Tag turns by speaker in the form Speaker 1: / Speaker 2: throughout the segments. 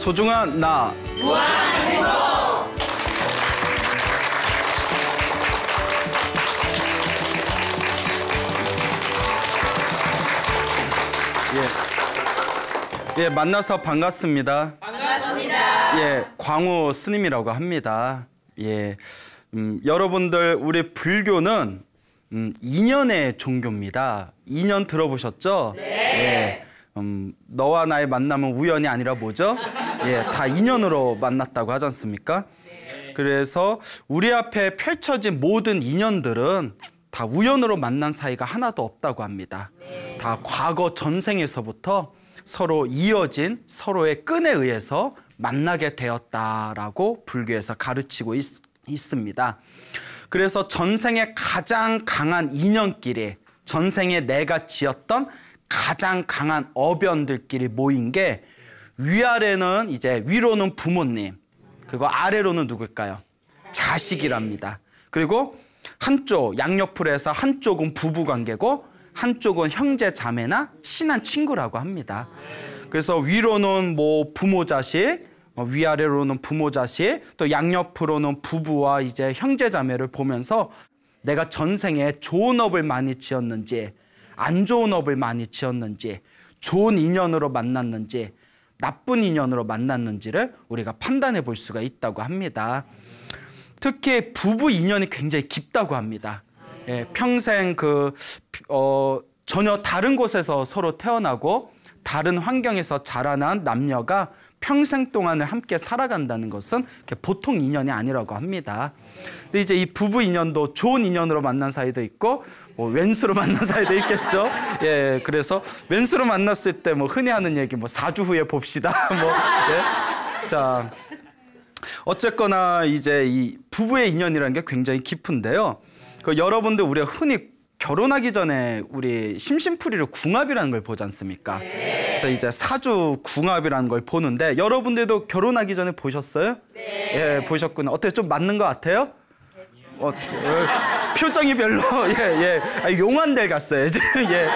Speaker 1: 소중한 나
Speaker 2: 무한행복
Speaker 1: 예. 예. 만나서 반갑습니다.
Speaker 2: 반갑습니다. 예,
Speaker 1: 광우 스님이라고 합니다. 예, 음, 여러분들 우리 불교는 음, 2년의 종교입니다. 2년 들어보셨죠? 네. 예, 음, 너와 나의 만남은 우연이 아니라 뭐죠? 예, 다 인연으로 만났다고 하지 않습니까? 그래서 우리 앞에 펼쳐진 모든 인연들은 다 우연으로 만난 사이가 하나도 없다고 합니다. 다 과거 전생에서부터 서로 이어진 서로의 끈에 의해서 만나게 되었다라고 불교에서 가르치고 있, 있습니다. 그래서 전생에 가장 강한 인연끼리 전생에 내가 지었던 가장 강한 어변들끼리 모인 게 위아래는 이제 위로는 부모님, 그리고 아래로는 누굴까요? 자식이랍니다. 그리고 한쪽 양옆으로 서 한쪽은 부부 관계고 한쪽은 형제 자매나 친한 친구라고 합니다. 그래서 위로는 뭐 부모 자식, 어, 위아래로는 부모 자식, 또 양옆으로는 부부와 이제 형제 자매를 보면서 내가 전생에 좋은 업을 많이 지었는지 안 좋은 업을 많이 지었는지 좋은 인연으로 만났는지 나쁜 인연으로 만났는지를 우리가 판단해 볼 수가 있다고 합니다. 특히 부부 인연이 굉장히 깊다고 합니다. 예, 평생 그 어, 전혀 다른 곳에서 서로 태어나고 다른 환경에서 자라난 남녀가 평생 동안을 함께 살아간다는 것은 보통 인연이 아니라고 합니다. 근데 이제 이 부부 인연도 좋은 인연으로 만난 사이도 있고 뭐 웬수로 만난 사이도 있겠죠. 예, 예, 그래서 웬수로 만났을 때 뭐 흔히 하는 얘기 뭐 4주 후에 봅시다. 뭐 예. 자. 어쨌거나 이제 이 부부의 인연이라는 게 굉장히 깊은데요. 그 여러분들 우리가 흔히 결혼하기 전에 우리 심심풀이로 궁합이라는 걸 보지 않습니까? 네. 그래서 이제 사주 궁합이라는 걸 보는데 여러분들도 결혼하기 전에 보셨어요? 네. 예, 보셨구나. 어때요? 좀 맞는 것 같아요? 어, 표정이 별로 예예 예. 예. 아, 용안될 갔어요 이제 예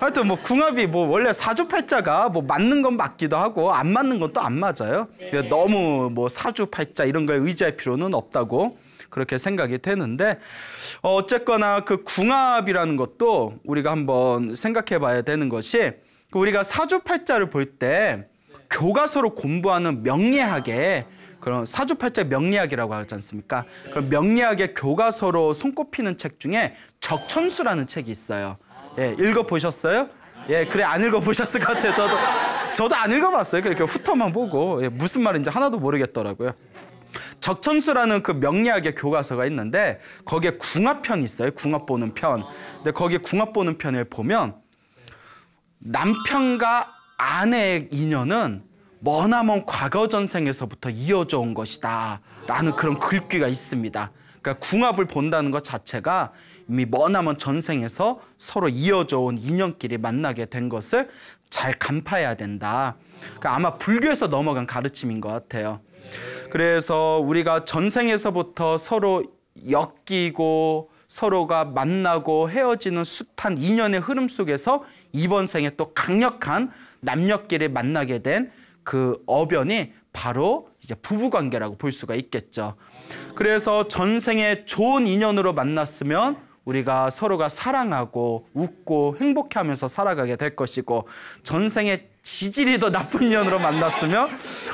Speaker 1: 하여튼 뭐 궁합이 뭐 원래 사주팔자가 뭐 맞는 건 맞기도 하고 안 맞는 건 또 안 맞아요 네. 너무 뭐 사주팔자 이런 거에 의지할 필요는 없다고 그렇게 생각이 되는데 어, 어쨌거나 그 궁합이라는 것도 우리가 한번 생각해 봐야 되는 것이 그 우리가 사주팔자를 볼때 네. 교과서로 공부하는 명리학에 그런 사주팔자 명리학이라고 하지 않습니까? 그런 명리학의 교과서로 손꼽히는 책 중에 적천수라는 책이 있어요. 예, 읽어보셨어요? 예, 그래 안 읽어보셨을 것 같아요. 저도 저도 안 읽어봤어요. 그렇게 후터만 보고 예, 무슨 말인지 하나도 모르겠더라고요. 적천수라는 그 명리학의 교과서가 있는데 거기에 궁합편이 있어요. 궁합 보는 편. 근데 거기에 궁합 보는 편을 보면 남편과 아내의 인연은 머나먼 과거 전생에서부터 이어져 온 것이다 라는 그런 글귀가 있습니다. 그러니까 궁합을 본다는 것 자체가 이미 머나먼 전생에서 서로 이어져 온 인연끼리 만나게 된 것을 잘 간파해야 된다. 그러니까 아마 불교에서 넘어간 가르침인 것 같아요. 그래서 우리가 전생에서부터 서로 엮이고 서로가 만나고 헤어지는 숱한 인연의 흐름 속에서 이번 생에 또 강력한 남녀끼리 만나게 된그 어변이 바로 이제 부부 관계라고 볼 수가 있겠죠. 그래서 전생에 좋은 인연으로 만났으면 우리가 서로가 사랑하고 웃고 행복해 하면서 살아가게 될 것이고 전생에 지질이 더 나쁜 인연으로 만났으면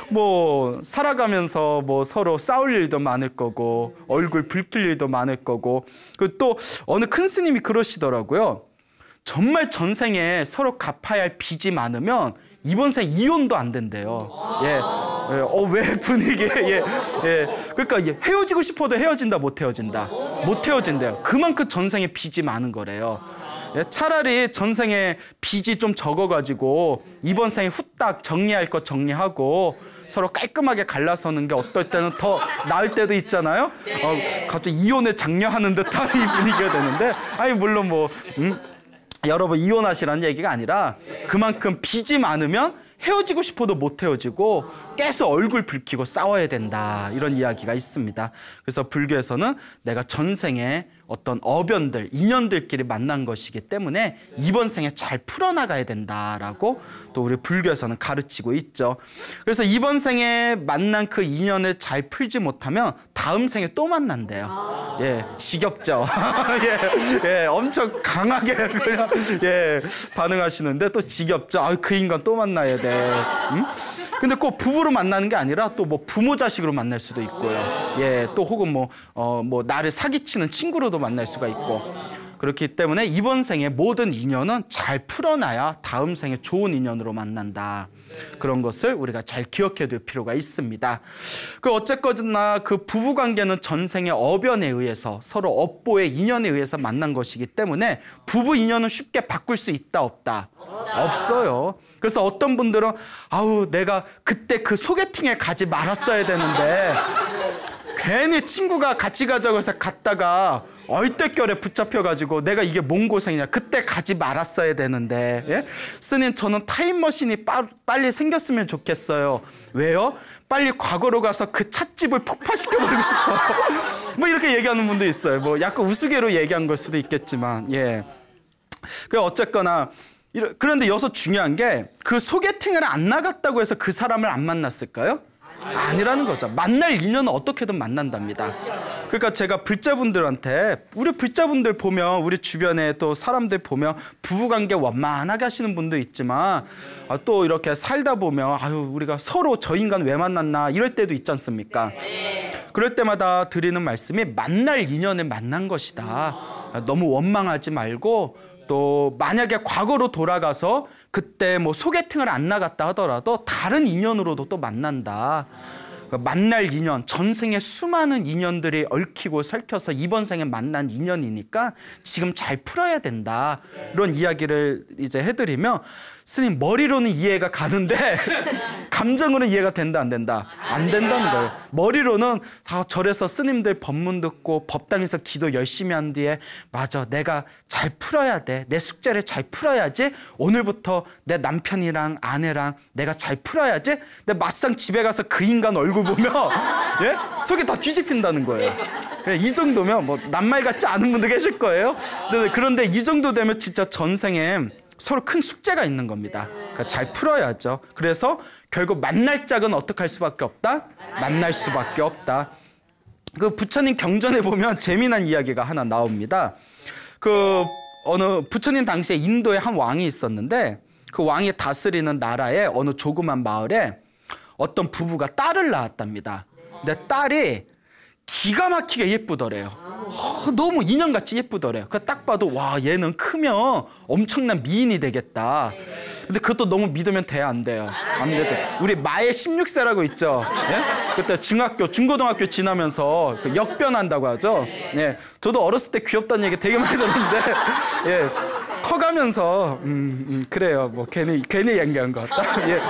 Speaker 1: 뭐 살아가면서 뭐 서로 싸울 일도 많을 거고 얼굴 붉힐 일도 많을 거고 그또 어느 큰 스님이 그러시더라고요. 정말 전생에 서로 갚아야 할 빚이 많으면 이번 세 이혼도 안 된대요. 예. 예. 어, 왜분위기 예. 예. 그러니까 예. 헤어지고 싶어도 헤어진다, 못 헤어진다. 못 헤어진대요. 그만큼 전생에 빚이 많은 거래요. 예. 차라리 전생에 빚이 좀 적어가지고 이번 생에 후딱 정리할 것 정리하고 서로 깔끔하게 갈라서는 게 어떨 때는 더 나을 때도 있잖아요. 어, 갑자기 이혼에 장려하는 듯한 이 분위기가 되는데, 아니 물론 뭐 음, 여러분 이혼하시라는 얘기가 아니라 그만큼 빚이 많으면 헤어지고 싶어도 못 헤어지고 계속 얼굴 붉히고 싸워야 된다 이런 이야기가 있습니다. 그래서 불교에서는 내가 전생에 어떤 어변들, 인연들끼리 만난 것이기 때문에 이번 생에 잘 풀어나가야 된다라고 또 우리 불교에서는 가르치고 있죠. 그래서 이번 생에 만난 그 인연을 잘 풀지 못하면 다음 생에 또 만난대요. 예, 지겹죠. 예, 예, 엄청 강하게 그냥 예, 반응하시는데 또 지겹죠. 아, 그 인간 또 만나야 돼. 응? 음? 근데 꼭 부부로 만나는 게 아니라 또 뭐 부모 자식으로 만날 수도 있고요. 예, 또 혹은 뭐, 어, 뭐 나를 사기치는 친구로도 만날 수가 있고. 그렇기 때문에 이번 생의 모든 인연은 잘 풀어놔야 다음 생에 좋은 인연으로 만난다. 그런 것을 우리가 잘 기억해 둘 필요가 있습니다. 그 어쨌거나 그 부부 관계는 전생의 어변에 의해서 서로 업보의 인연에 의해서 만난 것이기 때문에 부부 인연은 쉽게 바꿀 수 있다 없다. 없어요. 그래서 어떤 분들은 아우 내가 그때 그 소개팅에 가지 말았어야 되는데 괜히 친구가 같이 가자고 해서 갔다가 얼떨결에 붙잡혀가지고 내가 이게 뭔 고생이냐 그때 가지 말았어야 되는데 예? 스님 저는 타임머신이 빠, 빨리 생겼으면 좋겠어요 왜요? 빨리 과거로 가서 그 찻집을 폭파시켜버리고 싶어뭐 이렇게 얘기하는 분도 있어요 뭐 약간 우스개로 얘기한 걸 수도 있겠지만 예. 그 어쨌거나 그런데 여기서 중요한 게 그 소개팅을 안 나갔다고 해서 그 사람을 안 만났을까요? 아니라는 거죠. 만날 인연은 어떻게든 만난답니다. 그러니까 제가 불자분들한테 우리 불자분들 보면 우리 주변에 또 사람들 보면 부부관계 원만하게 하시는 분도 있지만 아, 또 이렇게 살다 보면 아유 우리가 서로 저 인간 왜 만났나 이럴 때도 있지 않습니까? 그럴 때마다 드리는 말씀이 만날 인연을 만난 것이다. 너무 원망하지 말고 또 만약에 과거로 돌아가서 그때 뭐 소개팅을 안 나갔다 하더라도 다른 인연으로도 또 만난다. 그 만날 인연, 전생에 수많은 인연들이 얽히고 설켜서 이번 생에 만난 인연이니까 지금 잘 풀어야 된다. 이런 이야기를 이제 해드리면 스님 머리로는 이해가 가는데 감정으로는 이해가 된다 안 된다 안 된다는 거예요 머리로는 다 절에서 스님들 법문 듣고 법당에서 기도 열심히 한 뒤에 맞아 내가 잘 풀어야 돼 내 숙제를 잘 풀어야지 오늘부터 내 남편이랑 아내랑 내가 잘 풀어야지 내 막상 집에 가서 그 인간 얼굴 보면 예? 속이 다 뒤집힌다는 거예요 예, 이 정도면 뭐 낱말 같지 않은 분도 계실 거예요 그런데 이 정도 되면 진짜 전생에 서로 큰 숙제가 있는 겁니다. 그러니까 잘 풀어야죠. 그래서 결국 만날 짝은 어떻게 할 수밖에 없다? 만날 수밖에 없다. 그 부처님 경전에 보면 재미난 이야기가 하나 나옵니다. 그 어느 부처님 당시에 인도에 한 왕이 있었는데 그 왕이 다스리는 나라의 어느 조그만 마을에 어떤 부부가 딸을 낳았답니다. 근데 딸이 기가 막히게 예쁘더래요. 어, 너무 인형같이 예쁘더래요. 그딱 그러니까 봐도 와 얘는 크면 엄청난 미인이 되겠다. 근데 그것도 너무 믿으면 돼안 돼요? 안 되죠. 우리 마의 16세라고 있죠. 예? 그때 중학교, 중고등학교 지나면서 그 역변한다고 하죠. 예. 저도 어렸을 때 귀엽다는 얘기 되게 많이 들었는데 예. 커가면서 음, 음, 그래요. 뭐 괜히 괜히 얘기한 것 같다. 예.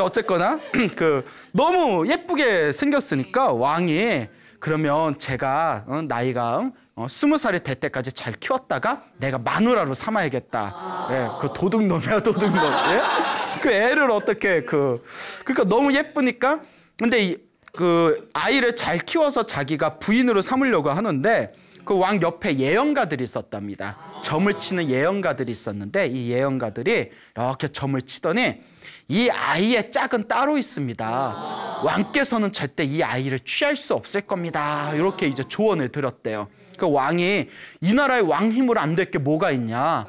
Speaker 1: 어쨌거나 그 너무 예쁘게 생겼으니까 왕이 그러면 제가 어, 나이가 어, 스무 살이 될 때까지 잘 키웠다가 내가 마누라로 삼아야겠다. 아 예, 그 도둑놈이야 도둑놈. 예? 그 애를 어떻게 그 그러니까 너무 예쁘니까 근데 이, 그 아이를 잘 키워서 자기가 부인으로 삼으려고 하는데 그 왕 옆에 예언가들이 있었답니다. 점을 치는 예언가들이 있었는데 이 예언가들이 이렇게 점을 치더니 이 아이의 짝은 따로 있습니다. 왕께서는 절대 이 아이를 취할 수 없을 겁니다. 이렇게 이제 조언을 드렸대요. 그 왕이 이 나라의 왕 힘으로 안 될 게 뭐가 있냐.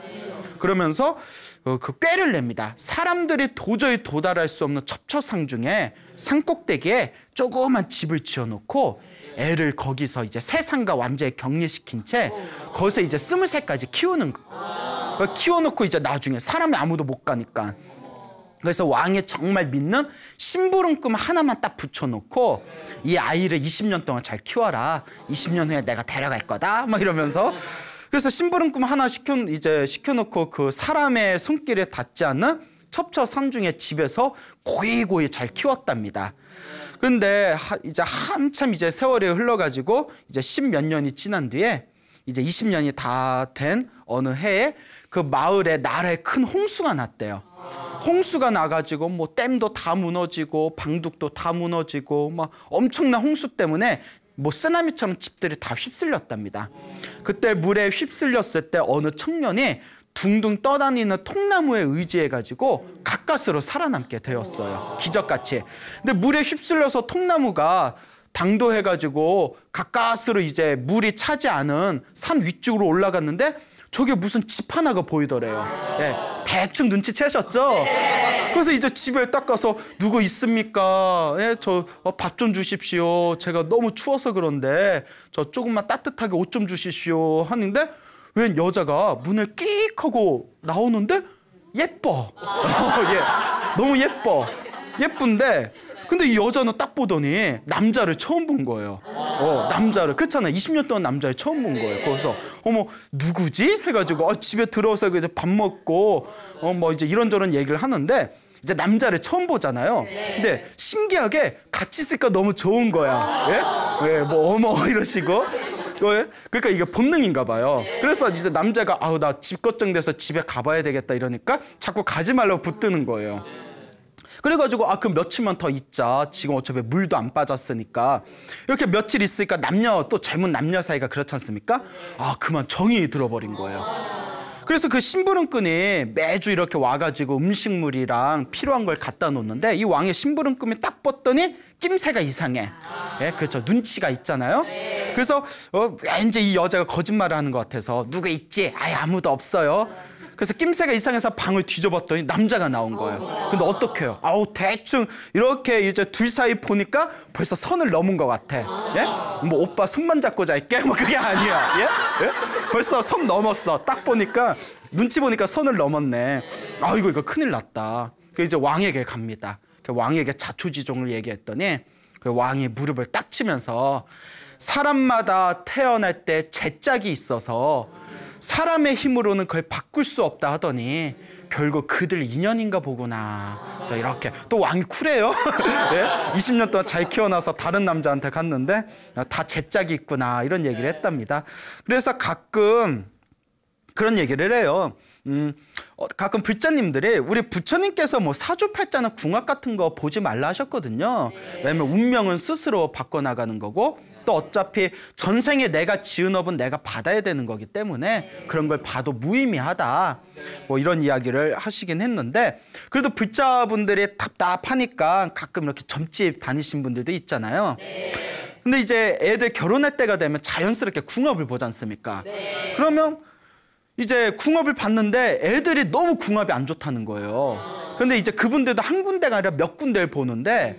Speaker 1: 그러면서 어, 그 꾀를 냅니다. 사람들이 도저히 도달할 수 없는 첩첩상 중에 산 꼭대기에 조그만 집을 지어놓고 애를 거기서 이제 세상과 완전히 격리시킨 채 거기서 이제 스물세까지 키우는 거. 어, 키워놓고 이제 나중에 사람이 아무도 못 가니까 그래서 왕이 정말 믿는 심부름꿈 하나만 딱 붙여놓고 이 아이를 20년 동안 잘 키워라. 20년 후에 내가 데려갈 거다. 막 뭐 이러면서 그래서 심부름꿈 하나 시켜 이제 시켜놓고 그 사람의 손길에 닿지 않는 첩처 삼중의 집에서 고이 고이 잘 키웠답니다. 근데 하, 이제 한참 이제 세월이 흘러가지고 이제 십몇 년이 지난 뒤에 이제 20년이 다 된 어느 해에 그 마을에 나라에 큰 홍수가 났대요. 홍수가 나가지고 뭐 댐도 다 무너지고 방둑도 다 무너지고 막 엄청난 홍수 때문에 뭐 쓰나미처럼 집들이 다 휩쓸렸답니다. 그때 물에 휩쓸렸을 때 어느 청년이 둥둥 떠다니는 통나무에 의지해가지고 가까스로 살아남게 되었어요. 기적같이. 근데 물에 휩쓸려서 통나무가 당도해가지고 가까스로 이제 물이 차지 않은 산 위쪽으로 올라갔는데 저게 무슨 집 하나가 보이더래요. 예, 대충 눈치채셨죠? 그래서 이제 집에 딱 가서 누구 있습니까? 예, 저밥좀 어, 주십시오. 제가 너무 추워서 그런데 저 조금만 따뜻하게 옷 좀 주십시오 하는데 웬 여자가 문을 끼익 하고 나오는데 예뻐. 어, 예, 너무 예뻐. 예쁜데 근데 이 여자는 딱 보더니 남자를 처음 본 거예요. 어, 남자를. 그렇잖아. 20년 동안 남자를 처음 본 거예요. 그래서 어머 누구지? 해가지고 어, 집에 들어서 이제 밥 먹고 어, 뭐 이제 이런저런 얘기를 하는데 이제 남자를 처음 보잖아요. 근데 신기하게 같이 있을까 너무 좋은 거야. 예? 예, 뭐 어머 이러시고. 어, 예? 그러니까 이게 본능인가 봐요. 그래서 이제 남자가 아우 나 집 걱정돼서 집에 가봐야 되겠다 이러니까 자꾸 가지 말라고 붙드는 거예요. 그래가지고 아 그럼 며칠만 더 있자. 지금 어차피 물도 안 빠졌으니까. 이렇게 며칠 있으니까 남녀 또 젊은 남녀 사이가 그렇지 않습니까? 아 그만 정이 들어버린 거예요. 그래서 그 심부름꾼이 매주 이렇게 와가지고 음식물이랑 필요한 걸 갖다 놓는데 이 왕의 심부름꾼이 딱봤더니 낌새가 이상해. 예, 그렇죠. 눈치가 있잖아요. 그래서 어, 왠지 이 여자가 거짓말을 하는 것 같아서 누구 있지? 아예 아무도 없어요. 그래서 낌새가 이상해서 방을 뒤져봤더니 남자가 나온 거예요. 근데 어떡해요? 아우 대충 이렇게 이제 둘 사이 보니까 벌써 선을 넘은 것 같아. 예? 뭐 오빠 손만 잡고 잘게? 뭐 그게 아니야. 예? 예? 벌써 선 넘었어. 딱 보니까 눈치 보니까 선을 넘었네. 아 이거 이거 큰일 났다. 그 이제 왕에게 갑니다. 그 왕에게 자초지종을 얘기했더니 그 왕이 무릎을 딱 치면서 사람마다 태어날 때 제짝이 있어서 사람의 힘으로는 거의 바꿀 수 없다 하더니 결국 그들 인연인가 보구나. 또 이렇게 또 왕이 쿨해요. 네? 20년 예? 동안 잘 키워놔서 다른 남자한테 갔는데 아, 다제 짝이 있구나 이런 얘기를 네. 했답니다. 그래서 가끔 그런 얘기를 해요. 음, 어, 가끔 불자님들이 우리 부처님께서 뭐 사주팔자나 궁합 같은 거 보지 말라 하셨거든요. 네. 왜냐면 운명은 스스로 바꿔나가는 거고 또 어차피 전생에 내가 지은 업은 내가 받아야 되는 거기 때문에 그런 걸 봐도 무의미하다. 뭐 이런 이야기를 하시긴 했는데 그래도 불자분들이 답답하니까 가끔 이렇게 점집 다니신 분들도 있잖아요. 근데 이제 애들 결혼할 때가 되면 자연스럽게 궁합을 보지 않습니까? 그러면 이제 궁합을 봤는데 애들이 너무 궁합이 안 좋다는 거예요. 근데 이제 그분들도 한 군데가 아니라 몇 군데를 보는데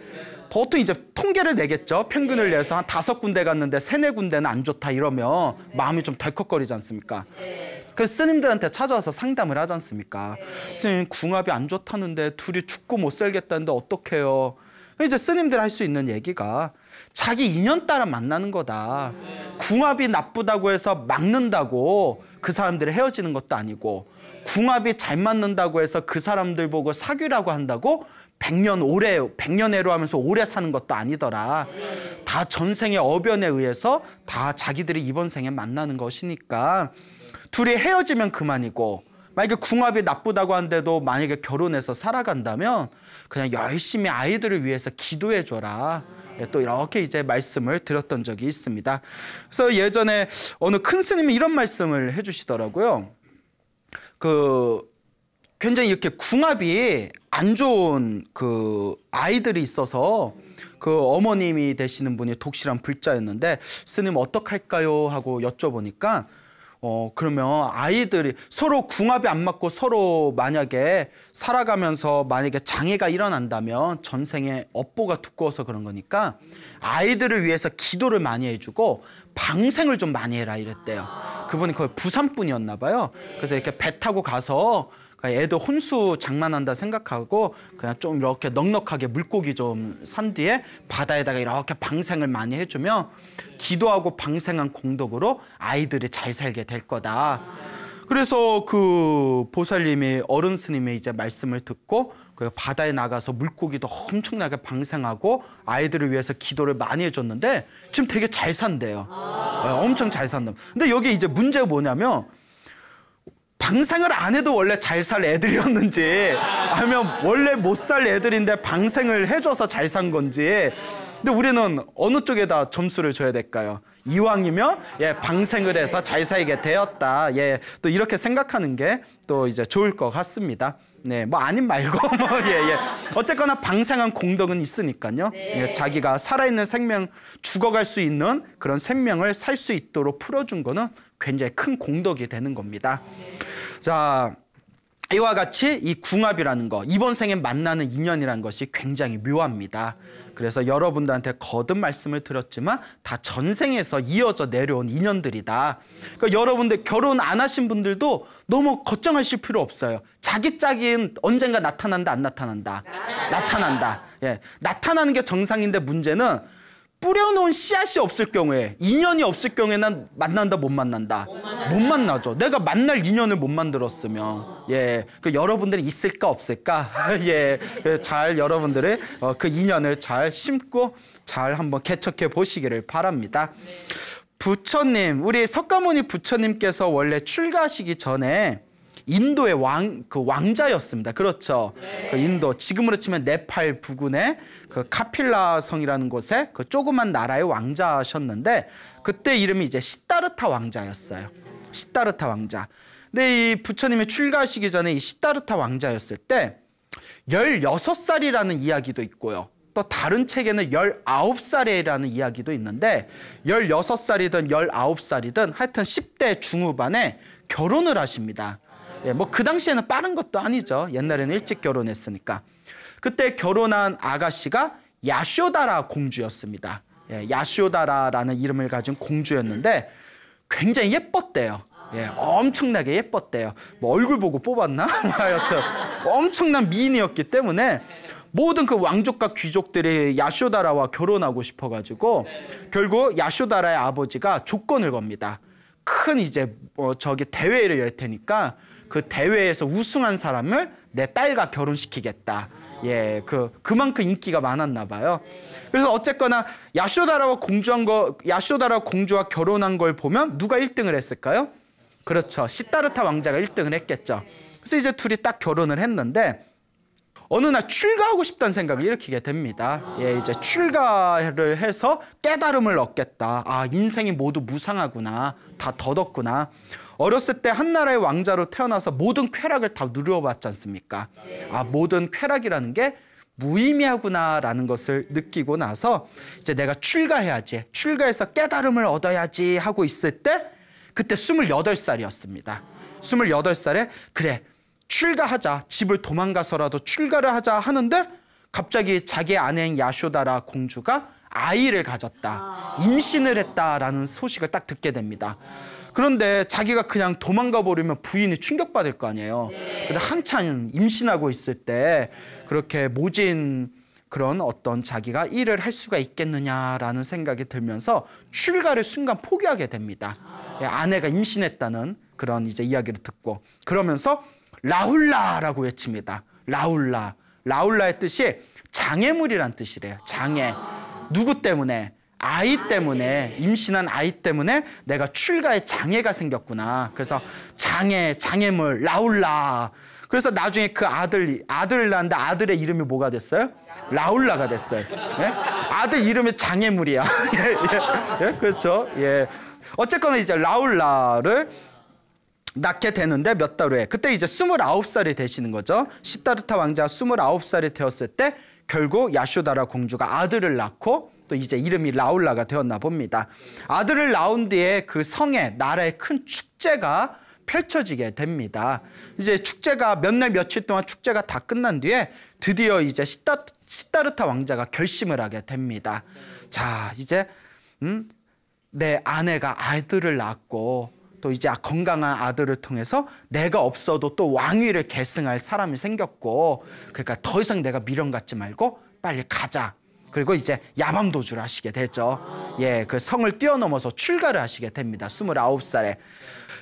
Speaker 1: 보통 이제 통계를 내겠죠. 평균을 네. 내서 한 다섯 군데 갔는데 세네 군데는 안 좋다 이러면 네. 마음이 좀 덜컥거리지 않습니까? 네. 그래서 스님들한테 찾아와서 상담을 하지 않습니까? 스님 궁합이 안 좋다는데 둘이 죽고 못 살겠다는데 어떡해요? 이제 스님들 할 수 있는 얘기가 자기 인연 따라 만나는 거다. 음. 궁합이 나쁘다고 해서 막는다고 그 사람들이 헤어지는 것도 아니고 궁합이 잘 맞는다고 해서 그 사람들 보고 사귀라고 한다고 백년 오래 백년 해로 하면서 오래 사는 것도 아니더라. 다 전생의 어변에 의해서 다 자기들이 이번 생에 만나는 것이니까 둘이 헤어지면 그만이고 만약에 궁합이 나쁘다고 한데도 만약에 결혼해서 살아간다면 그냥 열심히 아이들을 위해서 기도해 줘라. 예, 또 이렇게 이제 말씀을 드렸던 적이 있습니다. 그래서 예전에 어느 큰 스님이 이런 말씀을 해주시더라고요. 그 굉장히 이렇게 궁합이 안 좋은 그 아이들이 있어서 그 어머님이 되시는 분이 독실한 불자였는데 스님 어떡할까요 하고 여쭤보니까 어 그러면 아이들이 서로 궁합이 안 맞고 서로 만약에 살아가면서 만약에 장애가 일어난다면 전생에 업보가 두꺼워서 그런 거니까 아이들을 위해서 기도를 많이 해주고 방생을 좀 많이 해라 이랬대요. 그분이 거의 부산 분이었나 봐요. 그래서 이렇게 배 타고 가서 애도 그러니까 혼수 장만한다 생각하고 그냥 좀 이렇게 넉넉하게 물고기 좀 산 뒤에 바다에다가 이렇게 방생을 많이 해주면 기도하고 방생한 공덕으로 아이들이 잘 살게 될 거다. 그래서 그 보살님이 어른 스님의 이제 말씀을 듣고 그 바다에 나가서 물고기도 엄청나게 방생하고 아이들을 위해서 기도를 많이 해줬는데 지금 되게 잘 산대요. 아 엄청 잘 산다. 근데 여기 이제 문제가 뭐냐면 방생을 안 해도 원래 잘 살 애들이었는지 아니면 원래 못 살 애들인데 방생을 해줘서 잘 산 건지 근데 우리는 어느 쪽에다 점수를 줘야 될까요? 이왕이면 예 방생을 해서 잘 살게 되었다 예또 이렇게 생각하는 게 또 이제 좋을 것 같습니다 네뭐 아닌 말고 뭐예예 예. 어쨌거나 방생한 공덕은 있으니까요 네. 예, 자기가 살아있는 생명 죽어갈 수 있는 그런 생명을 살 수 있도록 풀어준 거는 굉장히 큰 공덕이 되는 겁니다. 자. 이와 같이 이 궁합이라는 거, 이번 생에 만나는 인연이라는 것이 굉장히 묘합니다. 그래서 여러분들한테 거듭 말씀을 드렸지만 다 전생에서 이어져 내려온 인연들이다. 그러니까 여러분들 결혼 안 하신 분들도 너무 걱정하실 필요 없어요. 자기 짝인 언젠가 나타난다 안 나타난다. 나타난다. 예. 나타나는 게 정상인데 문제는 뿌려놓은 씨앗이 없을 경우에 인연이 없을 경우에 는 만난다 못 만난다 못, 만못 만나죠 내가 만날 인연을 못 만들었으면 예그 여러분들이 있을까 없을까 예잘 그 여러분들의 어, 그 인연을 잘 심고 잘 한번 개척해 보시기를 바랍니다 네. 부처님 우리 석가모니 부처님께서 원래 출가하시기 전에 인도의 왕, 그 왕자였습니다. 그렇죠. 그 네. 그 인도, 지금으로 치면 네팔 부근의 그 카필라 성이라는 곳에 그 조그만 나라의 왕자셨는데 그때 이름이 이제 시타르타 왕자였어요. 시타르타 왕자. 근데 이 부처님이 출가하시기 전에 이 시타르타 왕자였을 때열여 살이라는 이야기도 있고요. 또 다른 책에는 열아 살이라는 이야기도 있는데 열여 살이든 열아 살이든 하여튼 십대 중후반에 결혼을 하십니다. 예, 뭐 그 당시에는 빠른 것도 아니죠. 옛날에는 일찍 결혼했으니까. 그때 결혼한 아가씨가 야쇼다라 공주였습니다. 예, 야쇼다라라는 이름을 가진 공주였는데 굉장히 예뻤대요. 예, 엄청나게 예뻤대요. 뭐 얼굴 보고 뽑았나? 뭐 하여튼 엄청난 미인이었기 때문에 모든 그 왕족과 귀족들이 야쇼다라와 결혼하고 싶어가지고 결국 야쇼다라의 아버지가 조건을 겁니다. 큰 이제 뭐 저기 대회를 열 테니까 그 대회에서 우승한 사람을 내 딸과 결혼시키겠다. 예, 그 그만큼 인기가 많았나 봐요. 그래서 어쨌거나 야쇼다라와 공주한 거 야쇼다라 공주와 결혼한 걸 보면 누가 1등을 했을까요? 그렇죠. 시타르타 왕자가 1등을 했겠죠. 그래서 이제 둘이 딱 결혼을 했는데 어느 날 출가하고 싶다는 생각을 일으키게 됩니다. 예, 이제 출가를 해서 깨달음을 얻겠다. 아, 인생이 모두 무상하구나. 다 덧없구나. 어렸을 때 한 나라의 왕자로 태어나서 모든 쾌락을 다 누려봤지 않습니까? 아, 모든 쾌락이라는 게 무의미하구나라는 것을 느끼고 나서 이제 내가 출가해야지. 출가해서 깨달음을 얻어야지 하고 있을 때 그때 28살이었습니다. 28살에 그래. 출가하자. 집을 도망가서라도 출가를 하자 하는데 갑자기 자기 아내인 야쇼다라 공주가 아이를 가졌다. 임신을 했다라는 소식을 딱 듣게 됩니다. 그런데 자기가 그냥 도망가 버리면 부인이 충격받을 거 아니에요. 네. 근데 한참 임신하고 있을 때 그렇게 모진 그런 어떤 자기가 일을 할 수가 있겠느냐라는 생각이 들면서 출가를 순간 포기하게 됩니다. 아. 아내가 임신했다는 그런 이제 이야기를 듣고 그러면서 라울라라고 외칩니다. 라울라. 라울라의 뜻이 장애물이란 뜻이래요. 장애. 누구 때문에? 아이 때문에 임신한 아이 때문에 내가 출가에 장애가 생겼구나. 그래서 장애, 장애물, 라울라. 그래서 나중에 그 아들 아들 낳는데 아들의 이름이 뭐가 됐어요? 라울라가 됐어요. 예? 아들 이름이 장애물이야. 예, 예, 예, 그렇죠. 예. 어쨌거나 이제 라울라를 낳게 되는데 몇 달 후에 그때 이제 스물아홉 살이 되시는 거죠. 시타르타 왕자가 스물아홉 살이 되었을 때 결국 야쇼다라 공주가 아들을 낳고 또 이제 이름이 라울라가 되었나 봅니다. 아들을 낳은 뒤에 그 성에 나라의 큰 축제가 펼쳐지게 됩니다. 이제 축제가 몇 날 며칠 동안 축제가 다 끝난 뒤에 드디어 이제 시타, 시타르타 왕자가 결심을 하게 됩니다. 자, 이제 음, 내 아내가 아들을 낳고또 이제 건강한 아들을 통해서 내가 없어도 또 왕위를 계승할 사람이 생겼고 그러니까 더 이상 내가 미련 갖지 말고 빨리 가자 그리고 이제 야밤도주를 하시게 되죠. 예, 그 성을 뛰어넘어서 출가를 하시게 됩니다. 스물 살에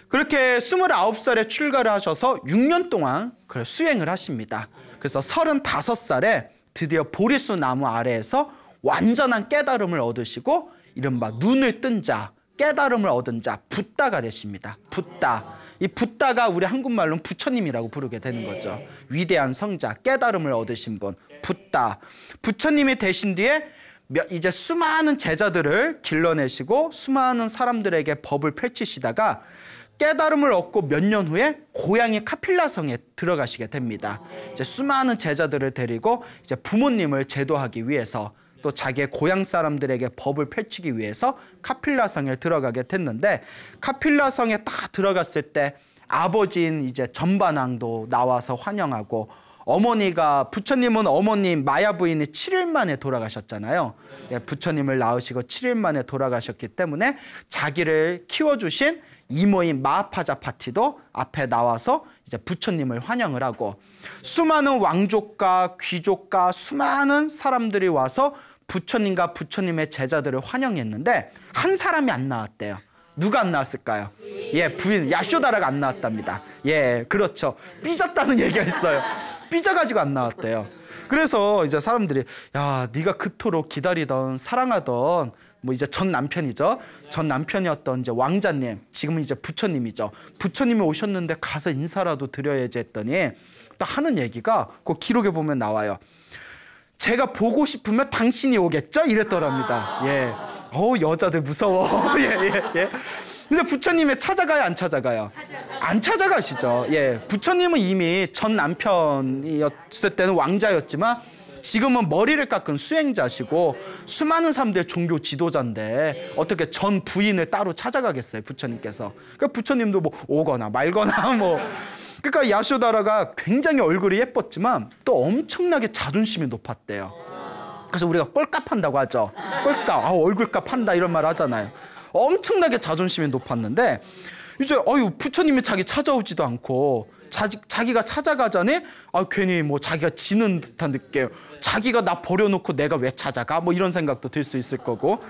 Speaker 1: 그렇게 스물 살에 출가를 하셔서 6년 동안 그 수행을 하십니다. 그래서 서른 살에 드디어 보리수 나무 아래에서 완전한 깨달음을 얻으시고 이른바 눈을 뜬 자, 깨달음을 얻은 자, 붓다가 되십니다. 붓다. 이 붓다가 우리 한국말로는 부처님이라고 부르게 되는 네. 거죠. 위대한 성자, 깨달음을 얻으신 분, 붓다. 부처님이 되신 뒤에 이제 수많은 제자들을 길러내시고 수많은 사람들에게 법을 펼치시다가 깨달음을 얻고 몇 년 후에 고향이 카필라성에 들어가시게 됩니다. 이제 수많은 제자들을 데리고 이제 부모님을 제도하기 위해서 또 자기의 고향 사람들에게 법을 펼치기 위해서 카필라성에 들어가게 됐는데 카필라성에 딱 들어갔을 때 아버지인 이제 전반왕도 나와서 환영하고 어머니가 부처님은 어머님 마야 부인이 7일 만에 돌아가셨잖아요. 예, 부처님을 낳으시고 7일 만에 돌아가셨기 때문에 자기를 키워주신 이모인 마하파자 파티도 앞에 나와서 이제 부처님을 환영을 하고 수많은 왕족과 귀족과 수많은 사람들이 와서 부처님과 부처님의 제자들을 환영했는데 한 사람이 안 나왔대요. 누가 안 나왔을까요? 예, 부인 야쇼다라가 안 나왔답니다. 예, 그렇죠. 삐졌다는 얘기가 있어요. 삐져가지고 안 나왔대요. 그래서 이제 사람들이 야, 네가 그토록 기다리던 사랑하던 뭐 이제 전 남편이죠. 전 남편이었던 이제 왕자님, 지금은 이제 부처님이죠. 부처님이 오셨는데 가서 인사라도 드려야지 했더니 또 하는 얘기가 그 기록에 보면 나와요. 제가 보고 싶으면 당신이 오겠죠? 이랬더랍니다. 예. 어 여자들 무서워. 예, 예, 예. 근데 부처님에 찾아가요, 안 찾아가요? 안 찾아가시죠. 예. 부처님은 이미 전 남편이었을 때는 왕자였지만 지금은 머리를 깎은 수행자시고 수많은 사람들의 종교 지도자인데 어떻게 전 부인을 따로 찾아가겠어요 부처님께서 그러니까 부처님도 뭐 오거나 말거나 뭐 그러니까 야쇼다라가 굉장히 얼굴이 예뻤지만 또 엄청나게 자존심이 높았대요 그래서 우리가 꼴값한다고 하죠 꼴값 아 얼굴값 한다 이런 말 하잖아요 엄청나게 자존심이 높았는데 이제 어유 부처님이 자기 찾아오지도 않고 자, 자기가 찾아가자네 아 괜히 뭐 자기가 지는 듯한 느낌 자기가 나 버려놓고 내가 왜 찾아가 뭐 이런 생각도 들 수 있을 거고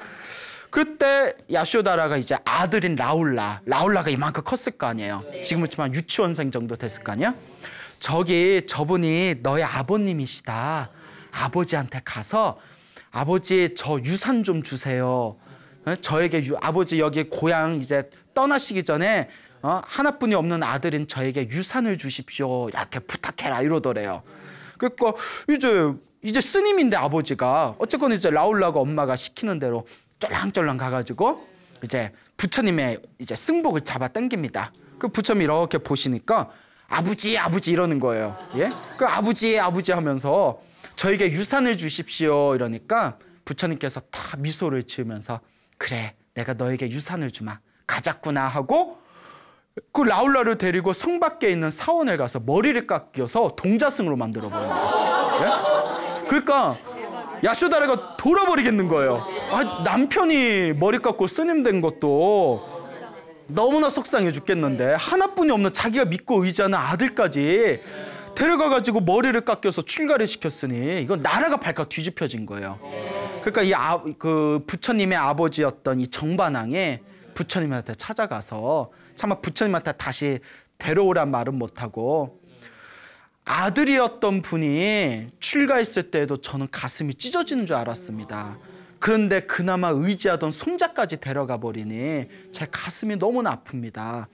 Speaker 1: 그때 야쇼다라가 이제 아들인 라울라 라울라가 이만큼 컸을 거 아니에요 네. 지금은 지만 유치원생 정도 됐을 거 아니야 저기 저분이 너의 아버님이시다 아버지한테 가서 아버지 저 유산 좀 주세요 어? 저에게 유, 아버지 여기 고향 이제 떠나시기 전에 어? 하나뿐이 없는 아들인 저에게 유산을 주십시오. 이렇게 부탁해라 이러더래요. 그니까 이제 이제 스님인데 아버지가 어쨌건 이제 라울라가 엄마가 시키는 대로 쫄랑쫄랑 가가지고 이제 부처님의 이제 승복을 잡아 당깁니다. 그 부처님 이렇게 보시니까 아버지 아버지 이러는 거예요. 예? 그 아버지 아버지 하면서 저에게 유산을 주십시오 이러니까 부처님께서 다 미소를 지으면서 그래 내가 너에게 유산을 주마 가자꾸나 하고 그 라울라를 데리고 성 밖에 있는 사원에 가서 머리를 깎여서 동자승으로 만들어버려요. 예? 그러니까 야쇼다라가 돌아버리겠는 거예요. 아, 남편이 머리 깎고 스님된 것도 너무나 속상해 죽겠는데 하나뿐이 없는 자기가 믿고 의지하는 아들까지 데려가가지고 머리를 깎여서 출가를 시켰으니 이건 나라가 발칵 뒤집혀진 거예요. 그러니까 이 아, 그 부처님의 아버지였던 이 정반항에 부처님한테 찾아가서 차마 부처님한테 다시 데려오란 말은 못하고 아들이었던 분이 출가했을 때에도 저는 가슴이 찢어지는 줄 알았습니다. 그런데 그나마 의지하던 손자까지 데려가 버리니 제 가슴이 너무 아픕니다.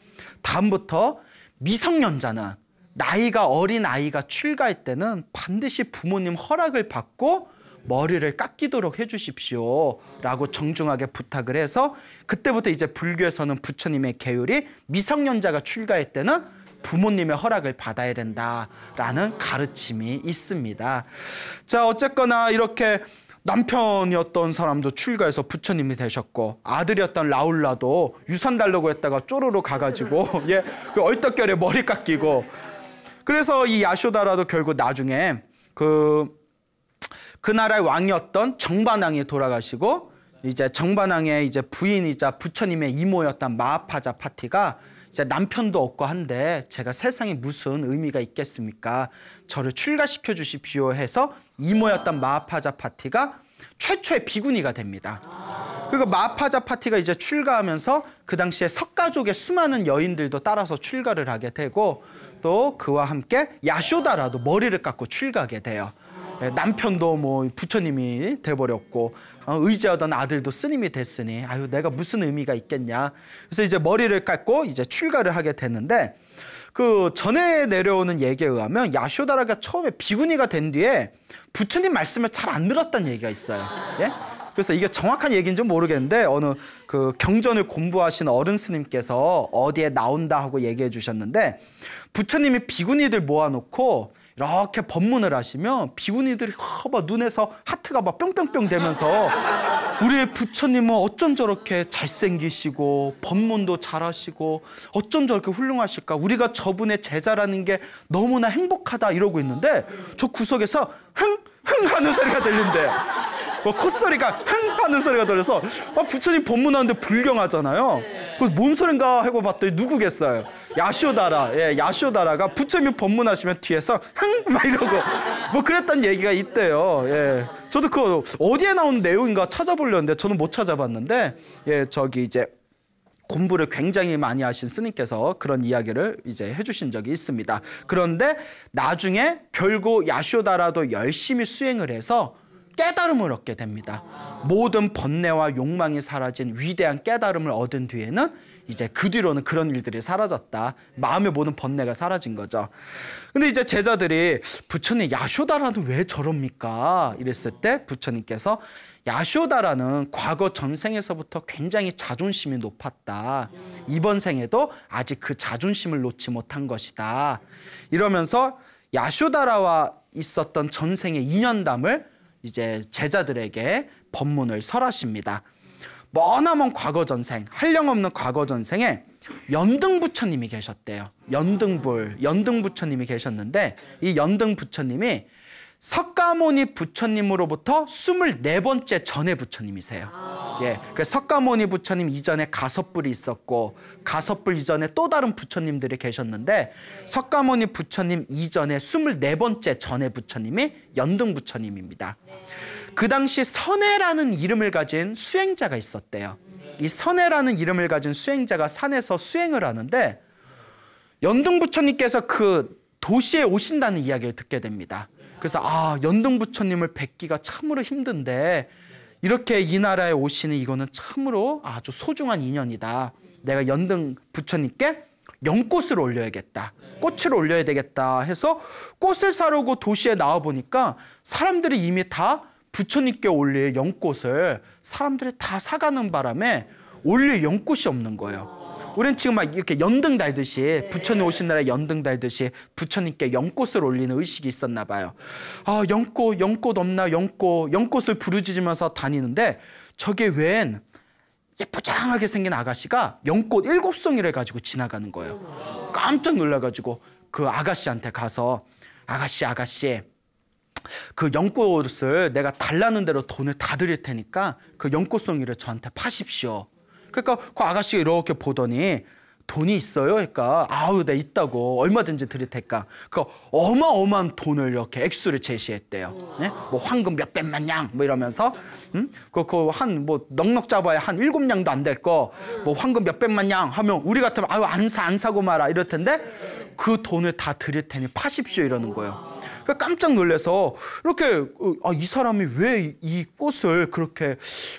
Speaker 1: 다음부터 미성년자는 나이가 어린 아이가 출가할 때는 반드시 부모님 허락을 받고 머리를 깎이도록 해주십시오. 라고 정중하게 부탁을 해서 그때부터 이제 불교에서는 부처님의 계율이 미성년자가 출가할 때는 부모님의 허락을 받아야 된다라는 가르침이 있습니다. 자, 어쨌거나 이렇게 남편이었던 사람도 출가해서 부처님이 되셨고 아들이었던 라울라도 유산 달라고 했다가 쪼르르 가가지고 예, 그 얼떨결에 머리 깎이고 그래서 이 야쇼다라도 결국 나중에 그그 나라의 왕이었던 정반왕이 돌아가시고 이제 정반왕의 이제 부인이자 부처님의 이모였던 마하파자 파티가 이제 남편도 없고 한데 제가 세상에 무슨 의미가 있겠습니까? 저를 출가시켜 주십시오 해서 이모였던 마하파자 파티가 최초의 비구니가 됩니다. 그리고 마하파자 파티가 이제 출가하면서 그 당시에 석가족의 수많은 여인들도 따라서 출가를 하게 되고 또 그와 함께 야쇼다라도 머리를 깎고 출가하게 돼요. 예, 남편도 뭐 부처님이 돼버렸고 어, 의지하던 아들도 스님이 됐으니 아유 내가 무슨 의미가 있겠냐. 그래서 이제 머리를 깎고 이제 출가를 하게 되는데 그 전에 내려오는 얘기에 의하면 야쇼다라가 처음에 비구니가 된 뒤에 부처님 말씀을 잘 안 들었다는 얘기가 있어요. 예? 그래서 이게 정확한 얘기인지 모르겠는데 어느 그 경전을 공부하신 어른 스님께서 어디에 나온다 하고 얘기해 주셨는데 부처님이 비구니들 모아놓고 이렇게 법문을 하시면 비구니들이 허막 뭐 눈에서 하트가 막 뿅뿅뿅 되면서 우리의 부처님은 어쩜 저렇게 잘생기시고 법문도 잘하시고 어쩜 저렇게 훌륭하실까 우리가 저분의 제자라는 게 너무나 행복하다 이러고 있는데 저 구석에서 흥흥 하는 소리가 들린대. 뭐 콧소리가 흥 하는 소리가 들려서 아, 부처님 법문하는데 불경하잖아요. 그뭔 소린가 하고 봤더니 누구겠어요? 야쇼다라, 예, 야쇼다라가 부처님 법문하시면 뒤에서 흥막 이러고 뭐 그랬단 얘기가 있대요. 예. 저도 그 어디에 나온 내용인가 찾아보려는데 저는 못 찾아봤는데 예, 저기 이제 공부를 굉장히 많이 하신 스님께서 그런 이야기를 이제 해주신 적이 있습니다. 그런데 나중에 결국 야쇼다라도 열심히 수행을 해서 깨달음을 얻게 됩니다. 모든 번뇌와 욕망이 사라진 위대한 깨달음을 얻은 뒤에는 이제 그 뒤로는 그런 일들이 사라졌다. 마음의 모든 번뇌가 사라진 거죠. 근데 이제 제자들이 부처님 야쇼다라도왜 저럽니까? 이랬을 때 부처님께서 야쇼다라는 과거 전생에서부터 굉장히 자존심이 높았다. 이번 생에도 아직 그 자존심을 놓지 못한 것이다. 이러면서 야쇼다라와 있었던 전생의 인연담을 이제 제자들에게 법문을 설하십니다. 머나먼 과거 전생, 한령없는 과거 전생에 연등 부처님이 계셨대요. 연등불, 연등 부처님이 계셨는데 이 연등 부처님이 석가모니 부처님으로부터 24번째 전의 부처님이세요. 아 예. 그 석가모니 부처님 이전에 가섭불이 있었고 가섭불 이전에 또 다른 부처님들이 계셨는데 석가모니 부처님 이전에 24번째 전의 부처님이 연등 부처님입니다. 네. 그 당시 선해라는 이름을 가진 수행자가 있었대요. 이 선해라는 이름을 가진 수행자가 산에서 수행을 하는데 연등 부처님께서 그 도시에 오신다는 이야기를 듣게 됩니다. 그래서 아 연등 부처님을 뵙기가 참으로 힘든데 이렇게 이 나라에 오시는 이거는 참으로 아주 소중한 인연이다. 내가 연등 부처님께 연꽃을 올려야겠다. 꽃을 올려야 되겠다 해서 꽃을 사려고 도시에 나와 보니까 사람들이 이미 다 부처님께 올릴 연꽃을 사람들이 다 사가는 바람에 올릴 연꽃이 없는 거예요. 우리는 지금 막 이렇게 연등 달듯이 네. 부처님 오신 날에 연등 달듯이 부처님께 연꽃을 올리는 의식이 있었나 봐요. 아 연꽃 연꽃 없나 연꽃 연꽃을 부르짖으면서 다니는데 저게 웬 예쁘장하게 생긴 아가씨가 연꽃 일곱 송이를 가지고 지나가는 거예요. 깜짝 놀라가지고 그 아가씨한테 가서 아가씨 아가씨 그 연꽃을 내가 달라는 대로 돈을 다 드릴 테니까 그 연꽃송이를 저한테 파십시오. 그러니까 그 아가씨가 이렇게 보더니 돈이 있어요? 그러니까 아우 내 네, 있다고 얼마든지 드릴 테니까 그 어마어마한 돈을 이렇게 액수를 제시했대요. 네? 뭐 황금 몇 백만 냥뭐 이러면서 음? 그한뭐 그 넉넉 잡아야 한 일곱 냥도 안 될거뭐 황금 몇 백만 냥 하면 우리 같으면 아유 안 사 안 사고 말아 이럴 텐데 그 돈을 다 드릴 테니 파십시오 이러는 거예요. 그러니까 깜짝 놀래서 이렇게 어, 아, 이 사람이 왜 이 꽃을 그렇게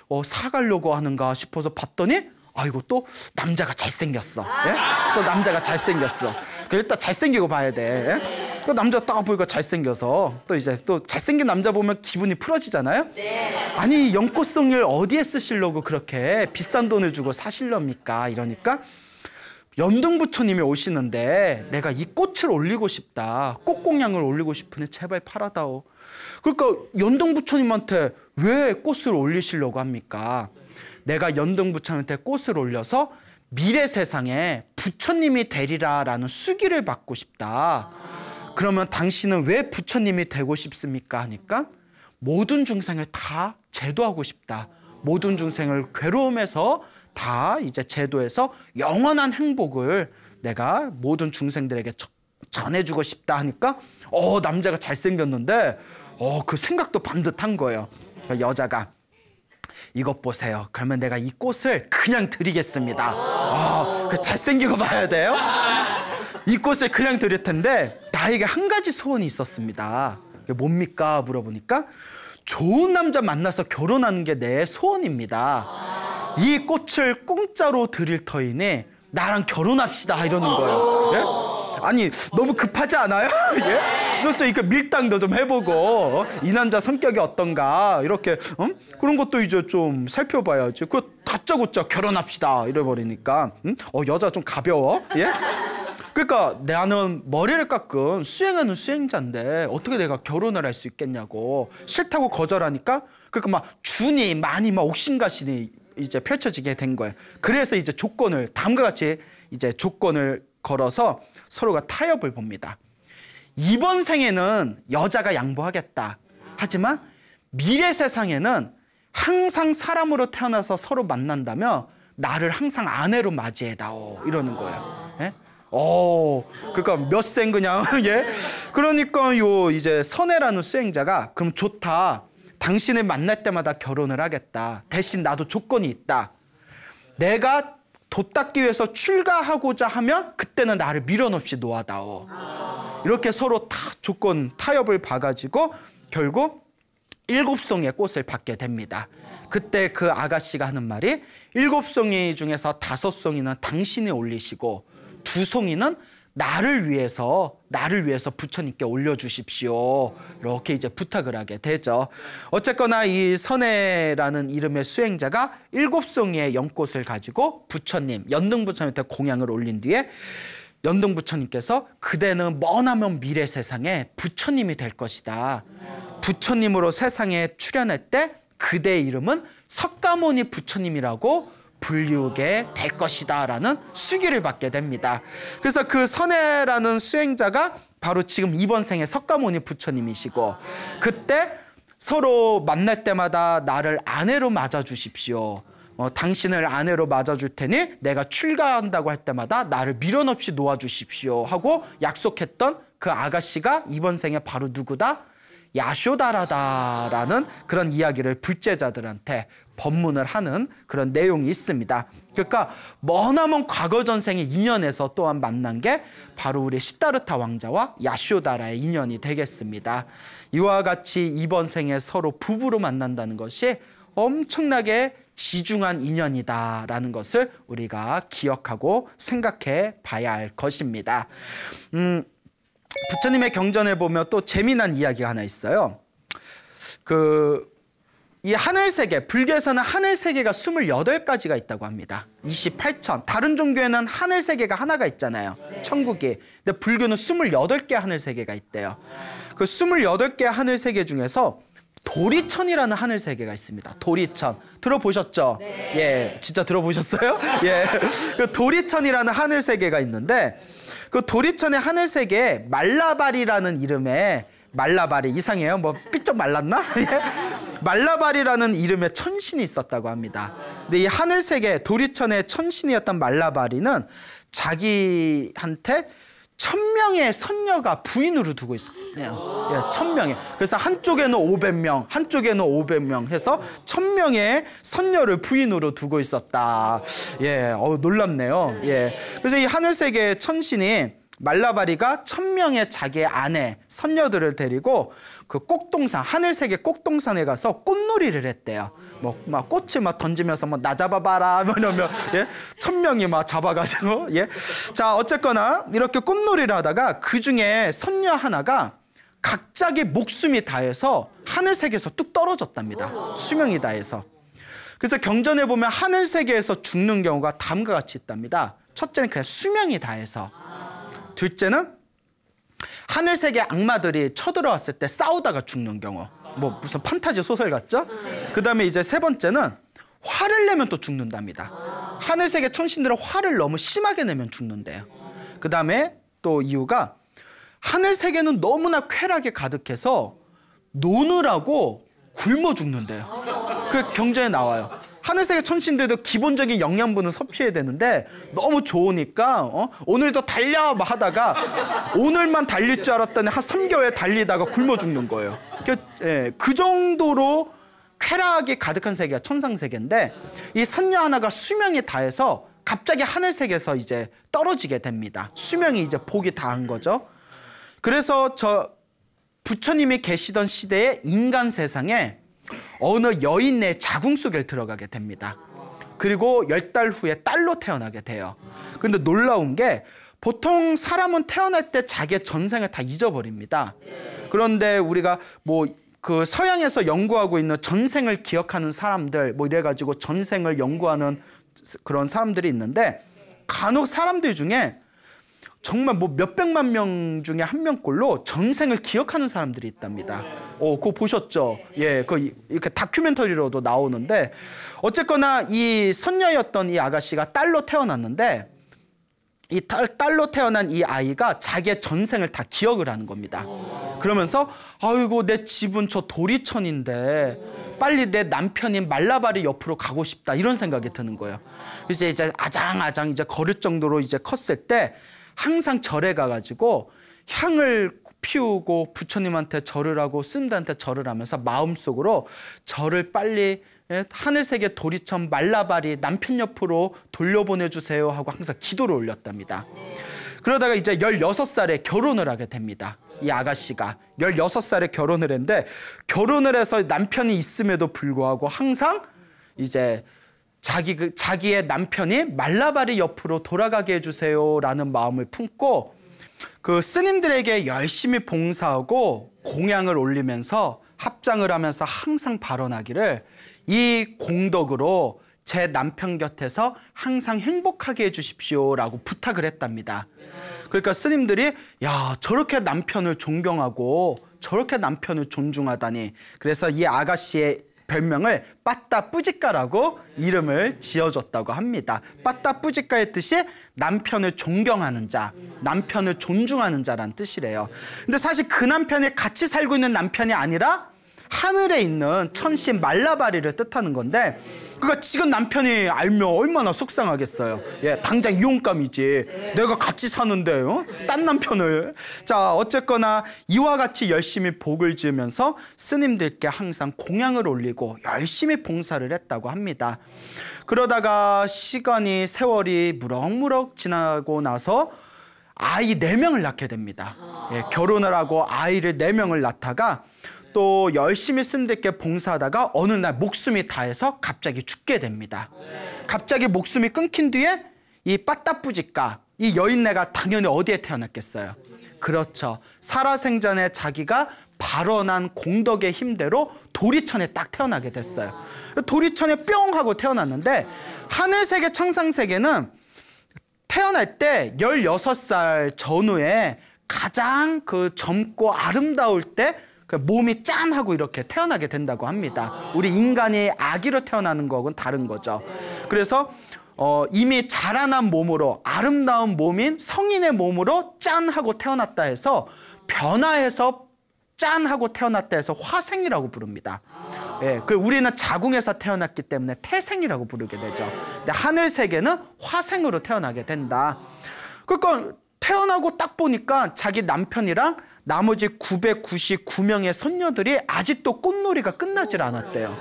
Speaker 1: 어, 사가려고 하는가 싶어서 봤더니 아이고 또 남자가 잘생겼어. 예? 또 남자가 잘생겼어. 그랬다 잘생기고 봐야 돼. 예? 그 남자 딱 보니까 잘생겨서 또 이제 또 잘생긴 남자 보면 기분이 풀어지잖아요. 네. 아니 연꽃송이를 어디에 쓰시려고 그렇게 비싼 돈을 주고 사실렵니까 이러니까 연등 부처님이 오시는데 내가 이 꽃을 올리고 싶다. 꽃공양을 올리고 싶은데 제발 팔아다오. 그러니까 연등 부처님한테 왜 꽃을 올리시려고 합니까? 내가 연등 부처님한테 꽃을 올려서 미래 세상에 부처님이 되리라라는 수기를 받고 싶다. 그러면 당신은 왜 부처님이 되고 싶습니까? 하니까 모든 중생을 다 제도하고 싶다. 모든 중생을 괴로움에서 다 이제 제도에서 영원한 행복을 내가 모든 중생들에게 전해주고 싶다 하니까 어 남자가 잘생겼는데 어 그 생각도 반듯한 거예요 여자가 이것 보세요 그러면 내가 이 꽃을 그냥 드리겠습니다 아그 잘생기고 봐야 돼요 이 꽃을 그냥 드릴 텐데 나에게 한 가지 소원이 있었습니다 뭡니까 물어보니까 좋은 남자 만나서 결혼하는 게 내 소원입니다 이 꽃을 공짜로 드릴 터이네 나랑 결혼합시다 이러는 거예요. 예? 아니 너무 급하지 않아요? 예? 그렇죠. 이거 밀당도 좀 해보고 어? 이 남자 성격이 어떤가 이렇게 음? 그런 것도 이제 좀 살펴봐야지. 그 다짜고짜 결혼합시다 이래버리니까 음? 어 여자 좀 가벼워? 예? 그러니까 나는 머리를 깎은 수행하는 수행자인데 어떻게 내가 결혼을 할 수 있겠냐고 싫다고 거절하니까 그러니까 막 주니 많이 막 옥신가시니 이제 펼쳐지게 된 거예요. 그래서 이제 조건을 다음과 같이 이제 조건을 걸어서 서로가 타협을 봅니다. 이번 생에는 여자가 양보하겠다. 하지만 미래 세상에는 항상 사람으로 태어나서 서로 만난다면 나를 항상 아내로 맞이해다오 이러는 거예요. 예? 어, 그러니까 몇 생 그냥 예. 그러니까 요 이제 선혜라는 수행자가 그럼 좋다. 당신을 만날 때마다 결혼을 하겠다. 대신 나도 조건이 있다. 내가 돗닦기 위해서 출가하고자 하면 그때는 나를 미련 없이 놓아다오. 이렇게 서로 다 조건 타협을 봐가지고 결국 일곱 송이의 꽃을 받게 됩니다. 그때 그 아가씨가 하는 말이 일곱 송이 중에서 다섯 송이는 당신이 올리시고 두 송이는 나를 위해서 나를 위해서 부처님께 올려주십시오 이렇게 이제 부탁을 하게 되죠 어쨌거나 이 선해라는 이름의 수행자가 일곱 송이의 연꽃을 가지고 부처님 연등부처님한테 공양을 올린 뒤에 연등부처님께서 그대는 머나면 미래 세상에 부처님이 될 것이다 부처님으로 세상에 출현할 때 그대의 이름은 석가모니 부처님이라고 불리우게될 것이다라는 수기를 받게 됩니다. 그래서 그 선해라는 수행자가 바로 지금 이번 생에 석가모니 부처님이시고 그때 서로 만날 때마다 나를 아내로 맞아 주십시오. 어, 당신을 아내로 맞아줄 테니 내가 출가한다고 할 때마다 나를 미련 없이 놓아주십시오 하고 약속했던 그 아가씨가 이번 생에 바로 누구다? 야쇼다라다라는 그런 이야기를 불제자들한테 법문을 하는 그런 내용이 있습니다. 그러니까 머나먼 과거 전생의 인연에서 또한 만난 게 바로 우리 시다르타 왕자와 야쇼다라의 인연이 되겠습니다. 이와 같이 이번 생에 서로 부부로 만난다는 것이 엄청나게 지중한 인연이다라는 것을 우리가 기억하고 생각해 봐야 할 것입니다. 음, 부처님의 경전에 보면 또 재미난 이야기가 하나 있어요. 그 이 하늘 세계, 불교에서는 하늘 세계가 28가지가 있다고 합니다. 28천. 다른 종교에는 하늘 세계가 하나가 있잖아요. 네. 천국이. 근데 불교는 28개 하늘 세계가 있대요. 그 28개 하늘 세계 중에서 도리천이라는 하늘 세계가 있습니다. 도리천 들어보셨죠? 네. 예, 진짜 들어보셨어요? 예, 그 도리천이라는 하늘 세계가 있는데 그 도리천의 하늘색에 말라발이라는 이름의 말라발이 이상해요. 뭐 삐쩍 말랐나? 예. 말라발이라는 이름의 천신이 있었다고 합니다. 근데 이 하늘색에 도리천의 천신이었던 말라발이는 자기한테 천명의 선녀가 부인으로 두고 있어요. 예, 천명의. 그래서 한쪽에는 5 0명 한쪽에는 5 0명 해서 천명의 선녀를 부인으로 두고 있었다. 예, 어, 놀랍네요. 예. 그래서 이 하늘세계 천신이 말라바리가 천명의 자기 아내, 선녀들을 데리고 그 꼭동산, 하늘세계 꼭동산에 가서 꽃놀이를 했대요. 뭐, 막 꽃을 막 던지면서 뭐나 잡아봐라 뭐 이러면 예? 천 명이 막 잡아가지고 예? 자 어쨌거나 이렇게 꽃놀이를 하다가 그 중에 선녀 하나가 갑자기 목숨이 다해서 하늘세에서뚝 떨어졌답니다. 수명이 다해서. 그래서 경전에 보면 하늘세에서 죽는 경우가 다음과 같이 있답니다. 첫째는 그냥 수명이 다해서. 둘째는 하늘세계 악마들이 쳐들어왔을 때 싸우다가 죽는 경우. 뭐 무슨 판타지 소설 같죠? 그 다음에 이제 세 번째는 화를 내면 또 죽는답니다. 하늘색의 천신들은 화를 너무 심하게 내면 죽는데요. 그 다음에 또 이유가 하늘색에는 너무나 쾌락에 가득해서 노느라고 굶어 죽는데요. 그 경전에 나와요. 하늘색의 천신들도 기본적인 영양분을 섭취해야 되는데 너무 좋으니까 어? 오늘도 달려 막 하다가 오늘만 달릴 줄 알았더니 한 3개월 달리다가 굶어 죽는 거예요. 그, 예, 그 정도로 쾌락이 가득한 세계가 천상세계인데 이 선녀 하나가 수명이 다해서 갑자기 하늘색에서 이제 떨어지게 됩니다. 수명이 이제 복이 다한 거죠. 그래서 저 부처님이 계시던 시대의 인간 세상에 어느 여인의 자궁 속에 들어가게 됩니다. 그리고 열 달 후에 딸로 태어나게 돼요. 근데 놀라운 게 보통 사람은 태어날 때 자기의 전생을 다 잊어버립니다. 그런데 우리가 뭐 그 서양에서 연구하고 있는 전생을 기억하는 사람들 뭐 이래가지고 전생을 연구하는 그런 사람들이 있는데 간혹 사람들 중에 정말 뭐 몇백만 명 중에 한 명꼴로 전생을 기억하는 사람들이 있답니다. 어, 그거 보셨죠? 예, 그 이렇게 다큐멘터리로도 나오는데 어쨌거나 이 선녀였던 이 아가씨가 딸로 태어났는데 이 딸, 딸로 태어난 이 아이가 자기의 전생을 다 기억을 하는 겁니다. 그러면서 아이고 내 집은 저 도리천인데 빨리 내 남편인 말라바리 옆으로 가고 싶다 이런 생각이 드는 거예요. 이제 이제 아장아장 이제 걸을 정도로 이제 컸을 때 항상 절에 가가지고 향을 피우고 부처님한테 절을 하고 스님한테 절을 하면서 마음속으로 절을 빨리 예, 하늘색의 도리천 말라바리 남편 옆으로 돌려보내주세요 하고 항상 기도를 올렸답니다. 그러다가 이제 16살에 결혼을 하게 됩니다. 이 아가씨가 16살에 결혼을 했는데 결혼을 해서 남편이 있음에도 불구하고 항상 이제 자기, 그, 자기의 남편이 말라바리 옆으로 돌아가게 해주세요라는 마음을 품고 그 스님들에게 열심히 봉사하고 공양을 올리면서 합장을 하면서 항상 발언하기를 이 공덕으로 제 남편 곁에서 항상 행복하게 해주십시오라고 부탁을 했답니다. 그러니까 스님들이 야 저렇게 남편을 존경하고 저렇게 남편을 존중하다니 그래서 이 아가씨의 별명을 빠따 뿌지까라고 이름을 지어줬다고 합니다. 빠따 뿌지까의 뜻이 남편을 존경하는 자, 남편을 존중하는 자란 뜻이래요. 근데 사실 그 남편이 같이 살고 있는 남편이 아니라 하늘에 있는 천신 말라바리를 뜻하는 건데 그러니까 지금 남편이 알면 얼마나 속상하겠어요. 예, 당장 이혼감이지. 내가 같이 사는데 어? 딴 남편을. 자, 어쨌거나 이와 같이 열심히 복을 지으면서 스님들께 항상 공양을 올리고 열심히 봉사를 했다고 합니다. 그러다가 시간이 세월이 무럭무럭 지나고 나서 아이 네명을 낳게 됩니다. 예, 결혼을 하고 아이를 네명을 낳다가 또 열심히 쓴데께 봉사하다가 어느 날 목숨이 다해서 갑자기 죽게 됩니다. 갑자기 목숨이 끊긴 뒤에 이 빠따뿌지까 이 여인네가 당연히 어디에 태어났겠어요? 그렇죠. 살아생전에 자기가 발언한 공덕의 힘대로 도리천에 딱 태어나게 됐어요. 도리천에 뿅 하고 태어났는데 하늘세계 청상세계는 태어날 때열여살 전후에 가장 그 젊고 아름다울 때 그러니까 몸이 짠 하고 이렇게 태어나게 된다고 합니다. 우리 인간이 아기로 태어나는 거하 다른 거죠. 그래서 어, 이미 자라난 몸으로 아름다운 몸인 성인의 몸으로 짠 하고 태어났다 해서 변화해서 짠 하고 태어났다 해서 화생이라고 부릅니다. 예, 그 우리는 자궁에서 태어났기 때문에 태생이라고 부르게 되죠. 근데 하늘 세계는 화생으로 태어나게 된다. 그러니까 태어나고 딱 보니까 자기 남편이랑 나머지 999명의 손녀들이 아직도 꽃놀이가 끝나질 않았대요.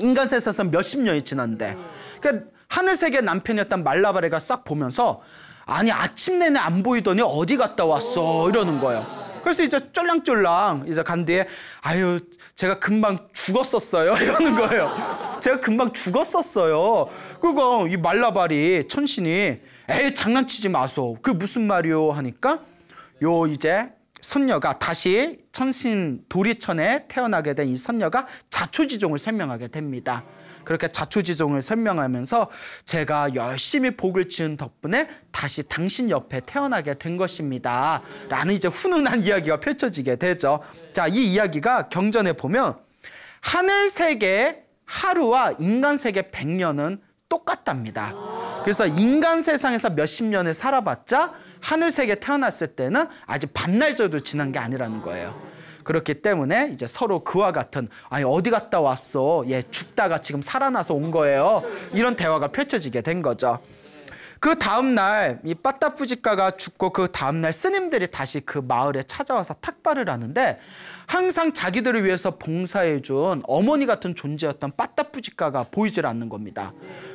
Speaker 1: 인간 세상에서 몇십 년이 지났는데. 그러니까 하늘색의 남편이었던 말라바레가 싹 보면서 아니 아침 내내 안 보이더니 어디 갔다 왔어 이러는 거예요. 그래서 이제 쫄랑쫄랑 이제 간 뒤에 아유 제가 금방 죽었었어요 이러는 거예요. 제가 금방 죽었었어요. 그리이 말라바리 천신이 에이 장난치지 마소. 그 무슨 말이오 하니까 요 이제 선녀가 다시 천신 도리천에 태어나게 된 이 선녀가 자초지종을 설명하게 됩니다. 그렇게 자초지종을 설명하면서 제가 열심히 복을 지은 덕분에 다시 당신 옆에 태어나게 된 것입니다. 라는 이제 훈훈한 이야기가 펼쳐지게 되죠. 자, 이 이야기가 경전에 보면 하늘 세계 하루와 인간 세계 백년은 똑같답니다. 그래서 인간 세상에서 몇십 년을 살아봤자 하늘 세계 태어났을 때는 아직 반나절도 지난 게 아니라는 거예요. 그렇기 때문에 이제 서로 그와 같은 아니 어디 갔다 왔어? 얘 죽다가 지금 살아나서 온 거예요. 이런 대화가 펼쳐지게 된 거죠. 그 다음날 이 빠따푸지카가 죽고 그 다음날 스님들이 다시 그 마을에 찾아와서 탁발을 하는데 항상 자기들을 위해서 봉사해준 어머니 같은 존재였던 빠따푸지카가 보이질 않는 겁니다.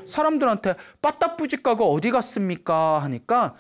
Speaker 1: 사람들한테 빠따푸지카가 어디 갔습니까? 하니까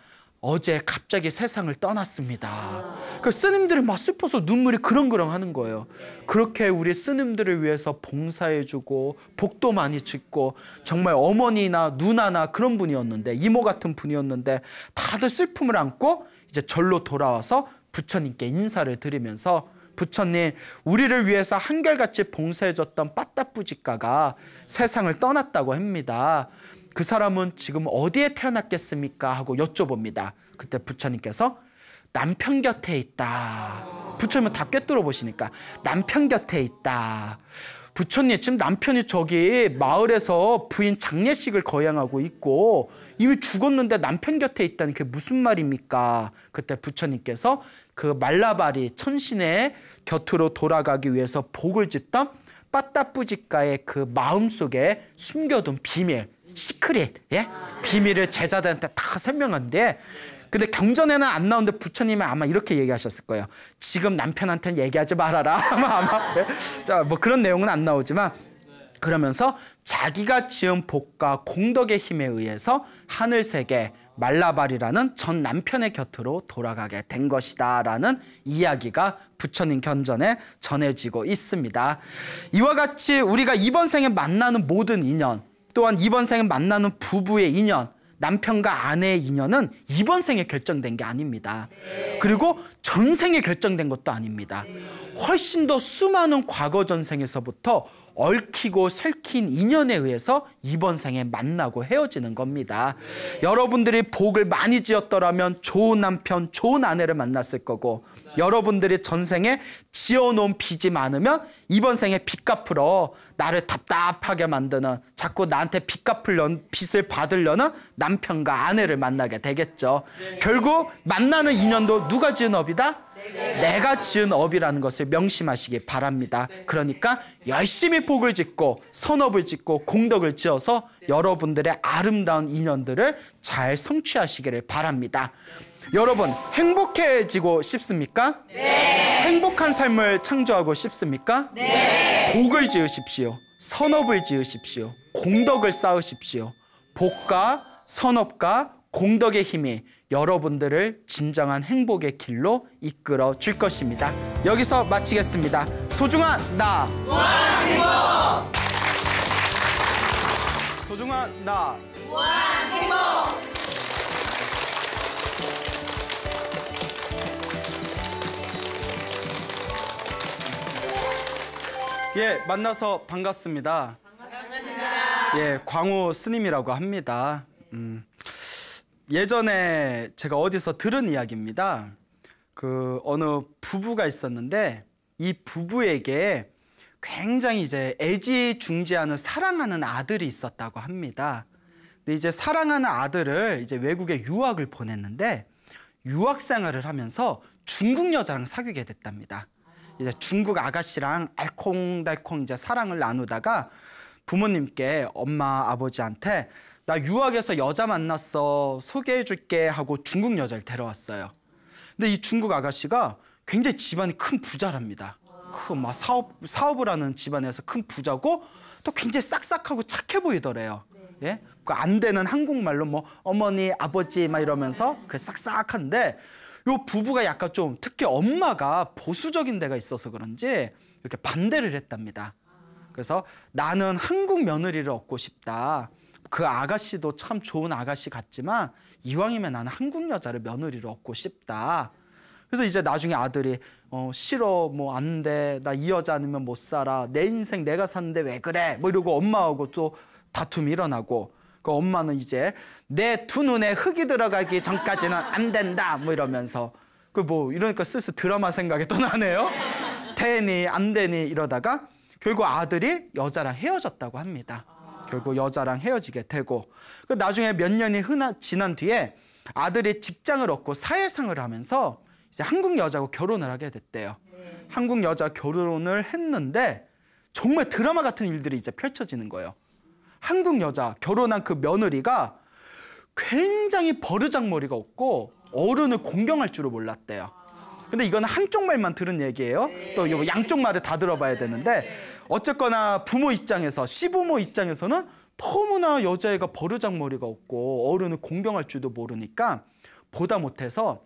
Speaker 1: 어제 갑자기 세상을 떠났습니다. 그 스님들이 막 슬퍼서 눈물이 그렁그렁 하는 거예요. 그렇게 우리 스님들을 위해서 봉사해주고 복도 많이 짓고 정말 어머니나 누나나 그런 분이었는데 이모 같은 분이었는데 다들 슬픔을 안고 이제 절로 돌아와서 부처님께 인사를 드리면서 부처님 우리를 위해서 한결같이 봉사해줬던 빠따뿌지가가 세상을 떠났다고 합니다. 그 사람은 지금 어디에 태어났겠습니까? 하고 여쭤봅니다. 그때 부처님께서 남편 곁에 있다. 부처님은 다 꿰뚫어 보시니까 남편 곁에 있다. 부처님 지금 남편이 저기 마을에서 부인 장례식을 거행하고 있고 이미 죽었는데 남편 곁에 있다는 게 무슨 말입니까? 그때 부처님께서 그 말라바리 천신의 곁으로 돌아가기 위해서 복을 짓던 빠따뿌지가의 그 마음속에 숨겨둔 비밀 시크릿, 예? 비밀을 제자들한테 다 설명한데 근데 경전에는 안 나오는데 부처님은 아마 이렇게 얘기하셨을 거예요. 지금 남편한테는 얘기하지 말아라. 아마 아마. 예? 자, 뭐 그런 내용은 안 나오지만 그러면서 자기가 지은 복과 공덕의 힘에 의해서 하늘 세계 말라발이라는 전 남편의 곁으로 돌아가게 된 것이다라는 이야기가 부처님 견전에 전해지고 있습니다. 이와 같이 우리가 이번 생에 만나는 모든 인연 또한 이번 생에 만나는 부부의 인연, 남편과 아내의 인연은 이번 생에 결정된 게 아닙니다. 그리고 전생에 결정된 것도 아닙니다. 훨씬 더 수많은 과거 전생에서부터 얽히고 설킨 인연에 의해서 이번 생에 만나고 헤어지는 겁니다. 여러분들이 복을 많이 지었더라면 좋은 남편, 좋은 아내를 만났을 거고 여러분들이 전생에 지어놓은 빚이 많으면 이번 생에 빚 갚으러 나를 답답하게 만드는 자꾸 나한테 빚갚을 빚을 받으려는 남편과 아내를 만나게 되겠죠. 네. 결국 만나는 인연도 누가 지은 업이다? 내가 지은 업이라는 것을 명심하시기 바랍니다. 그러니까 열심히 복을 짓고 선업을 짓고 공덕을 지어서 여러분들의 아름다운 인연들을 잘 성취하시기를 바랍니다. 여러분 행복해지고 싶습니까? 네. 행복한 삶을 창조하고 싶습니까? 네. 복을 지으십시오. 선업을 지으십시오. 공덕을 쌓으십시오. 복과 선업과 공덕의 힘이 여러분들을 진정한 행복의 길로 이끌어 줄 것입니다. 여기서 마치겠습니다. 소중한 나. 소중한 나. 우한 행복. 예, 만나서 반갑습니다. 반갑습니다. 예, 광호 스님이라고 합니다. 음, 예전에 제가 어디서 들은 이야기입니다. 그 어느 부부가 있었는데 이 부부에게 굉장히 이제 애지중지하는 사랑하는 아들이 있었다고 합니다. 근데 이제 사랑하는 아들을 이제 외국에 유학을 보냈는데 유학 생활을 하면서 중국 여자랑 사귀게 됐답니다. 이제 중국 아가씨랑 알콩달콩 이제 사랑을 나누다가 부모님께 엄마 아버지한테 나 유학에서 여자 만났어 소개해줄게 하고 중국 여자를 데려왔어요. 근데 이 중국 아가씨가 굉장히 집안이 큰 부자랍니다. 그막 사업 사업을 하는 집안에서 큰 부자고 또 굉장히 싹싹하고 착해 보이더래요. 예? 그 안 되는 한국말로 뭐 어머니, 아버지 막 이러면서 그 싹싹한데 요 부부가 약간 좀 특히 엄마가 보수적인 데가 있어서 그런지 이렇게 반대를 했답니다. 그래서 나는 한국 며느리를 얻고 싶다. 그 아가씨도 참 좋은 아가씨 같지만 이왕이면 나는 한국 여자를 며느리를 얻고 싶다. 그래서 이제 나중에 아들이 어 싫어 뭐 안 돼. 나 이 여자 아니면 못 살아. 내 인생 내가 샀는데왜 그래? 뭐 이러고 엄마하고 또 다툼이 일어나고 그 엄마는 이제 내 두 눈에 흙이 들어가기 전까지는 안 된다 뭐 이러면서 그 뭐 이러니까 슬슬 드라마 생각이 또 나네요. 되니 안 되니 이러다가 결국 아들이 여자랑 헤어졌다고 합니다. 결국 여자랑 헤어지게 되고 그 나중에 몇 년이 흔하, 지난 뒤에 아들이 직장을 얻고 사회상을 하면서 이제 한국 여자하고 결혼을 하게 됐대요. 한국 여자 결혼을 했는데 정말 드라마 같은 일들이 이제 펼쳐지는 거예요. 한국 여자 결혼한 그 며느리가 굉장히 버르장머리가 없고 어른을 공경할 줄을 몰랐대요. 근데 이건 한쪽 말만 들은 얘기예요. 또 양쪽 말을 다 들어봐야 되는데 어쨌거나 부모 입장에서 시부모 입장에서는 너무나 여자애가 버르장머리가 없고 어른을 공경할 줄도 모르니까 보다 못해서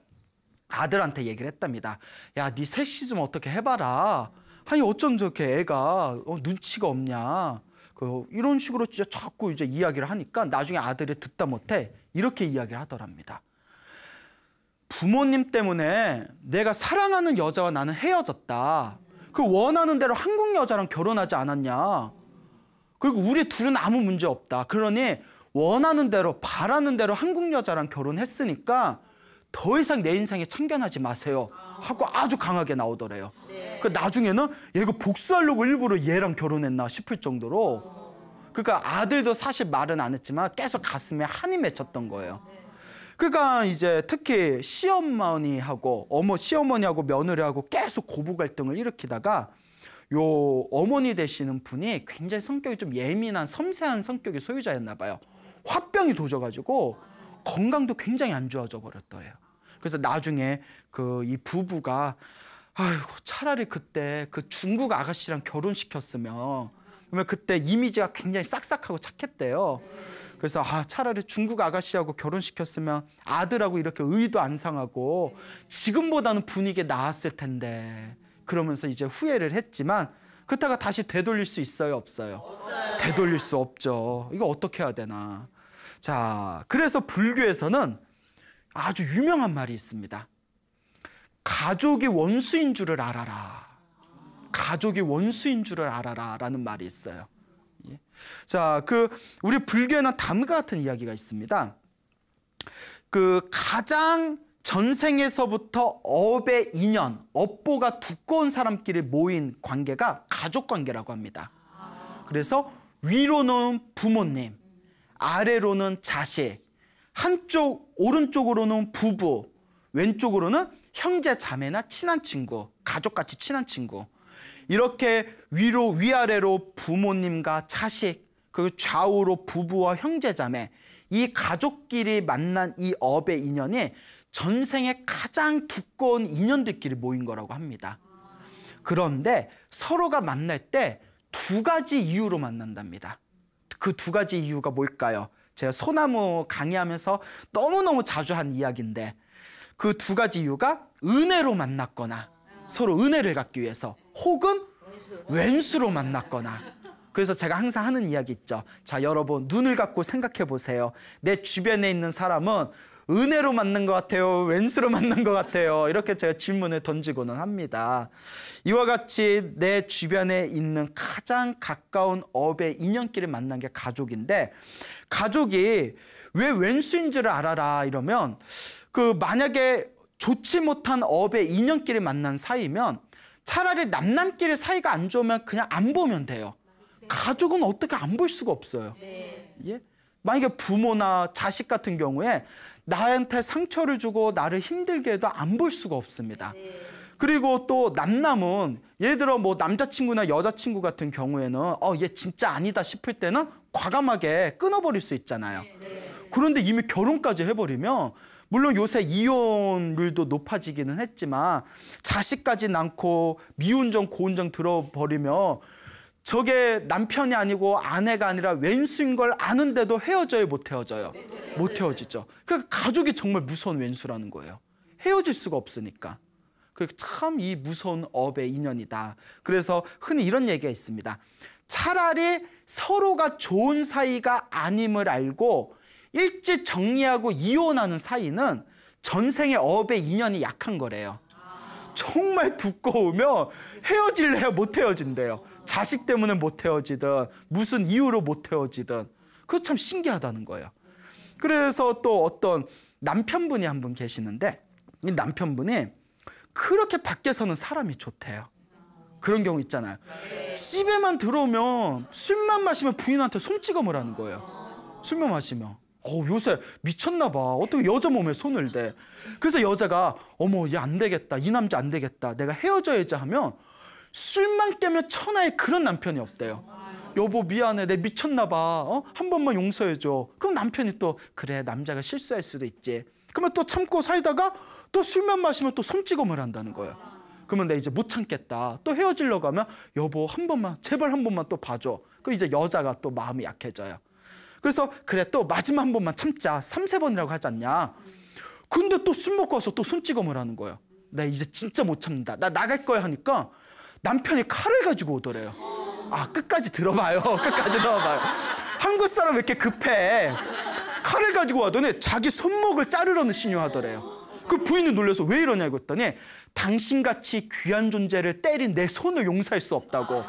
Speaker 1: 아들한테 얘기를 했답니다. 야, 네 셋이 좀 어떻게 해봐라. 아니 어쩜 저렇게 애가 어, 눈치가 없냐. 그 이런 식으로 진짜 자꾸 이제 이야기를 하니까 나중에 아들이 듣다 못해 이렇게 이야기를 하더랍니다. 부모님 때문에 내가 사랑하는 여자와 나는 헤어졌다. 그 원하는 대로 한국 여자랑 결혼하지 않았냐. 그리고 우리 둘은 아무 문제 없다. 그러니 원하는 대로 바라는 대로 한국 여자랑 결혼했으니까 더 이상 내 인생에 참견하지 마세요. 하고 아주 강하게 나오더래요. 네. 그 나중에는 얘가 복수하려고 일부러 얘랑 결혼했나 싶을 정도로 그러니까 아들도 사실 말은 안 했지만 계속 가슴에 한이 맺혔던 거예요. 그러니까 이제 특히 시어머니하고 어머 시어머니하고 며느리하고 계속 고부 갈등을 일으키다가 요 어머니 되시는 분이 굉장히 성격이 좀 예민한 섬세한 성격의 소유자였나 봐요. 화병이 도져가지고 건강도 굉장히 안 좋아져 버렸더래요. 그래서 나중에 그 이 부부가 아이고 차라리 그때 그 중국 아가씨랑 결혼시켰으면 그러면 그때 이미지가 굉장히 싹싹하고 착했대요. 그래서 아 차라리 중국 아가씨하고 결혼시켰으면 아들하고 이렇게 의도 안 상하고 지금보다는 분위기 나았을 텐데 그러면서 이제 후회를 했지만 그따가 다시 되돌릴 수 있어요 없어요? 없어요. 되돌릴 수 없죠. 이거 어떻게 해야 되나? 자 그래서 불교에서는 아주 유명한 말이 있습니다. 가족이 원수인 줄을 알아라. 가족이 원수인 줄을 알아라. 라는 말이 있어요. 예. 자, 그, 우리 불교에는 담과 같은 이야기가 있습니다. 그 가장 전생에서부터 업의 인연, 업보가 두꺼운 사람끼리 모인 관계가 가족 관계라고 합니다. 그래서 위로는 부모님, 아래로는 자식, 한쪽 오른쪽으로는 부부, 왼쪽으로는 형제 자매나 친한 친구, 가족같이 친한 친구. 이렇게 위로 위아래로 부모님과 자식, 그 좌우로 부부와 형제 자매, 이 가족끼리 만난 이 업의 인연이 전생에 가장 두꺼운 인연들끼리 모인 거라고 합니다. 그런데 서로가 만날 때 두 가지 이유로 만난답니다. 그 두 가지 이유가 뭘까요? 제가 소나무 강의하면서 너무너무 자주 한 이야기인데 그 두 가지 이유가 은혜로 만났거나 서로 은혜를 갖기 위해서 혹은 왼수로 만났거나 그래서 제가 항상 하는 이야기 있죠. 자, 여러분 눈을 갖고 생각해 보세요. 내 주변에 있는 사람은 은혜로 만난 것 같아요? 왼수로 만난 것 같아요? 이렇게 제가 질문을 던지고는 합니다. 이와 같이 내 주변에 있는 가장 가까운 업의 인연끼리 만난 게 가족인데 가족이 왜 왼수인 지를 알아라 이러면 그 만약에 좋지 못한 업의 인연끼리 만난 사이면 차라리 남남끼리 사이가 안 좋으면 그냥 안 보면 돼요. 가족은 어떻게 안 볼 수가 없어요. 네. 예? 만약에 부모나 자식 같은 경우에 나한테 상처를 주고 나를 힘들게 해도 안 볼 수가 없습니다. 네. 그리고 또 남남은 예를 들어 뭐 남자친구나 여자친구 같은 경우에는 어 얘 진짜 아니다 싶을 때는 과감하게 끊어버릴 수 있잖아요. 네, 네. 그런데 이미 결혼까지 해버리면 물론 요새 이혼율도 높아지기는 했지만 자식까지 낳고 미운정 고운정 들어버리면 저게 남편이 아니고 아내가 아니라 왼수인 걸 아는데도 헤어져요 못 헤어져요 네, 못 헤어지죠 그러니까 가족이 정말 무서운 왼수라는 거예요 헤어질 수가 없으니까 그참이 무서운 업의 인연이다. 그래서 흔히 이런 얘기가 있습니다. 차라리 서로가 좋은 사이가 아님을 알고 일찍 정리하고 이혼하는 사이는 전생의 업의 인연이 약한 거래요. 정말 두꺼우면 헤어질래야 못 헤어진대요. 자식 때문에 못 헤어지든 무슨 이유로 못 헤어지든 그거 참 신기하다는 거예요. 그래서 또 어떤 남편분이 한 분 계시는데 이 남편분이 그렇게 밖에서는 사람이 좋대요. 그런 경우 있잖아요.
Speaker 2: 집에만
Speaker 1: 들어오면 술만 마시면 부인한테 손찌검을 하는 거예요. 술만 마시면. 어, 요새 미쳤나 봐. 어떻게 여자 몸에 손을 대. 그래서 여자가 어머 얘 안 되겠다. 이 남자 안 되겠다. 내가 헤어져야지 하면 술만 깨면 천하에 그런 남편이 없대요. 여보 미안해 내 미쳤나 봐. 어? 한 번만 용서해줘. 그럼 남편이 또 그래 남자가 실수할 수도 있지. 그러면 또 참고 살다가 또 술만 마시면 또 손찌검을 한다는 거예요. 그러면 내 이제 못 참겠다. 또 헤어지려고 하면 여보 한 번만 제발 한 번만 또 봐줘. 그 이제 여자가 또 마음이 약해져요. 그래서 그래 또 마지막 한 번만 참자. 삼세 번이라고 하지 않냐. 근데 또 술 먹고 와서 또 손찌검을 하는 거예요. 나 이제 진짜 못 참는다. 나 나갈 거야 하니까 남편이 칼을 가지고 오더래요. 아 끝까지 들어봐요. 끝까지 들어봐요. 한국 사람 왜 이렇게 급해. 칼을 가지고 와더니 자기 손목을 자르려는 신유하더래요그 부인은 놀라서 왜 이러냐고 했더니 당신같이 귀한 존재를 때린 내 손을 용서할 수 없다고.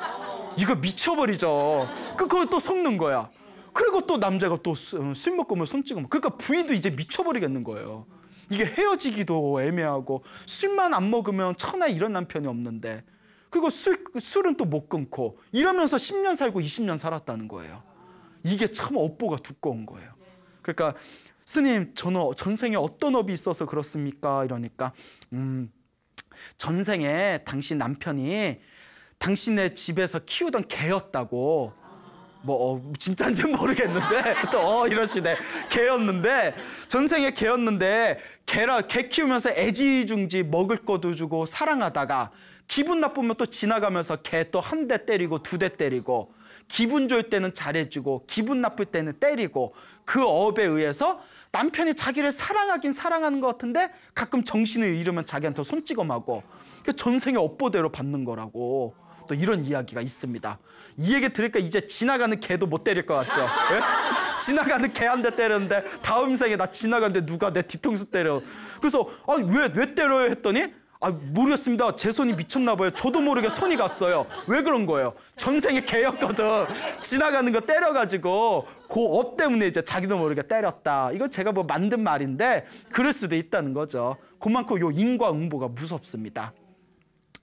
Speaker 1: 이거 미쳐버리죠. 그, 거또 속는 거야. 그리고 또 남자가 또술 어, 먹고 뭐손 찍으면 그러니까 부인도 이제 미쳐버리겠는 거예요. 이게 헤어지기도 애매하고 술만 안 먹으면 천하 에 이런 남편이 없는데 그리고 술, 술은 또 못 끊고 이러면서 10년 살고 20년 살았다는 거예요. 이게 참 업보가 두꺼운 거예요. 그러니까 스님 저는 전생에 어떤 업이 있어서 그렇습니까? 이러니까 음 전생에 당신 남편이 당신의 집에서 키우던 개였다고 뭐 어, 진짜인지 모르겠는데 또 어, 이러시네 개였는데 전생에 개였는데 개라 개 키우면서 애지중지 먹을 것도 주고 사랑하다가 기분 나쁘면 또 지나가면서 개 또 한 대 때리고 두 대 때리고 기분 좋을 때는 잘해주고 기분 나쁠 때는 때리고 그업에 의해서 남편이 자기를 사랑하긴 사랑하는 것 같은데 가끔 정신을 잃으면 자기한테 손찌검하고 그 전생의 업보대로 받는 거라고 또 이런 이야기가 있습니다. 이 얘기 들으니까 이제 지나가는 개도 못 때릴 것 같죠? 예? 지나가는 개한테 때렸는데 다음 생에 나 지나가는데 누가 내 뒤통수 때려. 그래서 아니 왜, 왜 때려요 했더니 아 모르겠습니다. 제 손이 미쳤나 봐요. 저도 모르게 손이 갔어요. 왜 그런 거예요? 전생에 개였거든. 지나가는 거 때려가지고 그 업 때문에 이제 자기도 모르게 때렸다. 이거 제가 뭐 만든 말인데 그럴 수도 있다는 거죠. 그만큼 요 인과응보가 무섭습니다.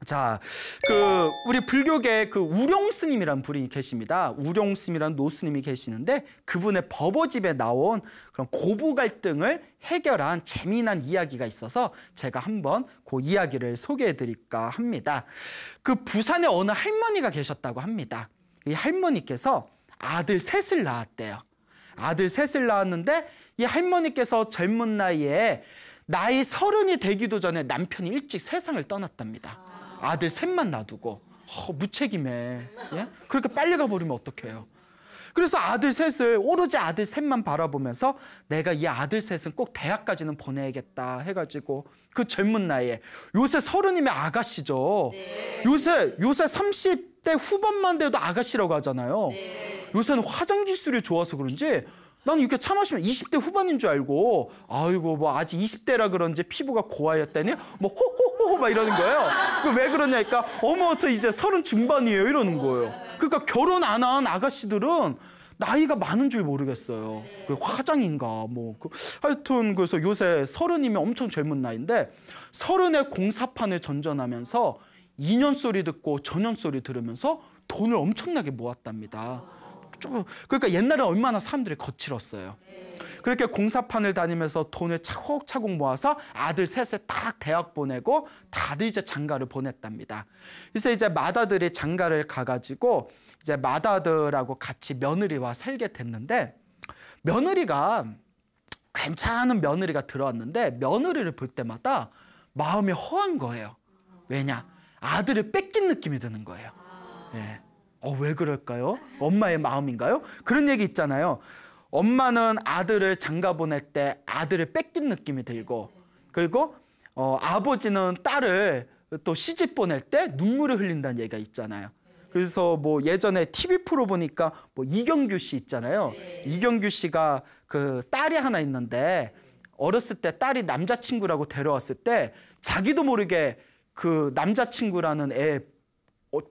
Speaker 1: 자, 그 우리 불교계 그 우룡 스님이란 분이 계십니다. 우룡 스님이란 노스님이 계시는데 그분의 버버집에 나온 그런 고부 갈등을 해결한 재미난 이야기가 있어서 제가 한번 그 이야기를 소개해 드릴까 합니다. 그 부산에 어느 할머니가 계셨다고 합니다. 이 할머니께서 아들 셋을 낳았대요. 아들 셋을 낳았는데 이 할머니께서 젊은 나이에 나이 서른이 되기도 전에 남편이 일찍 세상을 떠났답니다. 아들 셋만 놔두고 어, 무책임해. 예? 그렇게 빨리 가버리면 어떡해요. 그래서 아들 셋을 오로지 아들 셋만 바라보면서 내가 이 아들 셋은 꼭 대학까지는 보내야겠다 해가지고 그 젊은 나이에 요새 서른이면 아가씨죠. 네. 요새 요새 30대 후반만 돼도 아가씨라고 하잖아요. 네. 요새는 화장 기술이 좋아서 그런지 나는 이렇게 차 마시면 20대 후반인 줄 알고 아이고 뭐 아직 20대라 그런지 피부가 고와였다니 뭐 호호호 호막 이러는 거예요. 왜 그러냐니까 어머 저 이제 서른 중반이에요 이러는 거예요. 그러니까 결혼 안 한 아가씨들은 나이가 많은 줄 모르겠어요. 그 화장인가 뭐 그, 하여튼 그래서 요새 서른이면 엄청 젊은 나이인데 서른에 공사판에 전전하면서 2년 소리 듣고 전년 소리 들으면서 돈을 엄청나게 모았답니다. 좀 그러니까 옛날에 얼마나 사람들이 거칠었어요. 그렇게 공사판을 다니면서 돈을 차곡차곡 모아서 아들 셋을 다 대학 보내고 다들 이제 장가를 보냈답니다. 그래서 이제 마다들이 장가를 가가지고 이제 마다들하고 같이 며느리와 살게 됐는데 며느리가 괜찮은 며느리가 들어왔는데 며느리를 볼 때마다 마음이 허한 거예요. 왜냐? 아들을 뺏긴 느낌이 드는 거예요. 예. 어, 왜 그럴까요? 엄마의 마음인가요? 그런 얘기 있잖아요. 엄마는 아들을 장가 보낼 때 아들을 뺏긴 느낌이 들고 그리고 어, 아버지는 딸을 또 시집 보낼 때 눈물을 흘린다는 얘기가 있잖아요. 그래서 뭐 예전에 TV 프로 보니까 뭐 이경규 씨 있잖아요. 네. 이경규 씨가 그 딸이 하나 있는데 어렸을 때 딸이 남자친구라고 데려왔을 때 자기도 모르게 그 남자친구라는 애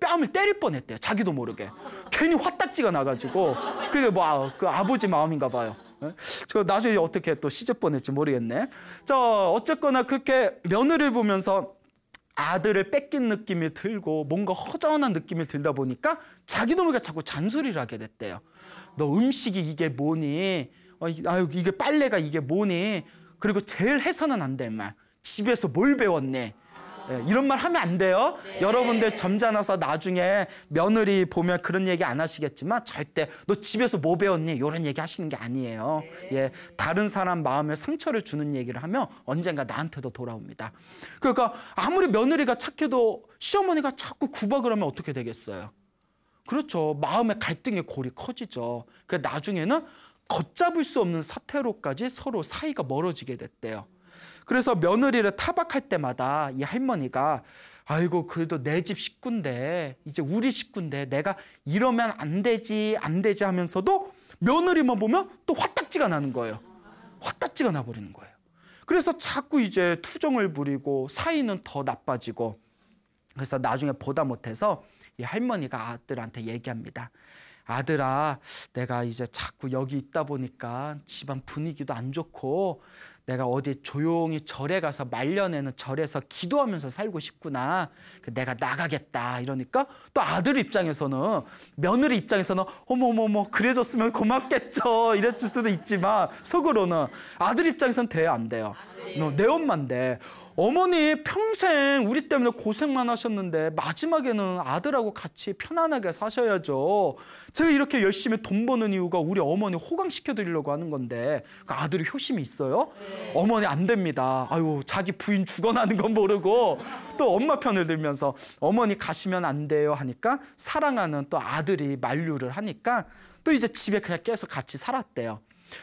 Speaker 1: 뺨을 때릴 뻔했대요. 자기도 모르게. 괜히 화딱지가 나가지고 그게 뭐그 아, 아버지 마음인가 봐요. 예? 저 나중에 어떻게 또 시집 보냈지 모르겠네. 저 어쨌거나 그렇게 며느리를 보면서 아들을 뺏긴 느낌이 들고 뭔가 허전한 느낌이 들다 보니까 자기도 모르게 자꾸 잔소리를 하게 됐대요. 너 음식이 이게 뭐니? 어, 아유 이게 빨래가 이게 뭐니? 그리고 제일 해서는 안 될 말. 집에서 뭘배웠네 네, 이런 말 하면 안 돼요. 네. 여러분들 점잖아서 나중에 며느리 보면 그런 얘기 안 하시겠지만 절대 너 집에서 뭐 배웠니? 이런 얘기 하시는 게 아니에요. 네. 예, 다른 사람 마음에 상처를 주는 얘기를 하면 언젠가 나한테도 돌아옵니다. 그러니까 아무리 며느리가 착해도 시어머니가 자꾸 구박을 하면 어떻게 되겠어요? 그렇죠. 마음의 갈등의 골이 커지죠. 그 나중에는 걷잡을 수 없는 사태로까지 서로 사이가 멀어지게 됐대요. 그래서 며느리를 타박할 때마다 이 할머니가 아이고 그래도 내 집 식구인데 이제 우리 식구인데 내가 이러면 안 되지 안 되지 하면서도 며느리만 보면 또 화딱지가 나는 거예요. 화딱지가 나버리는 거예요. 그래서 자꾸 이제 투정을 부리고 사이는 더 나빠지고 그래서 나중에 보다 못해서 이 할머니가 아들한테 얘기합니다. 아들아, 내가 이제 자꾸 여기 있다 보니까 집안 분위기도 안 좋고 내가 어디 조용히 절에 가서 말려내는 절에서 기도하면서 살고 싶구나. 그 내가 나가겠다. 이러니까 또 아들 입장에서는 며느리 입장에서는 어머머머 그래줬으면 고맙겠죠. 이랬을 수도 있지만 속으로는 아들 입장에서는 돼야 안 돼요. 너, 네. 어, 내 엄마인데 어머니 평생 우리 때문에 고생만 하셨는데 마지막에는 아들하고 같이 편안하게 사셔야죠. 제가 이렇게 열심히 돈 버는 이유가 우리 어머니 호강시켜 드리려고 하는 건데 그 아들이 효심이 있어요? 네. 어머니 안 됩니다. 아유 자기 부인 죽어나는 건 모르고 또 엄마 편을 들면서 어머니 가시면 안 돼요 하니까 사랑하는 또 아들이 만류를 하니까 또 이제 집에 그냥 계속 같이 살았대요.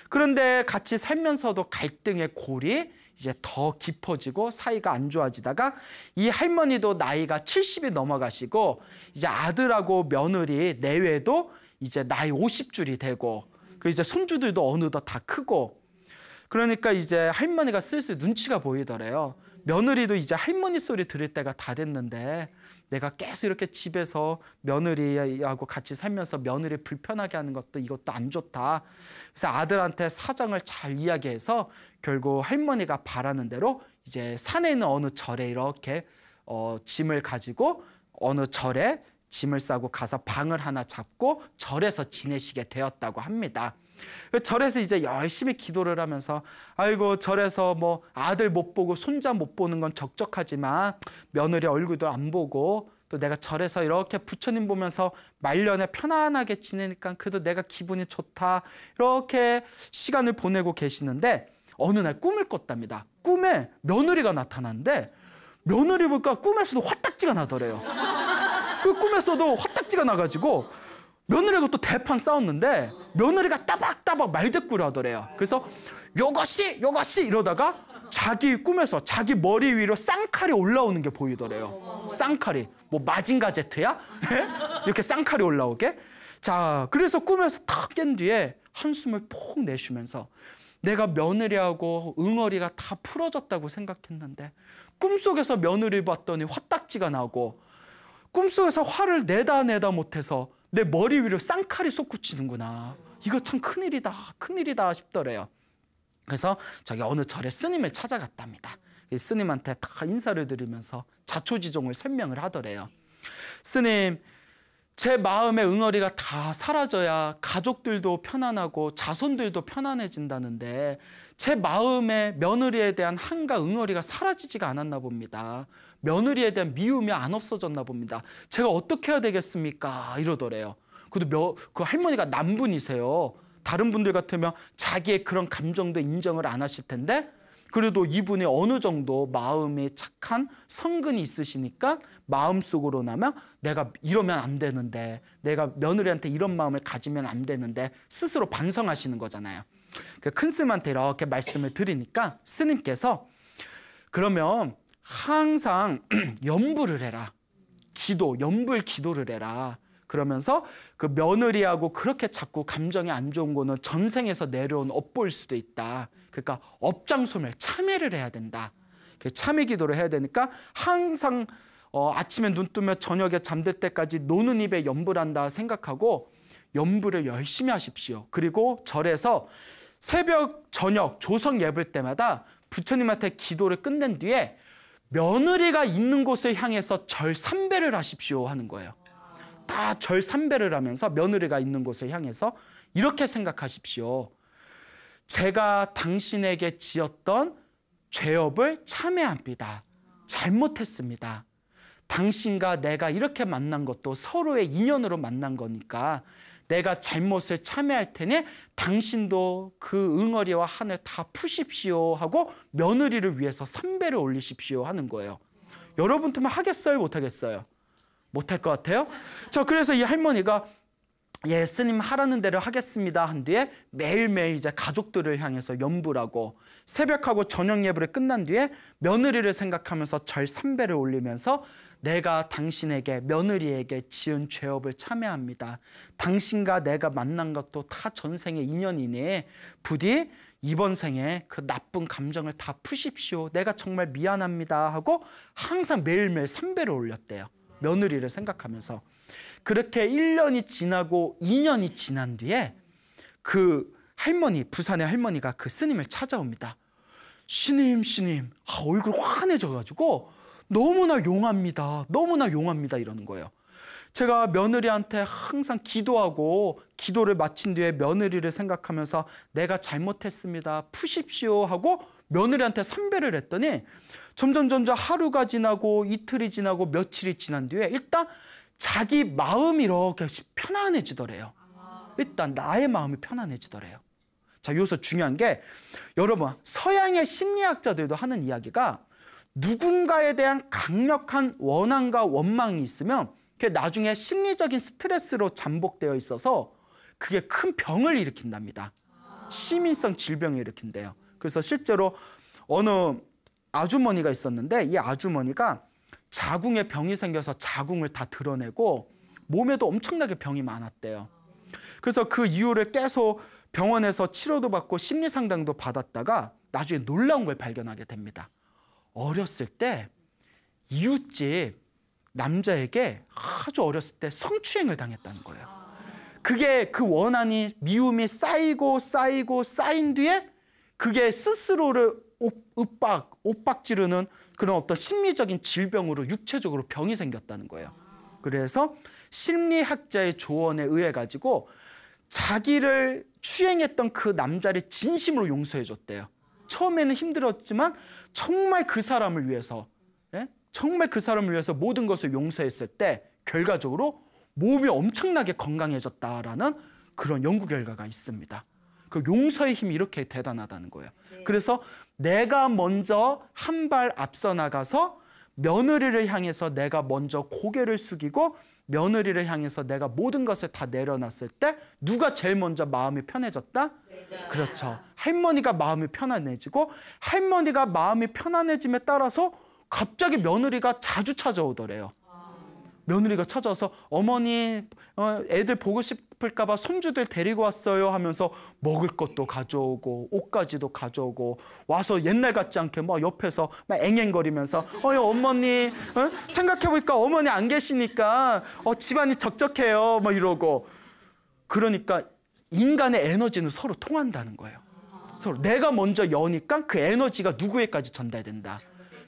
Speaker 1: 그런데 같이 살면서도 갈등의 골이 이제 더 깊어지고 사이가 안 좋아지다가 이 할머니도 나이가 70이 넘어가시고 이제 아들하고 며느리 내외도 이제 나이 50줄이 되고 그 이제 손주들도 어느덧 다 크고 그러니까 이제 할머니가 슬슬 눈치가 보이더래요. 며느리도 이제 할머니 소리 들을 때가 다 됐는데 내가 계속 이렇게 집에서 며느리하고 같이 살면서 며느리 불편하게 하는 것도 이것도 안 좋다. 그래서 아들한테 사정을 잘 이야기해서 결국 할머니가 바라는 대로 이제 산에 있는 어느 절에 이렇게 어, 짐을 가지고 어느 절에 짐을 싸고 가서 방을 하나 잡고 절에서 지내시게 되었다고 합니다. 그 절에서 이제 열심히 기도를 하면서 아이고 절에서 뭐 아들 못 보고 손자 못 보는 건 적적하지만 며느리 얼굴도 안 보고 또 내가 절에서 이렇게 부처님 보면서 말년에 편안하게 지내니까 그래도 내가 기분이 좋다 이렇게 시간을 보내고 계시는데 어느 날 꿈을 꿨답니다. 꿈에 며느리가 나타났는데 며느리 보니까 꿈에서도 화딱지가 나더래요. 그 꿈에서도 화딱지가 나가지고 며느리하고 또 대판 싸웠는데 며느리가 따박따박 말대꾸를 하더래요. 그래서 요것이 요것이 이러다가 자기 꿈에서 자기 머리 위로 쌍칼이 올라오는 게 보이더래요. 쌍칼이 뭐 마징가 제트야? 예? 이렇게 쌍칼이 올라오게. 자 그래서 꿈에서 탁 깬 뒤에 한숨을 폭 내쉬면서 내가 며느리하고 응어리가 다 풀어졌다고 생각했는데 꿈속에서 며느리 봤더니 화딱지가 나고 꿈속에서 화를 내다 내다 못해서 내 머리 위로 쌍칼이 솟구치는구나. 이거 참 큰일이다. 큰일이다 싶더래요. 그래서 자기 어느 절에 스님을 찾아갔답니다. 스님한테 다 인사를 드리면서 자초지종을 설명을 하더래요. 스님, 제 마음의 응어리가 다 사라져야 가족들도 편안하고 자손들도 편안해진다는데 제 마음의 며느리에 대한 한가 응어리가 사라지지가 않았나 봅니다. 며느리에 대한 미움이 안 없어졌나 봅니다. 제가 어떻게 해야 되겠습니까? 이러더래요. 그래도 그 할머니가 남분이세요. 다른 분들 같으면 자기의 그런 감정도 인정을 안 하실 텐데 그래도 이분이 어느 정도 마음에 착한 성근이 있으시니까 마음속으로나마 내가 이러면 안 되는데 내가 며느리한테 이런 마음을 가지면 안 되는데 스스로 반성하시는 거잖아요. 그 큰 스님한테 이렇게 말씀을 드리니까 스님께서 그러면 항상 염불을 해라. 기도, 염불 기도를 해라. 그러면서 그 며느리하고 그렇게 자꾸 감정이 안 좋은 거는 전생에서 내려온 업보일 수도 있다. 그러니까 업장소멸, 참회를 해야 된다. 참회 기도를 해야 되니까 항상 어, 아침에 눈 뜨면 저녁에 잠들 때까지 노는 입에 염불한다 생각하고 염불을 열심히 하십시오. 그리고 절에서 새벽, 저녁, 조성 예불 때마다 부처님한테 기도를 끝낸 뒤에 며느리가 있는 곳을 향해서 절삼배를 하십시오 하는 거예요. 다 절삼배를 하면서 며느리가 있는 곳을 향해서 이렇게 생각하십시오. 제가 당신에게 지었던 죄업을 참회합니다. 잘못했습니다. 당신과 내가 이렇게 만난 것도 서로의 인연으로 만난 거니까 내가 잘못을 참회할 테니 당신도 그 응어리와 한을 다 푸십시오 하고 며느리를 위해서 삼배를 올리십시오 하는 거예요. 여러분 틈에 하겠어요? 못하겠어요? 못 할 것 같아요? 자, 그래서 이 할머니가 예, 스님 하라는 대로 하겠습니다 한 뒤에 매일매일 이제 가족들을 향해서 연불하고 새벽하고 저녁 예불이 끝난 뒤에 며느리를 생각하면서 절 삼배를 올리면서 내가 당신에게 며느리에게 지은 죄업을 참회합니다. 당신과 내가 만난 것도 다 전생의 인연이니 부디 이번 생에 그 나쁜 감정을 다 푸십시오. 내가 정말 미안합니다 하고 항상 매일매일 삼배를 올렸대요. 며느리를 생각하면서 그렇게 1년이 지나고 2년이 지난 뒤에 그 할머니 부산의 할머니가 그 스님을 찾아옵니다. 스님 스님 아, 얼굴 환해져가지고 너무나 용합니다. 너무나 용합니다. 이러는 거예요. 제가 며느리한테 항상 기도하고 기도를 마친 뒤에 며느리를 생각하면서 내가 잘못했습니다. 푸십시오 하고 며느리한테 삼배를 했더니 점점 점점 하루가 지나고 이틀이 지나고 며칠이 지난 뒤에 일단 자기 마음이 이렇게 편안해지더래요. 일단 나의 마음이 편안해지더래요. 자, 여기서 중요한 게 여러분 서양의 심리학자들도 하는 이야기가 누군가에 대한 강력한 원한과 원망이 있으면 그게 나중에 심리적인 스트레스로 잠복되어 있어서 그게 큰 병을 일으킨답니다. 시민성 질병을 일으킨대요. 그래서 실제로 어느 아주머니가 있었는데 이 아주머니가 자궁에 병이 생겨서 자궁을 다 드러내고 몸에도 엄청나게 병이 많았대요. 그래서 그 이유를 계속 병원에서 치료도 받고 심리 상담도 받았다가 나중에 놀라운 걸 발견하게 됩니다. 어렸을 때 이웃집 남자에게 아주 어렸을 때 성추행을 당했다는 거예요. 그게 그 원한이 미움이 쌓이고 쌓이고 쌓인 뒤에 그게 스스로를 윽박, 옥박 지르는 그런 어떤 심리적인 질병으로 육체적으로 병이 생겼다는 거예요. 그래서 심리학자의 조언에 의해 가지고 자기를 추행했던 그 남자를 진심으로 용서해 줬대요. 처음에는 힘들었지만 정말 그 사람을 위해서 예? 정말 그 사람을 위해서 모든 것을 용서했을 때 결과적으로 몸이 엄청나게 건강해졌다라는 그런 연구 결과가 있습니다. 그 용서의 힘이 이렇게 대단하다는 거예요. 네. 그래서 내가 먼저 한 발 앞서 나가서 며느리를 향해서 내가 먼저 고개를 숙이고 며느리를 향해서 내가 모든 것을 다 내려놨을 때 누가 제일 먼저 마음이 편해졌다? 그렇죠. 아. 할머니가 마음이 편안해지고 할머니가 마음이 편안해짐에 따라서 갑자기 며느리가 자주 찾아오더래요. 아. 며느리가 찾아와서 어머니 어, 애들 보고 싶을까 봐 손주들 데리고 왔어요 하면서 먹을 것도 가져오고 옷까지도 가져오고 와서 옛날 같지 않게 막 옆에서 막 앵앵거리면서 어이 어머니 어? 생각해보니까 어머니 안 계시니까 어, 집안이 적적해요 막 이러고 그러니까 인간의 에너지는 서로 통한다는 거예요. 서로 내가 먼저 여니까 그 에너지가 누구에까지 전달된다.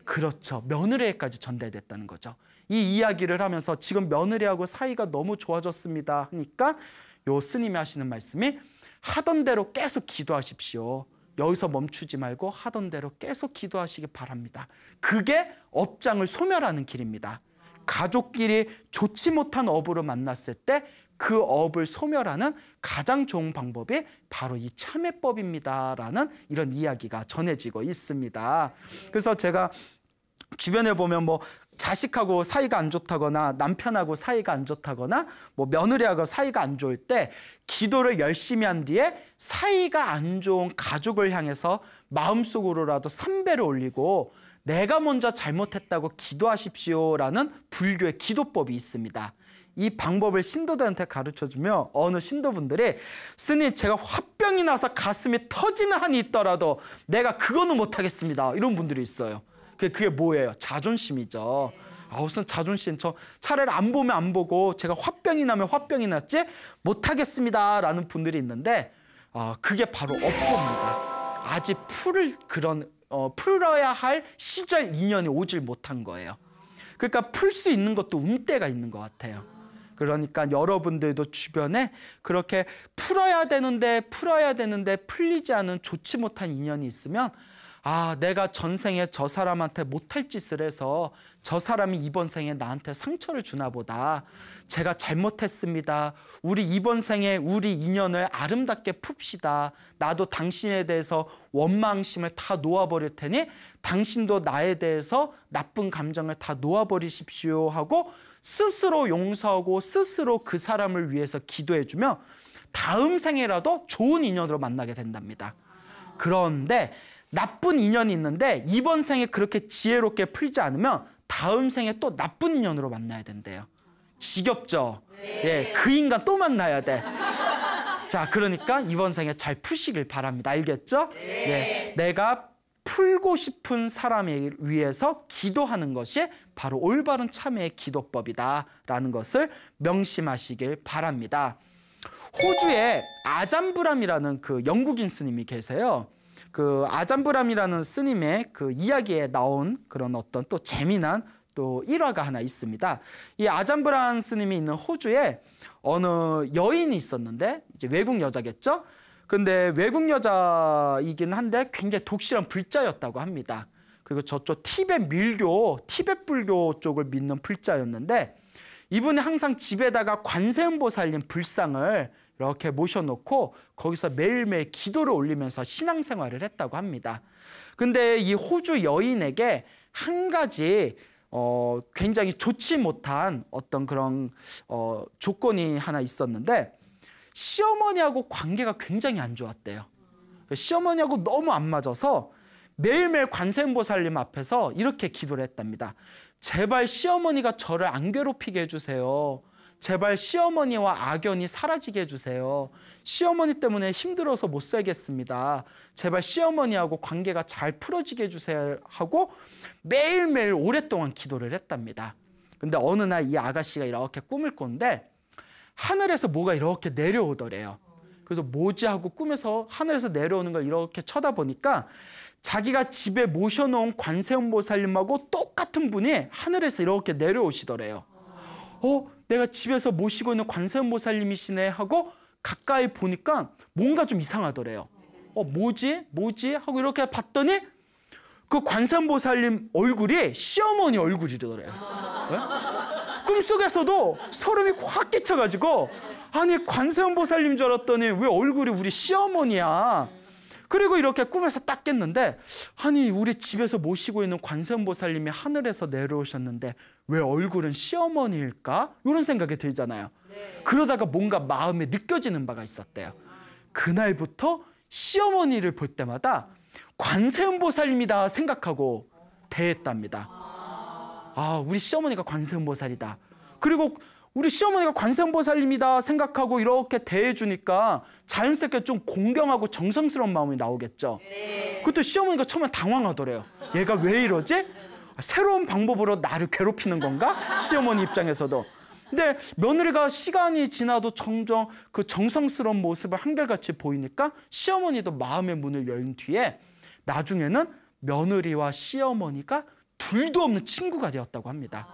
Speaker 1: 그렇죠. 며느리에까지 전달됐다는 거죠. 이 이야기를 하면서 지금 며느리하고 사이가 너무 좋아졌습니다 하니까 요 스님이 하시는 말씀이 하던 대로 계속 기도하십시오. 여기서 멈추지 말고 하던 대로 계속 기도하시기 바랍니다. 그게 업장을 소멸하는 길입니다. 가족끼리 좋지 못한 업으로 만났을 때 그업을 소멸하는 가장 좋은 방법이 바로 이 참외법입니다라는 이런 이야기가 전해지고 있습니다. 그래서 제가 주변에 보면 뭐 자식하고 사이가 안 좋다거나 남편하고 사이가 안 좋다거나 뭐 며느리하고 사이가 안 좋을 때 기도를 열심히 한 뒤에 사이가 안 좋은 가족을 향해서 마음속으로라도 삼배를 올리고 내가 먼저 잘못했다고 기도하십시오라는 불교의 기도법이 있습니다. 이 방법을 신도들한테 가르쳐주며 어느 신도분들이 스님 제가 화병이 나서 가슴이 터지는 한이 있더라도 내가 그거는 못하겠습니다. 이런 분들이 있어요. 그게, 그게 뭐예요? 자존심이죠. 아, 우선 자존심. 저 차라리 안 보면 안 보고 제가 화병이 나면 화병이 났지 못하겠습니다. 라는 분들이 있는데 아, 그게 바로 업보입니다. 아직 풀을 그런 어, 풀어야 할 시절 인연이 오질 못한 거예요. 그러니까 풀 수 있는 것도 운때가 있는 것 같아요. 그러니까 여러분들도 주변에 그렇게 풀어야 되는데 풀어야 되는데 풀리지 않은 좋지 못한 인연이 있으면 아 내가 전생에 저 사람한테 못할 짓을 해서 저 사람이 이번 생에 나한테 상처를 주나 보다 제가 잘못했습니다 우리 이번 생에 우리 인연을 아름답게 풉시다 나도 당신에 대해서 원망심을 다 놓아버릴 테니 당신도 나에 대해서 나쁜 감정을 다 놓아버리십시오 하고 스스로 용서하고 스스로 그 사람을 위해서 기도해주며 다음 생에라도 좋은 인연으로 만나게 된답니다. 그런데 나쁜 인연이 있는데 이번 생에 그렇게 지혜롭게 풀지 않으면 다음 생에 또 나쁜 인연으로 만나야 된대요. 지겹죠? 예, 그 인간 또 만나야 돼. 자, 그러니까 이번 생에 잘 푸시길 바랍니다. 알겠죠? 네. 예, 내가 풀고 싶은 사람을 위해서 기도하는 것이 바로 올바른 참회의 기도법이다라는 것을 명심하시길 바랍니다. 호주에 아잠브람이라는 그 영국인 스님이 계세요. 그 아잠브람이라는 스님의 그 이야기에 나온 그런 어떤 또 재미난 또 일화가 하나 있습니다. 이 아잠브람 스님이 있는 호주에 어느 여인이 있었는데 이제 외국 여자겠죠? 근데 외국 여자이긴 한데 굉장히 독실한 불자였다고 합니다. 그리고 저쪽 티벳 밀교, 티벳 불교 쪽을 믿는 불자였는데 이분은 항상 집에다가 관세음보살님 불상을 이렇게 모셔놓고 거기서 매일매일 기도를 올리면서 신앙생활을 했다고 합니다. 근데 이 호주 여인에게 한 가지 어, 굉장히 좋지 못한 어떤 그런 어, 조건이 하나 있었는데 시어머니하고 관계가 굉장히 안 좋았대요. 그 시어머니하고 너무 안 맞아서 매일매일 관세음보살님 앞에서 이렇게 기도를 했답니다. 제발 시어머니가 저를 안 괴롭히게 해주세요. 제발 시어머니와 악연이 사라지게 해주세요. 시어머니 때문에 힘들어서 못 살겠습니다. 제발 시어머니하고 관계가 잘 풀어지게 해주세요. 하고 매일매일 오랫동안 기도를 했답니다. 근데 어느 날 이 아가씨가 이렇게 꿈을 꾼데 하늘에서 뭐가 이렇게 내려오더래요. 그래서 모지 하고 꿈에서 하늘에서 내려오는 걸 이렇게 쳐다보니까 자기가 집에 모셔놓은 관세음보살님하고 똑같은 분이 하늘에서 이렇게 내려오시더래요. 어, 내가 집에서 모시고 있는 관세음보살님이시네 하고 가까이 보니까 뭔가 좀 이상하더래요. 어, 뭐지? 뭐지? 하고 이렇게 봤더니 그 관세음보살님 얼굴이 시어머니 얼굴이더래요. 네? 꿈속에서도 소름이 확 끼쳐가지고 아니 관세음 보살님 줄 알았더니 왜 얼굴이 우리 시어머니야. 그리고 이렇게 꿈에서 딱 깼는데 아니 우리 집에서 모시고 있는 관세음 보살님이 하늘에서 내려오셨는데 왜 얼굴은 시어머니일까? 이런 생각이 들잖아요. 네. 그러다가 뭔가 마음에 느껴지는 바가 있었대요. 그날부터 시어머니를 볼 때마다 관세음보살님이다 생각하고 대했답니다. 아, 우리 시어머니가 관세음보살이다. 그리고 우리 시어머니가 관세음보살입니다 생각하고 이렇게 대해주니까 자연스럽게 좀 공경하고 정성스러운 마음이 나오겠죠. 네. 그때 시어머니가 처음에 당황하더래요. 얘가 왜 이러지? 새로운 방법으로 나를 괴롭히는 건가? 시어머니 입장에서도. 근데 며느리가 시간이 지나도 점점 그 정성스러운 모습을 한결같이 보이니까 시어머니도 마음의 문을 연 뒤에 나중에는 며느리와 시어머니가 둘도 없는 친구가 되었다고 합니다.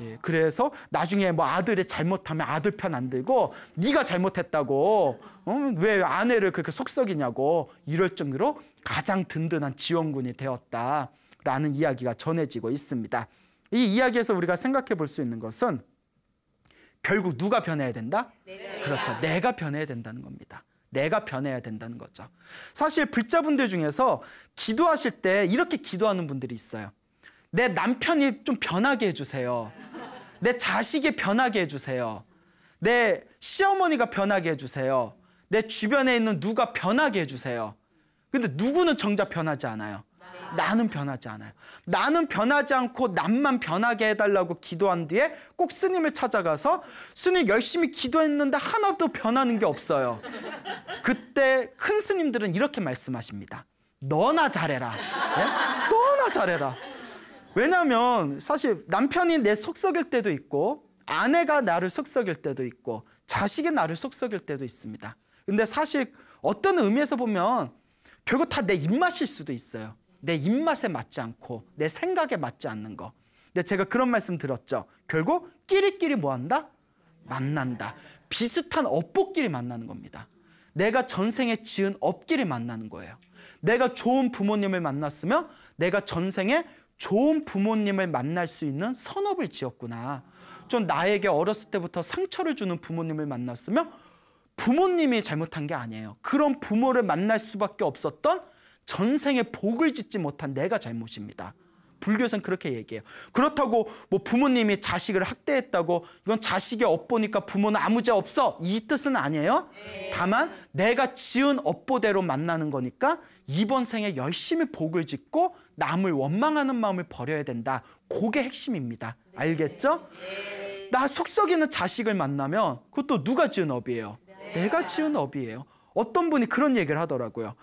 Speaker 1: 예, 그래서 나중에 뭐아들이 잘못하면 아들 편 안 들고 네가 잘못했다고 어, 왜 아내를 그렇게 속썩이냐고 이럴 정도로 가장 든든한 지원군이 되었다라는 이야기가 전해지고 있습니다. 이 이야기에서 우리가 생각해 볼 수 있는 것은 결국 누가 변해야 된다? 내가. 그렇죠. 내가 변해야 된다는 겁니다. 내가 변해야 된다는 거죠. 사실 불자분들 중에서 기도하실 때 이렇게 기도하는 분들이 있어요. 내 남편이 좀 변하게 해주세요. 내 자식이 변하게 해주세요. 내 시어머니가 변하게 해주세요. 내 주변에 있는 누가 변하게 해주세요. 근데 누구는 정작 변하지 않아요. 나는 변하지 않아요. 나는 변하지 않고 남만 변하게 해달라고 기도한 뒤에 꼭 스님을 찾아가서 스님 열심히 기도했는데 하나도 변하는 게 없어요. 그때 큰 스님들은 이렇게 말씀하십니다. 너나 잘해라. 네? 너나 잘해라. 왜냐하면 사실 남편이 내 속썩일 때도 있고 아내가 나를 속썩일 때도 있고 자식이 나를 속썩일 때도 있습니다. 근데 사실 어떤 의미에서 보면 결국 다 내 입맛일 수도 있어요. 내 입맛에 맞지 않고 내 생각에 맞지 않는 거. 근데 제가 그런 말씀 들었죠. 결국 끼리끼리 뭐한다? 만난다. 비슷한 업보끼리 만나는 겁니다. 내가 전생에 지은 업끼리 만나는 거예요. 내가 좋은 부모님을 만났으면 내가 전생에 좋은 부모님을 만날 수 있는 선업을 지었구나. 좀 나에게 어렸을 때부터 상처를 주는 부모님을 만났으면 부모님이 잘못한 게 아니에요. 그런 부모를 만날 수밖에 없었던 전생의 복을 짓지 못한 내가 잘못입니다. 불교에서는 그렇게 얘기해요. 그렇다고 뭐 부모님이 자식을 학대했다고 이건 자식의 업보니까 부모는 아무 죄 없어 이 뜻은 아니에요. 네. 다만 내가 지은 업보대로 만나는 거니까 이번 생에 열심히 복을 짓고 남을 원망하는 마음을 버려야 된다. 그게 핵심입니다. 네. 알겠죠? 네. 나 속썩이는 자식을 만나면 그것도 누가 지은 업이에요? 네. 내가 지은 업이에요. 어떤 분이 그런 얘기를 하더라고요.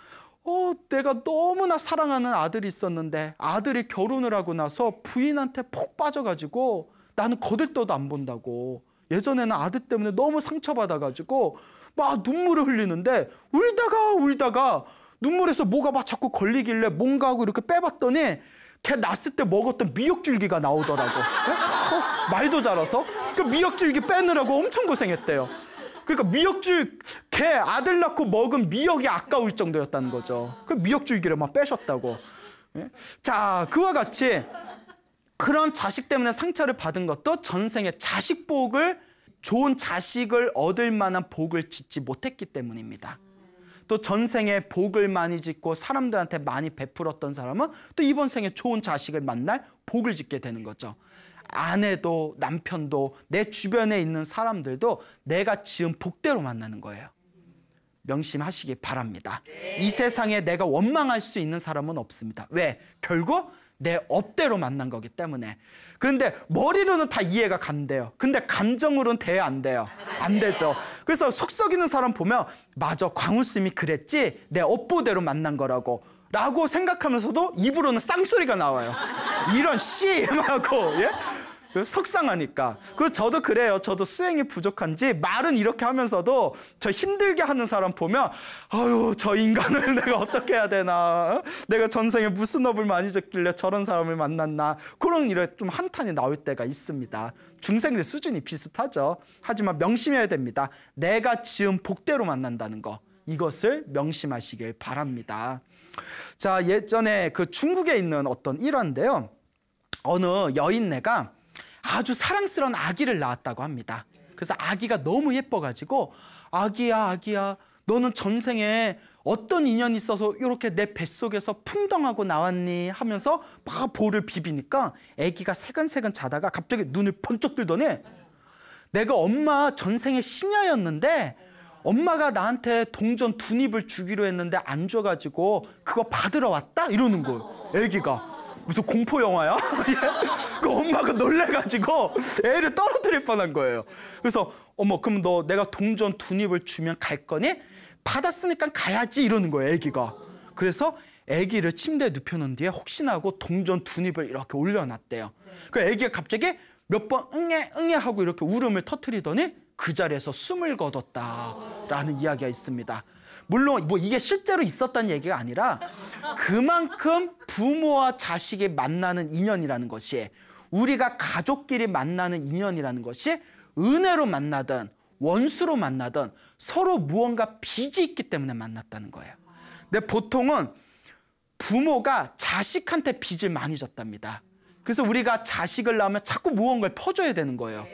Speaker 1: 어, 내가 너무나 사랑하는 아들이 있었는데 아들이 결혼을 하고 나서 부인한테 폭 빠져가지고 나는 거들떠도 안 본다고. 예전에는 아들 때문에 너무 상처받아가지고 막 눈물을 흘리는데 울다가 울다가 눈물에서 뭐가 막 자꾸 걸리길래 뭔가 하고 이렇게 빼봤더니 걔 났을 때 먹었던 미역줄기가 나오더라고. 어? 말도 잘해서. 그 미역줄기 빼느라고 엄청 고생했대요. 그러니까 미역줄 걔 아들 낳고 먹은 미역이 아까울 정도였다는 거죠. 그 미역줄기를 막 빼셨다고. 예? 자 그와 같이 그런 자식 때문에 상처를 받은 것도 전생에 자식 복을 좋은 자식을 얻을 만한 복을 짓지 못했기 때문입니다. 또 전생에 복을 많이 짓고 사람들한테 많이 베풀었던 사람은 또 이번 생에 좋은 자식을 만날 복을 짓게 되는 거죠. 아내도 남편도 내 주변에 있는 사람들도 내가 지은 복대로 만나는 거예요. 명심하시기 바랍니다. 네. 이 세상에 내가 원망할 수 있는 사람은 없습니다. 왜? 결국 내 업대로 만난 거기 때문에 그런데 머리로는 다 이해가 간대요 근데 감정으로는 돼안 돼요 안 되죠 그래서 속 썩이는 사람 보면 맞아 광우쌤이 그랬지 내 업보대로 만난 거라고 라고 생각하면서도 입으로는 쌍소리가 나와요 이런 씨 하고 예? 속상하니까. 그 저도 그래요. 저도 수행이 부족한지 말은 이렇게 하면서도 저 힘들게 하는 사람 보면 아유 저 인간을 내가 어떻게 해야 되나. 어? 내가 전생에 무슨 업을 많이 졌길래 저런 사람을 만났나. 그런 일에 좀 한탄이 나올 때가 있습니다. 중생들 수준이 비슷하죠. 하지만 명심해야 됩니다. 내가 지은 복대로 만난다는 거. 이것을 명심하시길 바랍니다. 자, 예전에 그 중국에 있는 어떤 일화인데요. 어느 여인네가 아주 사랑스러운 아기를 낳았다고 합니다. 그래서 아기가 너무 예뻐가지고 아기야 아기야 너는 전생에 어떤 인연이 있어서 이렇게 내 뱃속에서 풍덩하고 나왔니 하면서 막 볼을 비비니까 아기가 새근새근 자다가 갑자기 눈을 번쩍 들더니 내가 엄마 전생에 신녀였는데 엄마가 나한테 동전 두 입을 주기로 했는데 안 줘가지고 그거 받으러 왔다 이러는 거예요 아기가 무슨 공포 영화야? 그 엄마가 놀래가지고 애를 떨어뜨릴 뻔한 거예요. 그래서 어머 그럼 너 내가 동전 두입을 주면 갈 거니? 받았으니까 가야지 이러는 거예요 애기가. 그래서 애기를 침대에 눕혀놓은 뒤에 혹시나 하고 동전 두입을 이렇게 올려놨대요. 그 애기가 갑자기 몇 번 응애 응애 하고 이렇게 울음을 터트리더니 그 자리에서 숨을 거뒀다라는 이야기가 있습니다. 물론 뭐 이게 실제로 있었다는 얘기가 아니라 그만큼 부모와 자식이 만나는 인연이라는 것이 우리가 가족끼리 만나는 인연이라는 것이 은혜로 만나든 원수로 만나든 서로 무언가 빚이 있기 때문에 만났다는 거예요. 근데 보통은 부모가 자식한테 빚을 많이 졌답니다. 그래서 우리가 자식을 낳으면 자꾸 무언가를 퍼줘야 되는 거예요.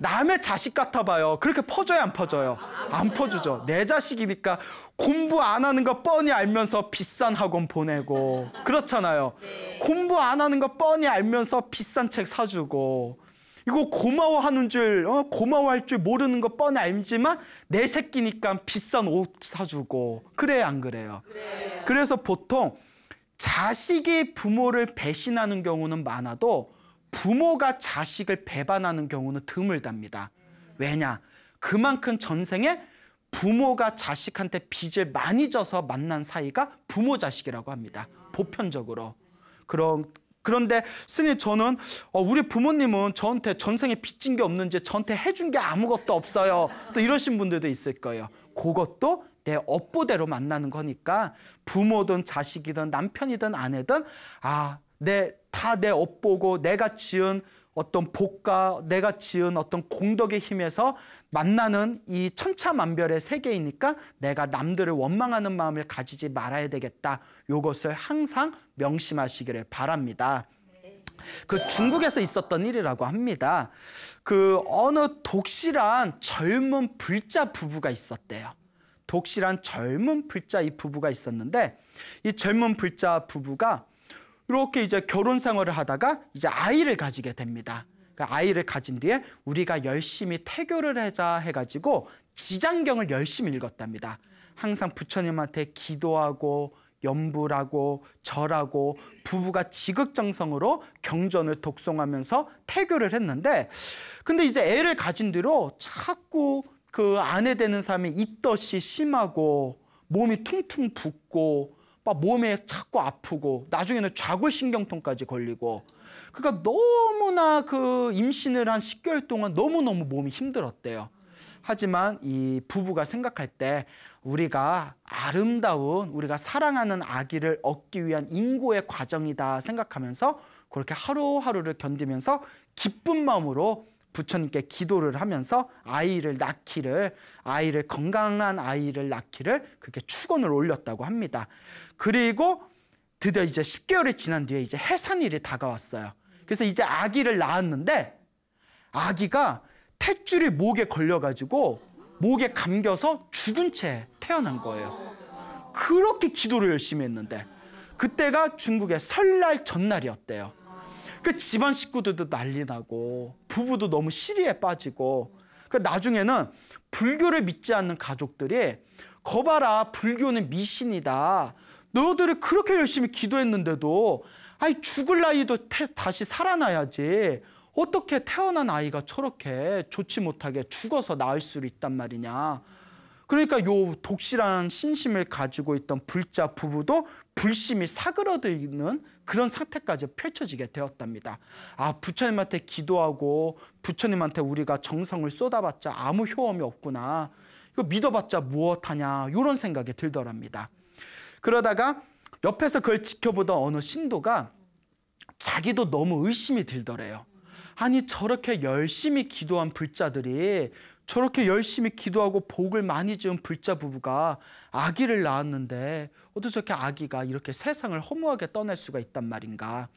Speaker 1: 남의 자식 같아 봐요. 그렇게 퍼져요, 안 퍼져요? 안 퍼주죠. 내 자식이니까 공부 안 하는 거 뻔히 알면서 비싼 학원 보내고 그렇잖아요. 공부 안 하는 거 뻔히 알면서 비싼 책 사주고 이거 고마워하는 줄, 어? 고마워할 줄 모르는 거 뻔히 알지만 내 새끼니까 비싼 옷 사주고 그래 안 그래요. 그래서 보통 자식이 부모를 배신하는 경우는 많아도 부모가 자식을 배반하는 경우는 드물답니다. 왜냐? 그만큼 전생에 부모가 자식한테 빚을 많이 져서 만난 사이가 부모 자식이라고 합니다. 보편적으로. 그런 그런데 스님 저는 어, 우리 부모님은 저한테 전생에 빚진 게 없는지 저한테 해준 게 아무것도 없어요. 또 이러신 분들도 있을 거예요. 그것도 내 업보대로 만나는 거니까 부모든 자식이든 남편이든 아내든 아, 내 다내 업보고 내가 지은 어떤 복과 내가 지은 어떤 공덕의 힘에서 만나는 이 천차만별의 세계이니까 내가 남들을 원망하는 마음을 가지지 말아야 되겠다. 요것을 항상 명심하시기를 바랍니다. 그 중국에서 있었던 일이라고 합니다. 그 어느 독실한 젊은 불자 부부가 있었대요. 독실한 젊은 불자 이 부부가 있었는데 이 젊은 불자 부부가 이렇게 이제 결혼 생활을 하다가 이제 아이를 가지게 됩니다. 그 아이를 가진 뒤에 우리가 열심히 태교를 하자 해가지고 지장경을 열심히 읽었답니다. 항상 부처님한테 기도하고 염불하고 절하고 부부가 지극정성으로 경전을 독송하면서 태교를 했는데 근데 이제 애를 가진 뒤로 자꾸 그 아내 되는 사람이 입덧이 심하고 몸이 퉁퉁 붓고 막 몸에 자꾸 아프고 나중에는 좌골신경통까지 걸리고 그러니까 너무나 그 임신을 한 10개월 동안 너무너무 몸이 힘들었대요. 하지만 이 부부가 생각할 때 우리가 아름다운 우리가 사랑하는 아기를 얻기 위한 인고의 과정이다 생각하면서 그렇게 하루하루를 견디면서 기쁜 마음으로 부처님께 기도를 하면서 아이를 낳기를 아이를 건강한 아이를 낳기를 그렇게 축원을 올렸다고 합니다. 그리고 드디어 이제 10개월이 지난 뒤에 이제 해산일이 다가왔어요. 그래서 이제 아기를 낳았는데 아기가 탯줄이 목에 걸려가지고 목에 감겨서 죽은 채 태어난 거예요. 그렇게 기도를 열심히 했는데 그때가 중국의 설날 전날이었대요. 그 집안 식구들도 난리 나고 부부도 너무 시리에 빠지고 그 나중에는 불교를 믿지 않는 가족들이 거봐라 불교는 미신이다. 너들이 그렇게 열심히 기도했는데도 아이 죽을 나이도 태, 다시 살아나야지. 어떻게 태어난 아이가 저렇게 좋지 못하게 죽어서 나을 수 있단 말이냐. 그러니까 요 독실한 신심을 가지고 있던 불자 부부도 불심이 사그러드는 그런 상태까지 펼쳐지게 되었답니다. 아 부처님한테 기도하고 부처님한테 우리가 정성을 쏟아봤자 아무 효험이 없구나. 이거 믿어봤자 무엇하냐 이런 생각이 들더랍니다. 그러다가 옆에서 그걸 지켜보던 어느 신도가 자기도 너무 의심이 들더래요. 아니 저렇게 열심히 기도한 불자들이 저렇게 열심히 기도하고 복을 많이 지은 불자 부부가 아기를 낳았는데 어떻게 저렇게 아기가 이렇게 세상을 허무하게 떠날 수가 있단 말인가.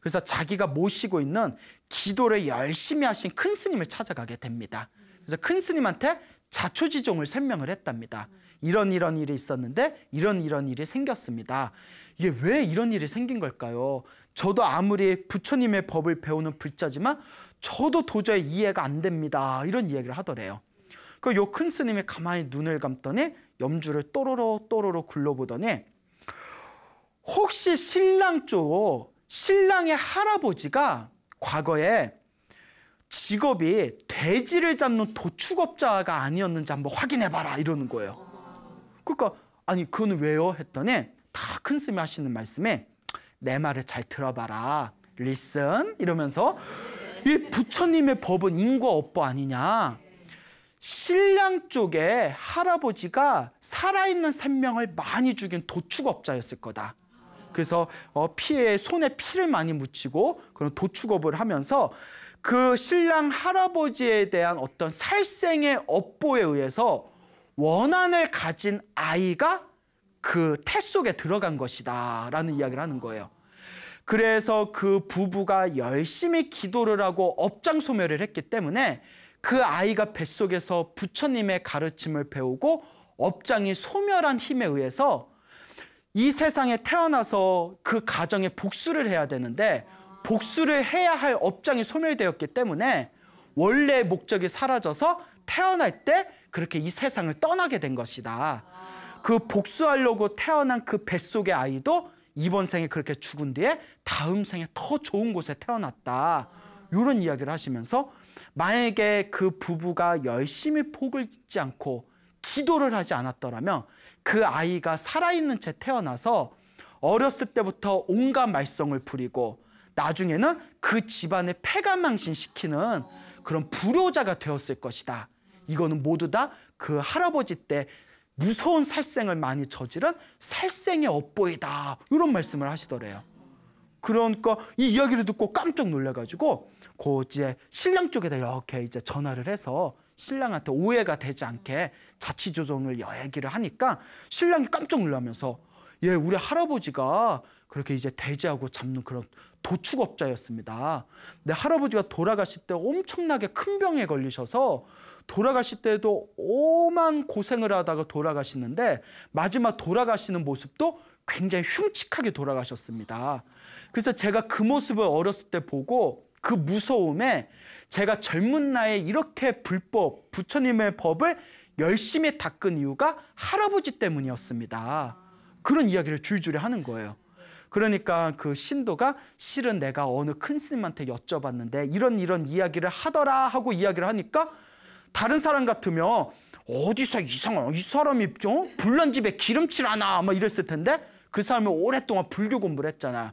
Speaker 1: 그래서 자기가 모시고 있는 기도를 열심히 하신 큰 스님을 찾아가게 됩니다. 그래서 큰 스님한테 자초지종을 설명을 했답니다. 이런 이런 일이 있었는데 이런 이런 일이 생겼습니다. 이게 왜 이런 일이 생긴 걸까요? 저도 아무리 부처님의 법을 배우는 불자지만 저도 도저히 이해가 안 됩니다. 이런 이야기를 하더래요. 그요큰 스님이 가만히 눈을 감더니 염주를 또로로 또로로 굴러보더니 혹시 신랑 쪽 신랑의 할아버지가 과거에 직업이 돼지를 잡는 도축업자가 아니었는지 한번 확인해봐라 이러는 거예요. 그러니까 아니 그건 왜요? 했더니 다 큰 스님이 하시는 말씀에 내 말을 잘 들어봐라. 리슨 이러면서 이 부처님의 법은 인과업보 아니냐. 신랑 쪽에 할아버지가 살아있는 생명을 많이 죽인 도축업자였을 거다. 그래서 어, 피에 손에 피를 많이 묻히고 그런 도축업을 하면서 그 신랑 할아버지에 대한 어떤 살생의 업보에 의해서 원한을 가진 아이가 그 태 속에 들어간 것이다 라는 이야기를 하는 거예요. 그래서 그 부부가 열심히 기도를 하고 업장 소멸을 했기 때문에 그 아이가 뱃속에서 부처님의 가르침을 배우고 업장이 소멸한 힘에 의해서 이 세상에 태어나서 그 가정에 복수를 해야 되는데 복수를 해야 할 업장이 소멸되었기 때문에 원래 목적이 사라져서 태어날 때 그렇게 이 세상을 떠나게 된 것이다. 그 복수하려고 태어난 그 뱃속의 아이도 이번 생에 그렇게 죽은 뒤에 다음 생에 더 좋은 곳에 태어났다. 이런 이야기를 하시면서 만약에 그 부부가 열심히 폭을 짓지 않고 기도를 하지 않았더라면 그 아이가 살아있는 채 태어나서 어렸을 때부터 온갖 말썽을 부리고 나중에는 그 집안의 폐가망신시키는 그런 불효자가 되었을 것이다. 이거는 모두 다 그 할아버지 때 무서운 살생을 많이 저지른 살생의 업보이다. 이런 말씀을 하시더래요. 그러니까 이 이야기를 듣고 깜짝 놀래가지고 고 이제 신랑 쪽에다 이렇게 이제 전화를 해서 신랑한테 오해가 되지 않게 자치 조정을 얘기를 하니까 신랑이 깜짝 놀라면서 예 우리 할아버지가 그렇게 이제 대지하고 잡는 그런 도축업자였습니다. 근 할아버지가 돌아가실 때 엄청나게 큰 병에 걸리셔서 돌아가실 때도 오만 고생을 하다가 돌아가시는데 마지막 돌아가시는 모습도 굉장히 흉측하게 돌아가셨습니다. 그래서 제가 그 모습을 어렸을 때 보고 그 무서움에 제가 젊은 나이에 이렇게 불법, 부처님의 법을 열심히 닦은 이유가 할아버지 때문이었습니다. 그런 이야기를 줄줄이 하는 거예요. 그러니까 그 신도가 실은 내가 어느 큰 스님한테 여쭤봤는데 이런 이런 이야기를 하더라 하고 이야기를 하니까 다른 사람 같으면 어디서 이상한 이 사람이 어? 불난 집에 기름칠 하나 막 이랬을 텐데 그 사람은 오랫동안 불교 공부를 했잖아.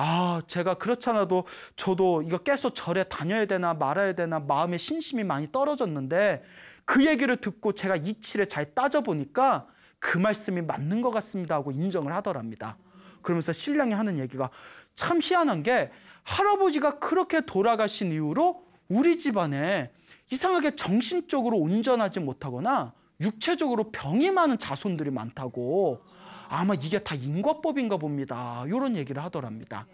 Speaker 1: 아, 제가 그렇잖아도 저도 이거 계속 절에 다녀야 되나 말아야 되나 마음의 신심이 많이 떨어졌는데 그 얘기를 듣고 제가 이치를 잘 따져보니까 그 말씀이 맞는 것 같습니다 하고 인정을 하더랍니다. 그러면서 신랑이 하는 얘기가 참 희한한 게 할아버지가 그렇게 돌아가신 이후로 우리 집안에 이상하게 정신적으로 온전하지 못하거나 육체적으로 병이 많은 자손들이 많다고 아마 이게 다 인과법인가 봅니다. 이런 얘기를 하더랍니다.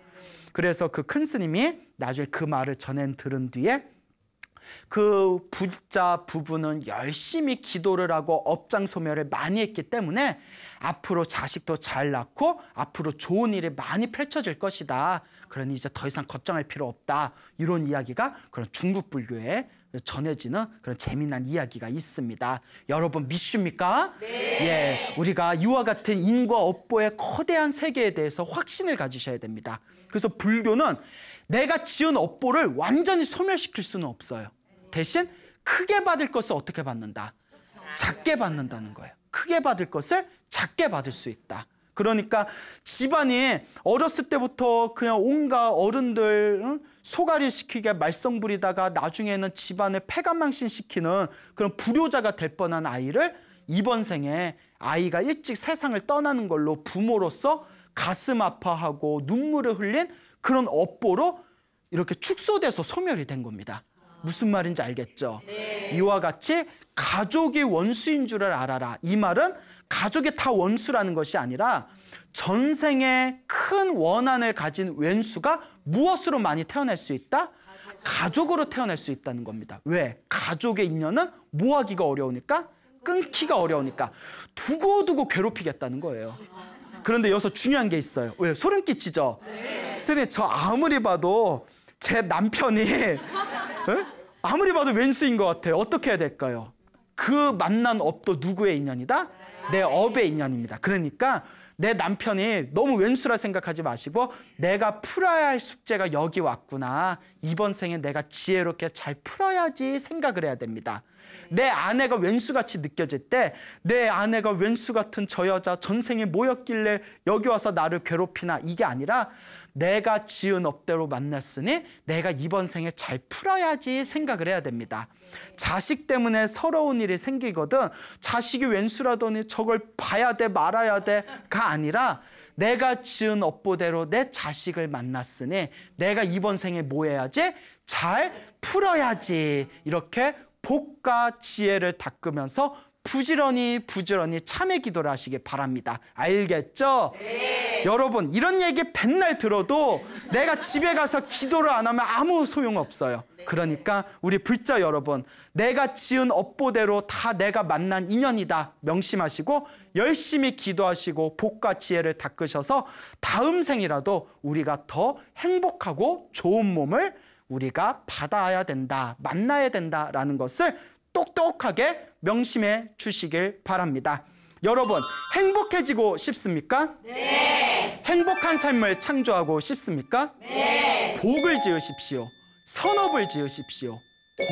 Speaker 1: 그래서 그 큰 스님이 나중에 그 말을 전엔 들은 뒤에 그 부자 부부는 열심히 기도를 하고 업장 소멸을 많이 했기 때문에 앞으로 자식도 잘 낳고 앞으로 좋은 일이 많이 펼쳐질 것이다. 그러니 이제 더 이상 걱정할 필요 없다. 이런 이야기가 그런 중국 불교의 전해지는 그런 재미난 이야기가 있습니다. 여러분 믿습니까? 네. 예, 우리가 이와 같은 인과 업보의 커대한 세계에 대해서 확신을 가지셔야 됩니다. 그래서 불교는 내가 지은 업보를 완전히 소멸시킬 수는 없어요. 대신 크게 받을 것을 어떻게 받는다? 작게 받는다는 거예요. 크게 받을 것을 작게 받을 수 있다. 그러니까 집안이 어렸을 때부터 그냥 온갖 어른들 소가리 시키게 말썽 부리다가 나중에는 집안을 폐가망신시키는 그런 불효자가 될 뻔한 아이를 이번 생에 아이가 일찍 세상을 떠나는 걸로 부모로서 가슴 아파하고 눈물을 흘린 그런 업보로 이렇게 축소돼서 소멸이 된 겁니다. 무슨 말인지 알겠죠? 네. 이와 같이 가족이 원수인 줄을 알아라. 이 말은 가족이 다 원수라는 것이 아니라 전생에 큰 원한을 가진 왼수가 무엇으로 많이 태어날 수 있다? 가족으로 태어날 수 있다는 겁니다. 왜? 가족의 인연은 모하기가 어려우니까 끊기가 어려우니까 두고두고 괴롭히겠다는 거예요. 그런데 여기서 중요한 게 있어요. 왜? 소름 끼치죠? 네. 스님, 저 아무리 봐도 제 남편이 아무리 봐도 왼수인 것 같아요. 어떻게 해야 될까요? 그 만난 업도 누구의 인연이다? 내 업의 인연입니다. 그러니까 내 남편이 너무 왼수라 생각하지 마시고 내가 풀어야 할 숙제가 여기 왔구나. 이번 생에 내가 지혜롭게 잘 풀어야지 생각을 해야 됩니다. 네. 내 아내가 왼수같이 느껴질 때 내 아내가 왼수 같은 저 여자 전생에 모였길래 여기 와서 나를 괴롭히나 이게 아니라 내가 지은 업대로 만났으니 내가 이번 생에 잘 풀어야지 생각을 해야 됩니다. 자식 때문에 서러운 일이 생기거든 자식이 왼수라더니 저걸 봐야 돼 말아야 돼가 아니라 내가 지은 업보대로 내 자식을 만났으니 내가 이번 생에 뭐 해야지? 잘 풀어야지 이렇게 복과 지혜를 닦으면서 부지런히 부지런히 참회 기도를 하시길 바랍니다. 알겠죠? 네. 여러분 이런 얘기 맨날 들어도 내가 집에 가서 기도를 안 하면 아무 소용없어요. 네. 그러니까 우리 불자 여러분 내가 지은 업보대로 다 내가 만난 인연이다 명심하시고 열심히 기도하시고 복과 지혜를 닦으셔서 다음 생이라도 우리가 더 행복하고 좋은 몸을 우리가 받아야 된다 만나야 된다라는 것을 똑똑하게 명심해 주시길 바랍니다. 여러분 행복해지고 싶습니까? 네. 행복한 삶을 창조하고 싶습니까?
Speaker 2: 네.
Speaker 1: 복을 지으십시오. 선업을 지으십시오.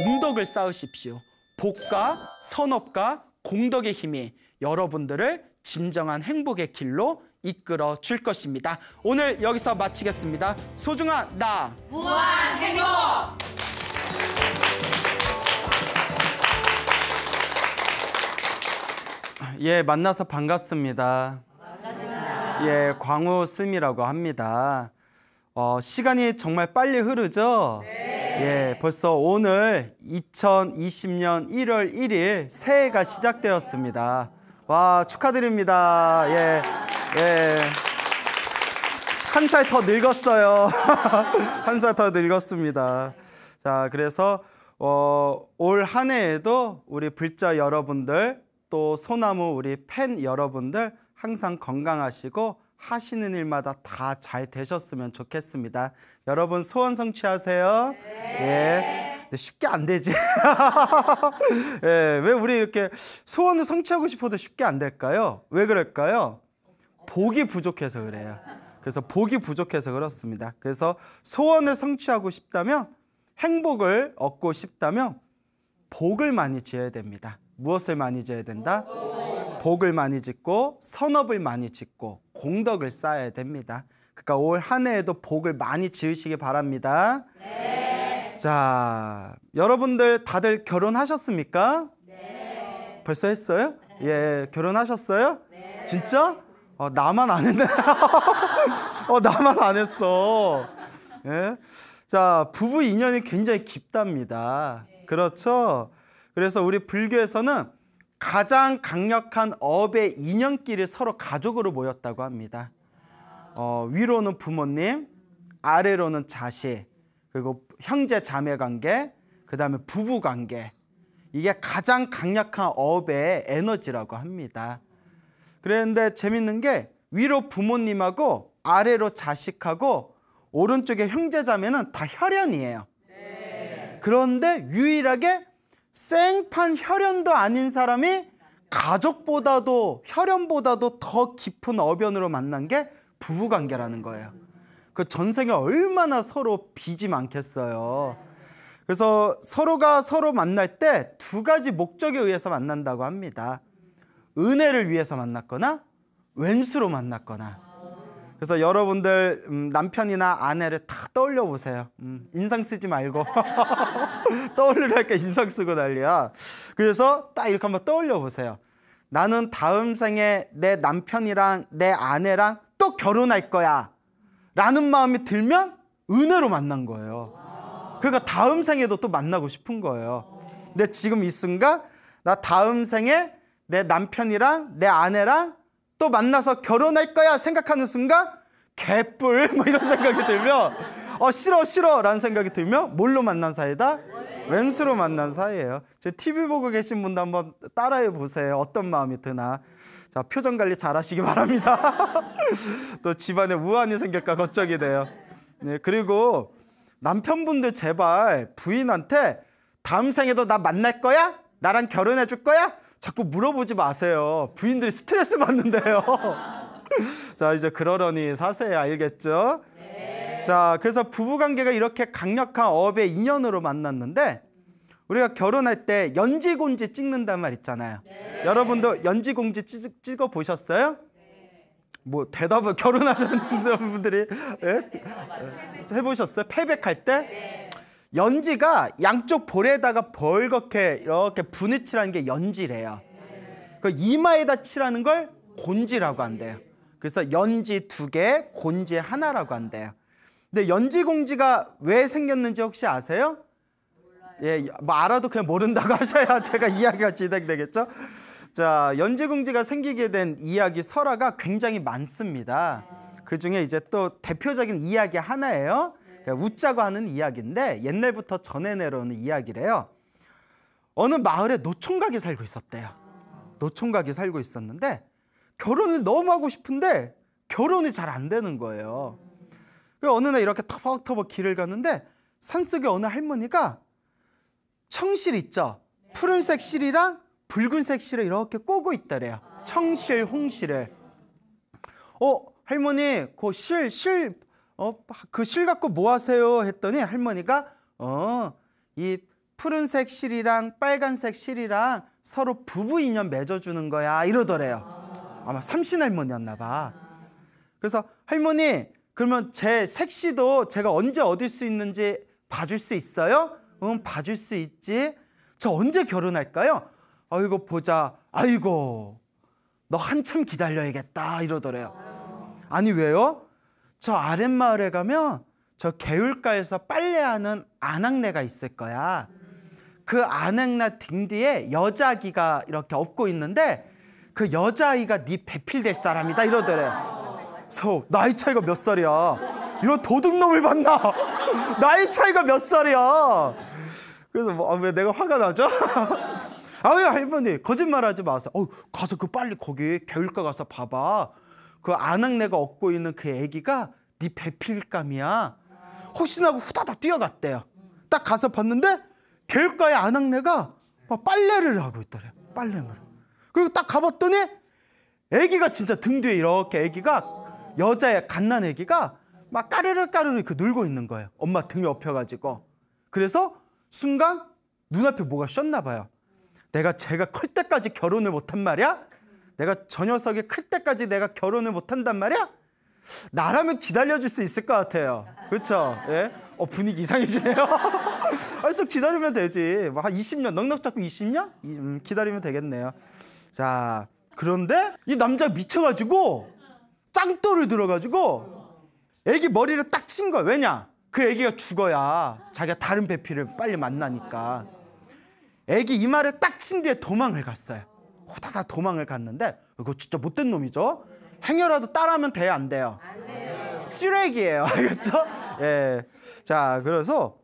Speaker 1: 공덕을 쌓으십시오. 복과 선업과 공덕의 힘이 여러분들을 진정한 행복의 길로 이끌어 줄 것입니다. 오늘 여기서 마치겠습니다. 소중한 나
Speaker 2: 무한 행복.
Speaker 1: 예, 만나서 반갑습니다. 반갑습니다. 예, 광우 쌤이라고 합니다. 어, 시간이 정말 빨리 흐르죠? 네. 예, 벌써 오늘 2020년 1월 1일 새해가 시작되었습니다. 와, 축하드립니다. 예. 예. 한 살 더 늙었어요. 한 살 더 늙었습니다. 자, 그래서 어, 올 한 해에도 우리 불자 여러분들 또 소나무 우리 팬 여러분들 항상 건강하시고 하시는 일마다 다 잘 되셨으면 좋겠습니다. 여러분 소원 성취하세요. 네. 예. 근데 쉽게 안 되지. 예, 왜 우리 이렇게 소원을 성취하고 싶어도 쉽게 안 될까요? 왜 그럴까요? 복이 부족해서 그래요. 그래서 복이 부족해서 그렇습니다. 그래서 소원을 성취하고 싶다면 행복을 얻고 싶다면 복을 많이 지어야 됩니다. 무엇을 많이 지어야 된다? 복을 많이 짓고 선업을 많이 짓고 공덕을 쌓아야 됩니다. 그러니까 올 한 해에도 복을 많이 지으시기 바랍니다. 네. 자, 여러분들 다들 결혼하셨습니까? 네. 벌써 했어요? 예, 결혼하셨어요? 네. 진짜? 어, 나만 안 했네. 어, 나만 안 했어. 예. 자, 부부 인연이 굉장히 깊답니다. 그렇죠? 그래서 우리 불교에서는 가장 강력한 업의 인연끼리 서로 가족으로 모였다고 합니다. 어, 위로는 부모님, 아래로는 자식, 그리고 형제 자매 관계, 그 다음에 부부 관계. 이게 가장 강력한 업의 에너지라고 합니다. 그런데 재밌는 게 위로 부모님하고 아래로 자식하고 오른쪽에 형제 자매는 다 혈연이에요. 네. 그런데 유일하게 생판 혈연도 아닌 사람이 가족보다도 혈연보다도 더 깊은 어변으로 만난 게 부부관계라는 거예요. 그 전생에 얼마나 서로 빚이 많겠어요. 그래서 서로가 서로 만날 때 두 가지 목적에 의해서 만난다고 합니다. 은혜를 위해서 만났거나 왼수로 만났거나 그래서 여러분들 음, 남편이나 아내를 다 떠올려 보세요. 음, 인상 쓰지 말고 떠올리라니까 인상 쓰고 난리야. 그래서 딱 이렇게 한번 떠올려 보세요. 나는 다음 생에 내 남편이랑 내 아내랑 또 결혼할 거야. 라는 마음이 들면 은혜로 만난 거예요. 그러니까 다음 생에도 또 만나고 싶은 거예요. 근데 지금 이 순간 나 다음 생에 내 남편이랑 내 아내랑 또 만나서 결혼할 거야 생각하는 순간 개뿔 뭐 이런 생각이 들면 어 싫어 싫어 라는 생각이 들면 뭘로 만난 사이다? 왼수로 만난 사이예요. 제 TV 보고 계신 분도 한번 따라해 보세요. 어떤 마음이 드나. 자 표정 관리 잘하시기 바랍니다. 또 집안에 우환이 생길까 걱정이 돼요. 네 그리고 남편분들 제발 부인한테 다음 생에도 나 만날 거야? 나랑 결혼해 줄 거야? 자꾸 물어보지 마세요. 부인들이 스트레스 받는데요. 자, 이제 그러려니 사세요. 알겠죠? 네. 자, 그래서 부부관계가 이렇게 강력한 업의 인연으로 만났는데 우리가 결혼할 때 연지공지 찍는단 말 있잖아요. 네. 여러분도 연지공지 찍어 보셨어요? 네. 뭐 대답을 결혼하셨는 분들이 예? 네? 해보셨어요? 패백할 때? 네. 연지가 양쪽 볼에다가 벌겋게 이렇게 분을 칠하는 게 연지래요. 그 이마에다 칠하는 걸 곤지라고 한대요. 그래서 연지 두 개, 곤지 하나라고 한대요. 근데 연지공지가 왜 생겼는지 혹시 아세요? 예, 뭐 알아도 그냥 모른다고 하셔야 제가 이야기가 진행되겠죠. 자, 연지공지가 생기게 된 이야기 설화가 굉장히 많습니다. 그 중에 이제 또 대표적인 이야기 하나예요. 그러니까 웃자고 하는 이야기인데 옛날부터 전해 내려오는 이야기래요. 어느 마을에 노총각이 살고 있었대요. 노총각이 살고 있었는데 결혼을 너무 하고 싶은데 결혼이 잘 안 되는 거예요. 그 어느 날 이렇게 터벅터벅 길을 가는데 산속에 어느 할머니가 청실 있죠. 푸른색 실이랑 붉은색 실을 이렇게 꼬고 있다래요. 청실, 홍실을. 어, 할머니, 그 실, 실 어, 아, 그실 갖고 뭐 하세요? 했더니 할머니가 어, 이 푸른색 실이랑 빨간색 실이랑 서로 부부 인연 맺어주는 거야 이러더래요. 아마 삼신 할머니였나 봐. 그래서 할머니 그러면 제 색시도 제가 언제 얻을 수 있는지 봐줄 수 있어요? 응 봐줄 수 있지. 저 언제 결혼할까요? 아이고 보자. 아이고 너 한참 기다려야겠다 이러더래요. 아니 왜요? 저 아랫마을에 가면 저 개울가에서 빨래하는 아낙네가 있을 거야. 그 아낙네 등 뒤에 여자아기가 이렇게 업고 있는데 그 여자아이가 네 배필될 사람이다 이러더래. 서 나이 차이가 몇 살이야? 이런 도둑놈을 봤나? 나이 차이가 몇 살이야? 그래서 뭐, 아, 왜 내가 화가 나죠? 아왜 할머니 거짓말하지 마세요. 어 가서 그 빨리 거기 개울가 가서 봐봐. 그 안악내가 얻고 있는 그애기가네 배필감이야. 혹시나 하고 후다닥 뛰어갔대요. 딱 가서 봤는데 길가에 안악내가 막 빨래를 하고 있더래요. 빨래물. 그리고 딱 가봤더니 애기가 진짜 등 뒤에 이렇게 애기가 여자의 갓난 애기가막 까르르 까르르 이렇게 놀고 있는 거예요. 엄마 등에 업혀가지고. 그래서 순간 눈앞에 뭐가 쉬었나 봐요. 내가 제가 클 때까지 결혼을 못한 말이야? 내가 저 녀석이 클 때까지 내가 결혼을 못한단 말이야? 나라면 기다려줄 수 있을 것 같아요. 그렇죠? 예? 어, 분위기 이상해지네요. 아니, 좀 기다리면 되지. 뭐 한 20년, 넉넉 잡고 20년? 음, 기다리면 되겠네요. 자, 그런데 이 남자 미쳐가지고 짱돌을 들어가지고 애기 머리를 딱 친 거야. 왜냐? 그 애기가 죽어야 자기가 다른 배피를 빨리 만나니까. 애기 이마를 딱 친 뒤에 도망을 갔어요. 후다닥 도망을 갔는데 이거 진짜 못된 놈이죠. 행여라도 따라하면 돼요, 안 돼요? 안 돼요. 쓰레기예요, 알겠죠? 예. 자, 그래서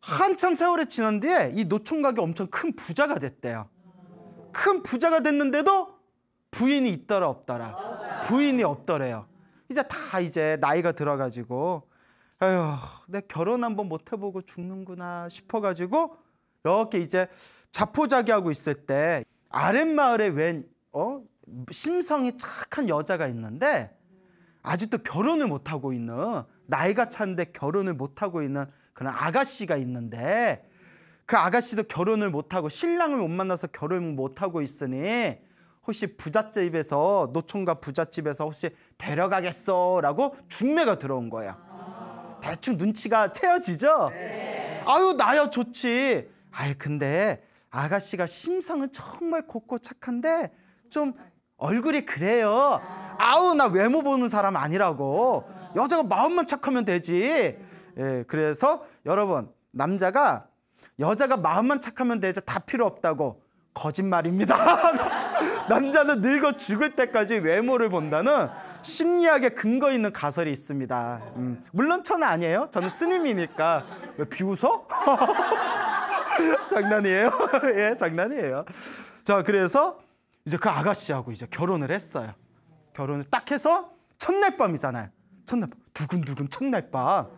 Speaker 1: 한참 세월이 지난 뒤에 이 노총각이 엄청 큰 부자가 됐대요. 큰 부자가 됐는데도 부인이 있더라 없더라. 부인이 없더래요. 이제 다 이제 나이가 들어가지고 에휴, 내 결혼 한번 못 해보고 죽는구나 싶어가지고 이렇게 이제 자포자기하고 있을 때 아랫마을에 웬 어? 심성이 착한 여자가 있는데 아직도 결혼을 못하고 있는 나이가 찬데 결혼을 못하고 있는 그런 아가씨가 있는데 그 아가씨도 결혼을 못하고 신랑을 못 만나서 결혼 을 못하고 있으니 혹시 부잣집에서 노총각 부잣집에서 혹시 데려가겠어 라고 중매가 들어온 거야 대충 눈치가 채여지죠? 네. 아유 나야 좋지 아유 근데 아가씨가 심상은 정말 곱고 착한데 좀 얼굴이 그래요. 아우 나 외모 보는 사람 아니라고. 여자가 마음만 착하면 되지. 예, 그래서 여러분 남자가 여자가 마음만 착하면 되지 다 필요 없다고 거짓말입니다. 남자는 늙어 죽을 때까지 외모를 본다는 심리학에 근거 있는 가설이 있습니다. 음, 물론 저는 아니에요. 저는 스님이니까. 왜 비웃어? 장난이에요. 예, 장난이에요. 자, 그래서 이제 그 아가씨하고 이제 결혼을 했어요. 결혼을 딱 해서 첫날 밤이잖아요. 첫날 밤. 두근두근 첫날 밤.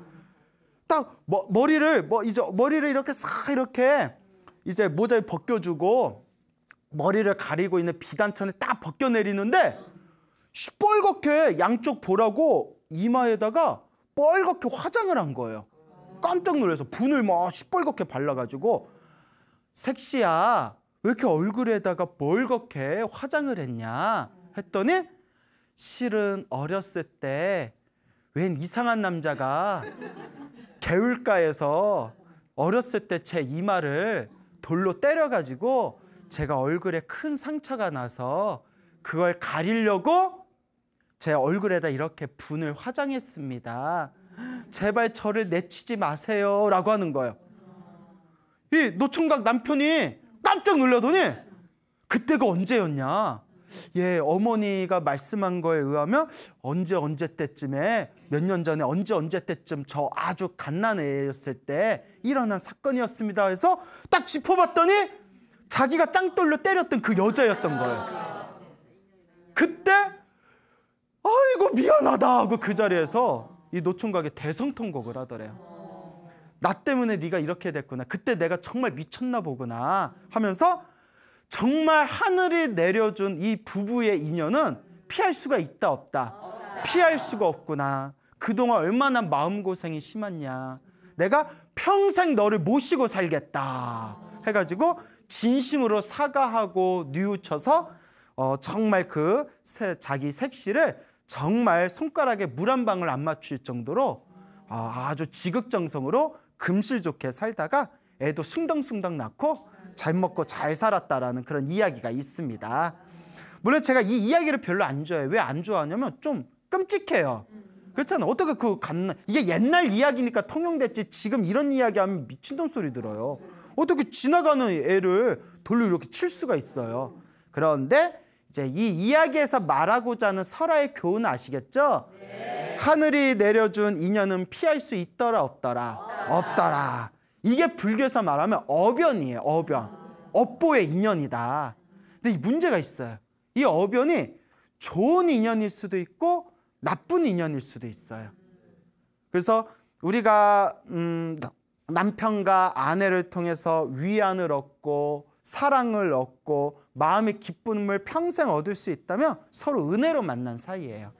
Speaker 1: 딱 머, 머리를 뭐 이제 머리를 이렇게 싹 이렇게 이제 모자에 벗겨주고 머리를 가리고 있는 비단천을 딱 벗겨내리는데 시뻘겋게 양쪽 보라고 이마에다가 뻘겋게 화장을 한 거예요. 깜짝 놀라서 분을 막 시뻘겋게 발라가지고 섹시야 왜 이렇게 얼굴에다가 멀겋게 화장을 했냐 했더니 실은 어렸을 때 웬 이상한 남자가 개울가에서 어렸을 때 제 이마를 돌로 때려가지고 제가 얼굴에 큰 상처가 나서 그걸 가리려고 제 얼굴에다 이렇게 분을 화장했습니다. 제발 저를 내치지 마세요. 라고 하는 거예요. 이 노총각 남편이 깜짝 놀라더니 그때가 언제였냐. 예, 어머니가 말씀한 거에 의하면 언제 언제 때쯤에 몇 년 전에 언제 언제 때쯤 저 아주 갓난애였을 때 일어난 사건이었습니다. 해서 딱 짚어봤더니 자기가 짱돌로 때렸던 그 여자였던 거예요. 그때 아이고 미안하다 하고 그 자리에서 이 노총각이 대성통곡을 하더래요. 나 때문에 네가 이렇게 됐구나. 그때 내가 정말 미쳤나 보구나 하면서 정말 하늘이 내려준 이 부부의 인연은 피할 수가 있다 없다. 피할 수가 없구나. 그동안 얼마나 마음고생이 심했냐. 내가 평생 너를 모시고 살겠다. 해가지고 진심으로 사과하고 뉘우쳐서 어, 정말 그 세, 자기 색시를 정말 손가락에 물 한 방울 안 맞출 정도로 아, 아주 지극정성으로 금실 좋게 살다가 애도 숭덩숭덩 낳고 잘 먹고 잘 살았다라는 그런 이야기가 있습니다. 물론 제가 이 이야기를 별로 안 좋아해요. 왜 안 좋아하냐면 좀 끔찍해요. 그렇잖아. 요 어떻게 그 갔나. 이게 옛날 이야기니까 통용됐지 지금 이런 이야기하면 미친놈 소리 들어요. 어떻게 지나가는 애를 돌로 이렇게 칠 수가 있어요. 그런데 이제 이 이야기에서 말하고자 하는 설화의 교훈 아시겠죠? 네. 하늘이 내려준 인연은 피할 수 있더라 없더라 없더라 이게 불교에서 말하면 어변이에요 어변 업보의 인연이다 근데 이 문제가 있어요 이 어변이 좋은 인연일 수도 있고 나쁜 인연일 수도 있어요 그래서 우리가 음, 남편과 아내를 통해서 위안을 얻고 사랑을 얻고 마음의 기쁨을 평생 얻을 수 있다면 서로 은혜로 만난 사이예요.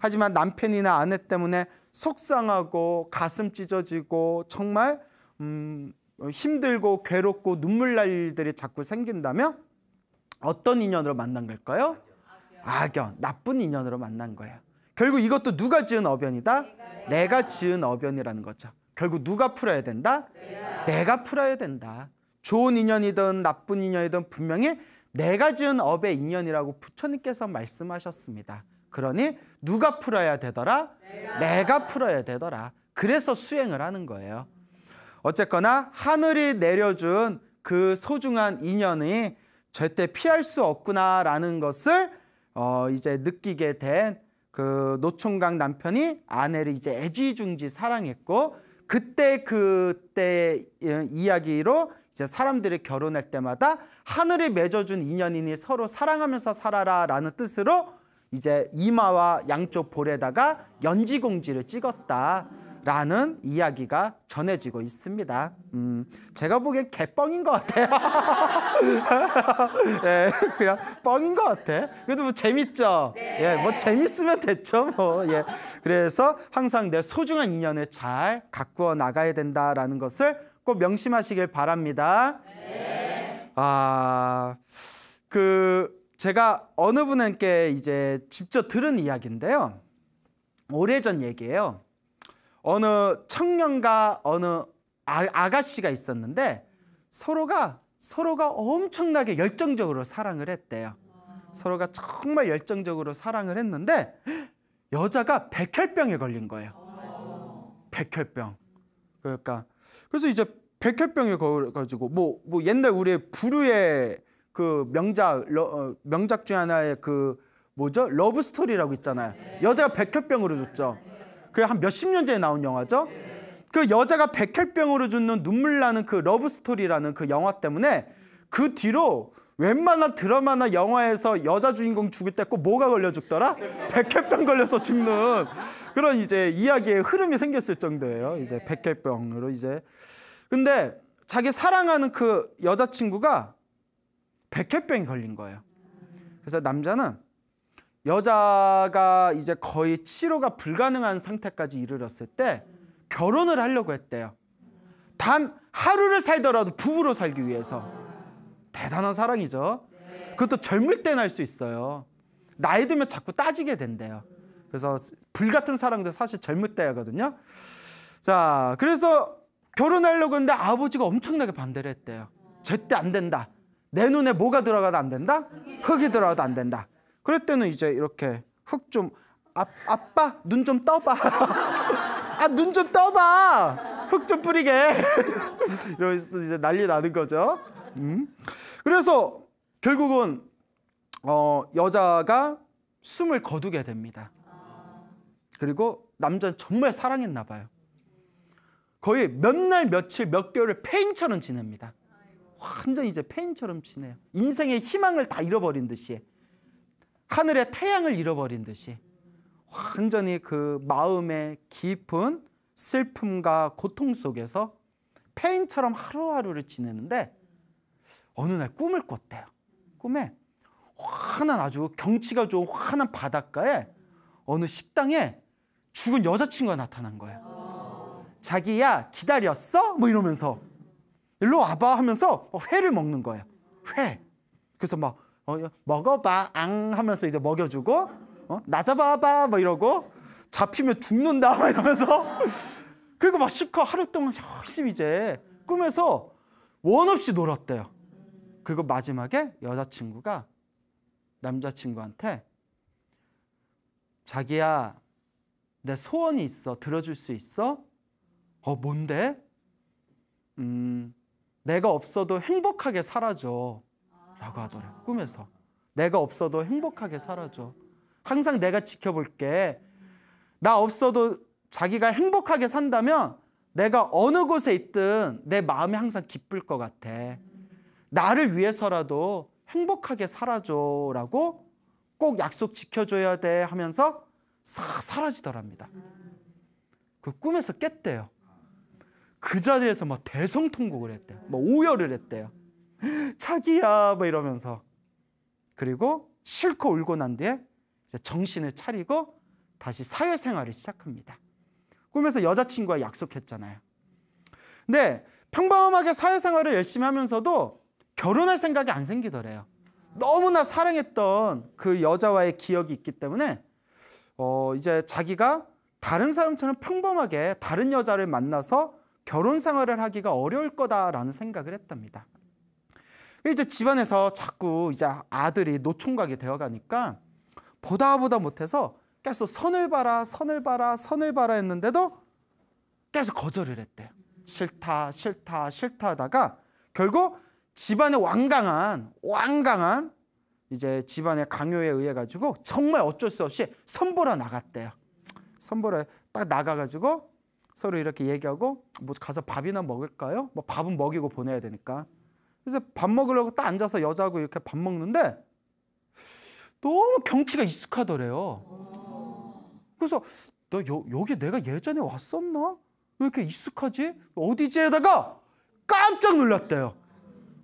Speaker 1: 하지만 남편이나 아내 때문에 속상하고 가슴 찢어지고 정말 음, 힘들고 괴롭고 눈물 날 일들이 자꾸 생긴다면 어떤 인연으로 만난 걸까요? 악연, 나쁜 인연으로 만난 거예요. 결국 이것도 누가 지은 어변이다? 내가, 내가 지은 어변이라는 거죠. 결국 누가 풀어야 된다? 내가, 내가 풀어야 된다. 좋은 인연이든 나쁜 인연이든 분명히 내가 지은 업의 인연이라고 부처님께서 말씀하셨습니다. 그러니 누가 풀어야 되더라? 내가, 내가 풀어야 되더라. 그래서 수행을 하는 거예요. 어쨌거나 하늘이 내려준 그 소중한 인연이 절대 피할 수 없구나라는 것을 어 이제 느끼게 된 그 노총각 남편이 아내를 이제 애지중지 사랑했고 그때 그때 이야기로 이제 사람들이 결혼할 때마다 하늘이 맺어준 인연이니 서로 사랑하면서 살아라라는 뜻으로 이제 이마와 양쪽 볼에다가 연지공지를 찍었다라는 이야기가 전해지고 있습니다. 음, 제가 보기엔 개뻥인 것 같아요. 예, 그냥 뻥인 것 같아. 그래도 뭐 재밌죠? 네. 예, 뭐 재밌으면 됐죠, 뭐. 예. 그래서 항상 내 소중한 인연을 잘 가꾸어 나가야 된다라는 것을 꼭 명심하시길 바랍니다. 네. 아, 그 제가 어느 분께 이제 직접 들은 이야기인데요. 오래전 얘기예요. 어느 청년과 어느 아, 아가씨가 있었는데 서로가 서로가 엄청나게 열정적으로 사랑을 했대요. 와. 서로가 정말 열정적으로 사랑을 했는데 여자가 백혈병에 걸린 거예요. 와. 백혈병. 그러니까 그래서 이제 백혈병에 걸어가지고 뭐, 뭐 옛날 우리의 부류의 그 명작 러, 어, 명작 중 하나의 그 뭐죠 러브 스토리라고 있잖아요. 네. 여자가 백혈병으로 죽죠. 그게 한 몇십 년 전에 나온 영화죠. 네. 그 여자가 백혈병으로 죽는 눈물 나는 그 러브 스토리라는 그 영화 때문에 그 뒤로 웬만한 드라마나 영화에서 여자 주인공 죽을 때 꼭 뭐가 걸려 죽더라? 백혈병 걸려서 죽는 그런 이제 이야기의 흐름이 생겼을 정도예요. 이제 백혈병으로 이제 근데 자기 사랑하는 그 여자친구가 백혈병이 걸린 거예요. 그래서 남자는 여자가 이제 거의 치료가 불가능한 상태까지 이르렀을 때 결혼을 하려고 했대요. 단 하루를 살더라도 부부로 살기 위해서. 대단한 사랑이죠. 그것도 젊을 때 날 수 있어요. 나이 들면 자꾸 따지게 된대요. 그래서 불같은 사랑도 사실 젊을 때거든요. 자, 그래서 결혼하려고 했는데 아버지가 엄청나게 반대를 했대요. 절대 안 된다. 내 눈에 뭐가 들어가도 안 된다? 흙이 들어가도 안 된다. 그럴 때는 이제 이렇게 흙 좀 아, 아빠 눈 좀 떠봐. 아, 눈 좀 떠봐. 흙좀 뿌리게 이러면서 이제 난리 나는 거죠. 음? 그래서 결국은 어, 여자가 숨을 거두게 됩니다. 그리고 남자는 정말 사랑했나 봐요. 거의 몇날 며칠 몇 개월을 폐인처럼 지냅니다. 완전 이제 폐인처럼 지내요. 인생의 희망을 다 잃어버린 듯이 하늘의 태양을 잃어버린 듯이 완전히 그 마음의 깊은 슬픔과 고통 속에서 페인처럼 하루하루를 지내는데 어느 날 꿈을 꿨대요. 꿈에 환한 아주 경치가 좋은 환한 바닷가에 어느 식당에 죽은 여자친구가 나타난 거예요. 자기야 기다렸어? 뭐 이러면서 일로 와봐 하면서 회를 먹는 거예요. 회. 그래서 막 어, 먹어봐 앙 하면서 이제 먹여주고 어, 나잡아봐 뭐 이러고 잡히면 죽는다 이러면서 그리고 막 실컷 하루 동안 열심히 이제 꿈에서 원 없이 놀았대요. 그리고 마지막에 여자친구가 남자친구한테 자기야 내 소원이 있어 들어줄 수 있어? 어 뭔데? 음 내가 없어도 행복하게 살아줘 라고 하더래 꿈에서 내가 없어도 행복하게 살아줘 항상 내가 지켜볼게 나 없어도 자기가 행복하게 산다면 내가 어느 곳에 있든 내 마음이 항상 기쁠 것 같아. 나를 위해서라도 행복하게 살아줘라고 꼭 약속 지켜줘야 돼 하면서 싹 사라지더랍니다. 그 꿈에서 깼대요. 그 자리에서 막 대성통곡을 했대요. 뭐 오열을 했대요. 자기야 뭐 이러면서 그리고 실컷 울고 난 뒤에 정신을 차리고 다시 사회생활을 시작합니다. 꿈에서 여자친구와 약속했잖아요. 근데 평범하게 사회생활을 열심히 하면서도 결혼할 생각이 안 생기더래요. 너무나 사랑했던 그 여자와의 기억이 있기 때문에 어, 이제 자기가 다른 사람처럼 평범하게 다른 여자를 만나서 결혼 생활을 하기가 어려울 거다라는 생각을 했답니다. 이제 집안에서 자꾸 이제 아들이 노총각이 되어가니까 보다 보다 못해서 계속 선을 봐라 선을 봐라 선을 봐라 했는데도 계속 거절을 했대 싫다 싫다 싫다 하다가 결국 집안의 완강한 완강한 이제 집안의 강요에 의해 가지고 정말 어쩔 수 없이 선보러 나갔대요. 선보러 딱 나가가지고 서로 이렇게 얘기하고 뭐 가서 밥이나 먹을까요? 뭐 밥은 먹이고 보내야 되니까. 그래서 밥 먹으려고 딱 앉아서 여자하고 이렇게 밥 먹는데 너무 경치가 익숙하더래요. 그래서 너 여, 여기 내가 예전에 왔었나? 왜 이렇게 익숙하지? 어디지에다가 깜짝 놀랐대요.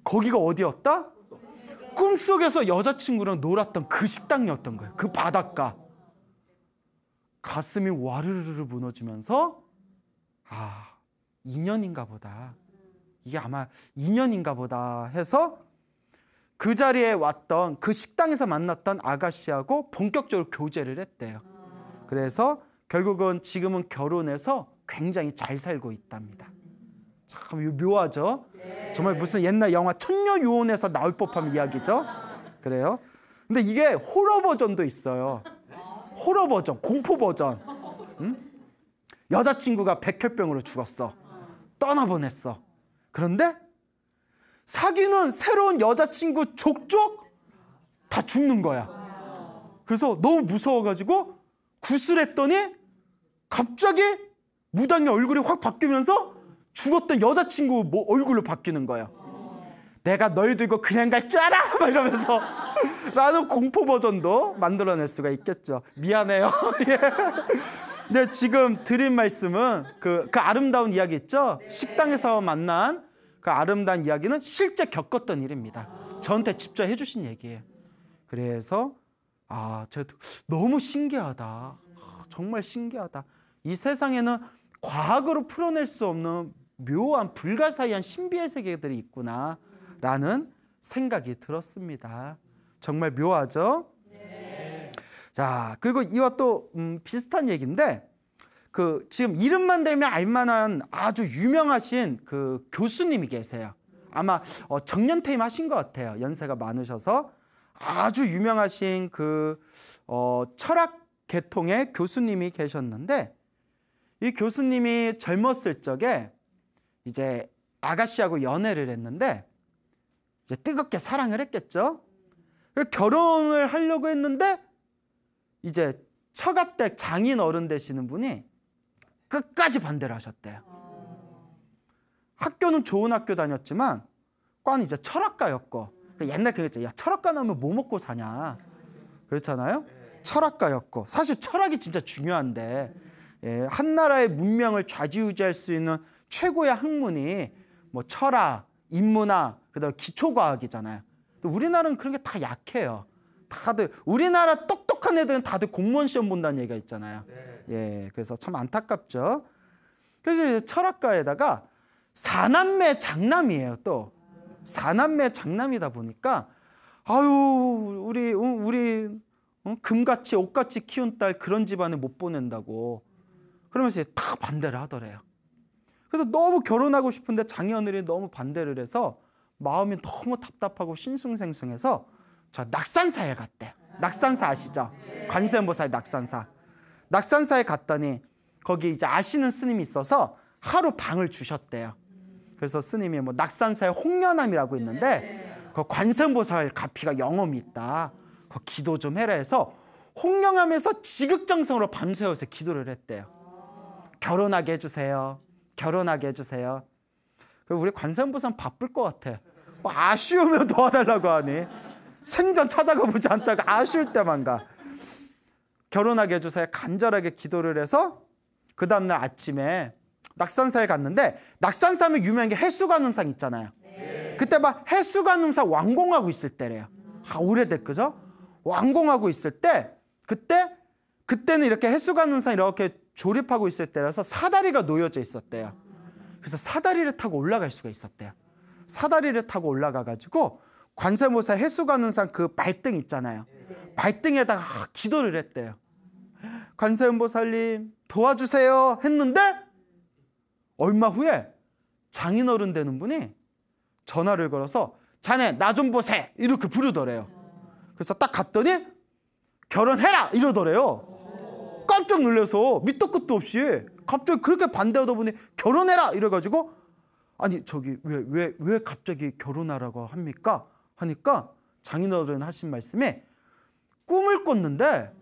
Speaker 1: 거기가 어디였다? 꿈속에서 여자친구랑 놀았던 그 식당이었던 거예요. 그 바닷가. 가슴이 와르르르 무너지면서 아, 인연인가 보다. 이게 아마 인연인가 보다 해서 그 자리에 왔던 그 식당에서 만났던 아가씨하고 본격적으로 교제를 했대요. 그래서 결국은 지금은 결혼해서 굉장히 잘 살고 있답니다. 참 묘하죠? 정말 무슨 옛날 영화 천녀 요원에서 나올 법한 이야기죠? 그래요? 근데 이게 호러 버전도 있어요. 호러 버전, 공포 버전. 응? 여자친구가 백혈병으로 죽었어. 떠나보냈어. 그런데 사귀는 새로운 여자친구 족족 다 죽는 거야. 그래서 너무 무서워가지고 구슬했더니 갑자기 무당의 얼굴이 확 바뀌면서 죽었던 여자친구 뭐 얼굴로 바뀌는 거야. 내가 널 들고 그냥 갈 줄 알아! 막 이러면서 라는 공포 버전도 만들어낼 수가 있겠죠. 미안해요. 예. 근 지금 드린 말씀은 그, 그 아름다운 이야기 있죠? 식당에서 만난 그 아름다운 이야기는 실제 겪었던 일입니다. 저한테 직접 해주신 얘기예요. 그래서 아, 제가 너무 신기하다. 아, 정말 신기하다. 이 세상에는 과학으로 풀어낼 수 없는 묘한 불가사의한 신비의 세계들이 있구나 라는 생각이 들었습니다. 정말 묘하죠? 네. 자, 그리고 이와 또 음, 비슷한 얘기인데 그 지금 이름만 들면 알만한 아주 유명하신 그 교수님이 계세요. 아마 어, 정년퇴임하신 것 같아요. 연세가 많으셔서 아주 유명하신 그 어, 철학 계통의 교수님이 계셨는데 이 교수님이 젊었을 적에 이제 아가씨하고 연애를 했는데 이제 뜨겁게 사랑을 했겠죠. 결혼을 하려고 했는데 이제 처가댁 장인 어른 되시는 분이 끝까지 반대를 하셨대요. 학교는 좋은 학교 다녔지만 과는 이제 철학과였고 그 옛날 그랬죠. 야, 철학과 나오면 뭐 먹고 사냐. 그렇잖아요. 철학과였고 사실 철학이 진짜 중요한데 예, 한 나라의 문명을 좌지우지할 수 있는 최고의 학문이 뭐 철학, 인문학, 그다음 기초과학이잖아요. 우리나라는 그런 게 다 약해요. 다들 우리나라 똑똑한 애들은 다들 공무원 시험 본다는 얘기가 있잖아요. 네. 예, 그래서 참 안타깝죠. 그래서 철학과에다가 사남매 장남이에요 또 사남매 장남이다 보니까 아유 우리 우리 금같이 옷같이 키운 딸 그런 집안에 못 보낸다고 그러면서 이제 다 반대를 하더래요. 그래서 너무 결혼하고 싶은데 장녀들이 너무 반대를 해서 마음이 너무 답답하고 신숭생숭해서 저 낙산사에 갔대. 낙산사 아시죠? 관세음보살 낙산사. 낙산사에 갔더니 거기 이제 아시는 스님이 있어서 하루 방을 주셨대요. 그래서 스님이 뭐 낙산사의 홍련함이라고 있는데 네. 그 관세음보살 가피가 영험이 있다. 그 기도 좀 해라 해서 홍령암에서 지극정성으로 밤새워서 기도를 했대요. 결혼하게 해주세요. 결혼하게 해주세요. 우리 관세음보살 바쁠 것 같아. 뭐 아쉬우면 도와달라고 하니 생전 찾아가 보지 않다가 아쉬울 때만 가. 결혼하게 해주세요. 간절하게 기도를 해서 그 다음날 아침에 낙산사에 갔는데 낙산사면 유명한 게 해수관음상 있잖아요. 네. 그때 막 해수관음상 완공하고 있을 때래요. 아 오래됐 죠 완공하고 있을 때 그때 그때는 이렇게 해수관음상 이렇게 조립하고 있을 때라서 사다리가 놓여져 있었대요. 그래서 사다리를 타고 올라갈 수가 있었대요. 사다리를 타고 올라가가지고 관세모사 해수관음상 그 발등 있잖아요. 발등에다가 기도를 했대요. 관세음보살님 도와주세요 했는데 얼마 후에 장인어른 되는 분이 전화를 걸어서 자네 나 좀 보세 이렇게 부르더래요. 그래서 딱 갔더니 결혼해라 이러더래요. 깜짝 놀래서 밑도 끝도 없이 갑자기 그렇게 반대하다 보니 결혼해라 이래가지고 아니 저기 왜 왜, 왜 갑자기 결혼하라고 합니까? 하니까 장인어른 하신 말씀에 꿈을 꿨는데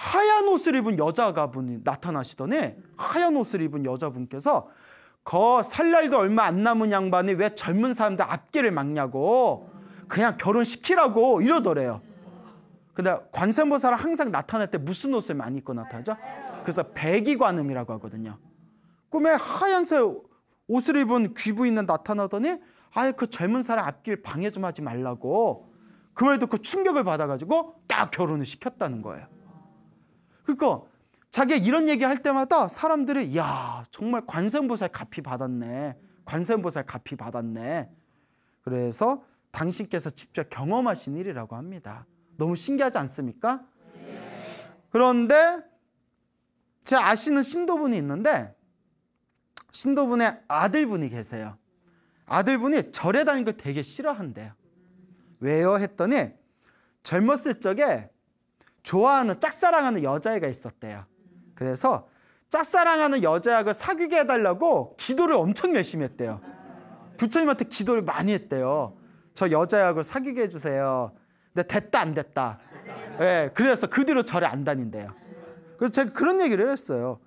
Speaker 1: 하얀 옷을 입은 여자가 분이 나타나시더니 하얀 옷을 입은 여자분께서 거살 날도 얼마 안 남은 양반이 왜 젊은 사람들 앞길을 막냐고 그냥 결혼시키라고 이러더래요. 근데 관세음보살은 항상 나타날 때 무슨 옷을 많이 입고 나타나죠? 그래서 백이관음이라고 하거든요. 꿈에 하얀색 옷을 입은 귀부인은 나타나더니 아예 그 젊은 사람 앞길 방해 좀 하지 말라고 그 말도 그 충격을 받아가지고 딱 결혼을 시켰다는 거예요. 그러니까 자기가 이런 얘기할 때마다 사람들이 야 정말 관세음보살 갚이 받았네. 관세음보살 갚이 받았네. 그래서 당신께서 직접 경험하신 일이라고 합니다. 너무 신기하지 않습니까? 그런데 제 아시는 신도분이 있는데 신도분의 아들분이 계세요. 아들분이 절에 다니는 걸 되게 싫어한대요. 왜요? 했더니 젊었을 적에 좋아하는 짝사랑하는 여자애가 있었대요. 그래서 짝사랑하는 여자하고 사귀게 해달라고 기도를 엄청 열심히 했대요. 부처님한테 기도를 많이 했대요. 저 여자하고 애 사귀게 해주세요. 근데 됐다 안 됐다. 예, 네, 그래서 그 뒤로 절에 안 다닌대요. 그래서 제가 그런 얘기를 했어요.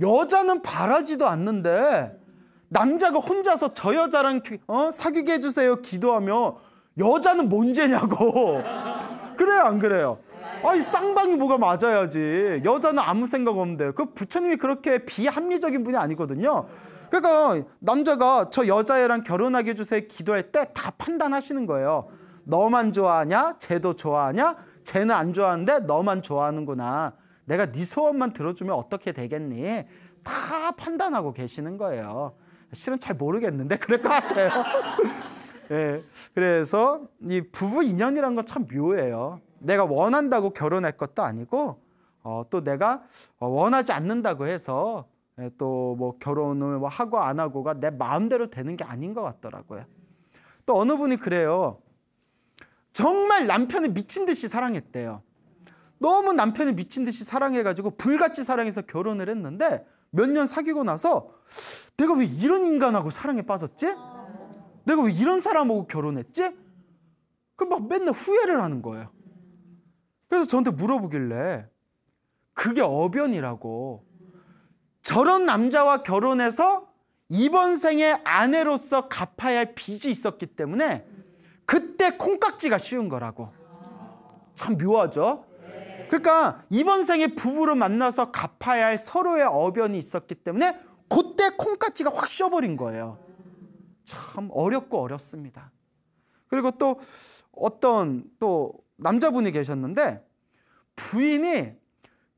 Speaker 1: 여자는 바라지도 않는데 남자가 혼자서 저 여자랑 어? 사귀게 해주세요 기도하며 여자는 뭔 죄냐고. 그래요 안 그래요? 아이 쌍방이 뭐가 맞아야지. 여자는 아무 생각 없는데. 그 부처님이 그렇게 비합리적인 분이 아니거든요. 그러니까 남자가 저 여자애랑 결혼하게 해주세요 기도할 때 다 판단하시는 거예요. 너만 좋아하냐? 쟤도 좋아하냐? 쟤는 안 좋아하는데 너만 좋아하는구나. 내가 네 소원만 들어주면 어떻게 되겠니? 다 판단하고 계시는 거예요. 실은 잘 모르겠는데 그럴 것 같아요. 예, 네, 그래서 이 부부 인연이란 건참 묘해요. 내가 원한다고 결혼할 것도 아니고 어, 또 내가 어, 원하지 않는다고 해서 예, 또뭐 결혼을 뭐 하고 안 하고가 내 마음대로 되는 게 아닌 것 같더라고요. 또 어느 분이 그래요. 정말 남편을 미친 듯이 사랑했대요. 너무 남편을 미친 듯이 사랑해가지고 불같이 사랑해서 결혼을 했는데 몇 년 사귀고 나서 내가 왜 이런 인간하고 사랑에 빠졌지? 내가 왜 이런 사람하고 결혼했지? 그 막 맨날 후회를 하는 거예요. 그래서 저한테 물어보길래 그게 어변이라고 저런 남자와 결혼해서 이번 생에 아내로서 갚아야 할 빚이 있었기 때문에 그때 콩깍지가 쉬운 거라고 참 묘하죠 그러니까 이번 생에 부부로 만나서 갚아야 할 서로의 어변이 있었기 때문에 그때 콩깍지가 확 씌워버린 거예요 참 어렵고 어렵습니다 그리고 또 어떤 또 남자분이 계셨는데 부인이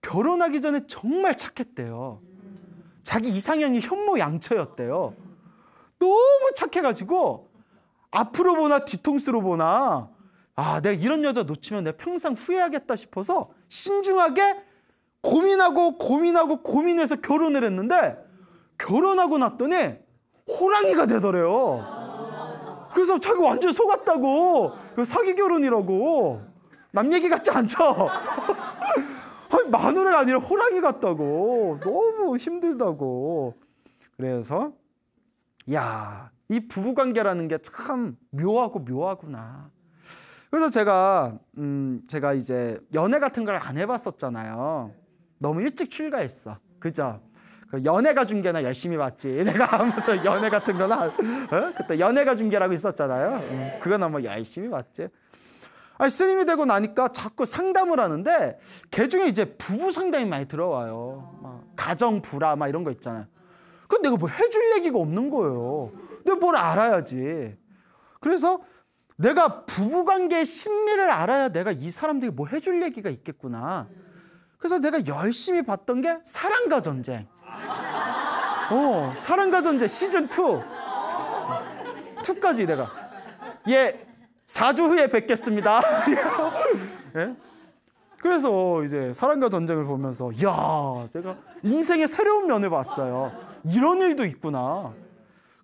Speaker 1: 결혼하기 전에 정말 착했대요. 자기 이상형이 현모양처였대요. 너무 착해가지고 앞으로 보나 뒤통수로 보나 아 내가 이런 여자 놓치면 내가 평생 후회하겠다 싶어서 신중하게 고민하고 고민하고 고민해서 결혼을 했는데 결혼하고 났더니 호랑이가 되더래요. 그래서 자기 완전 속았다고 그 사기 결혼이라고. 남 얘기 같지 않죠? 아니, 마누라가 아니라 호랑이 같다고. 너무 힘들다고. 그래서 야, 이 부부 관계라는 게 참 묘하고 묘하구나. 그래서 제가 음 제가 이제 연애 같은 걸 안 해봤었잖아요. 너무 일찍 출가했어. 그죠? 그 연애가 중계나 열심히 봤지. 내가 하면서 연애 같은 거나 어? 그때 연애가 중계라고 있었잖아요. 음, 그건 아마 열심히 봤지. 아니, 스님이 되고 나니까 자꾸 상담을 하는데 개 중에 이제 부부 상담이 많이 들어와요. 막 가정 불화 막 이런 거 있잖아요. 근데 내가 뭐 해줄 얘기가 없는 거예요. 근데 뭘 알아야지. 그래서 내가 부부관계의 심리를 알아야 내가 이 사람들이 뭘 뭐 해줄 얘기가 있겠구나. 그래서 내가 열심히 봤던 게 사랑과 전쟁. 어, 사랑과 전쟁 시즌 2. 2까지 내가. 얘 4주 후에 뵙겠습니다. 네? 그래서 이제 사랑과 전쟁을 보면서 야 제가 인생의 새로운 면을 봤어요. 이런 일도 있구나.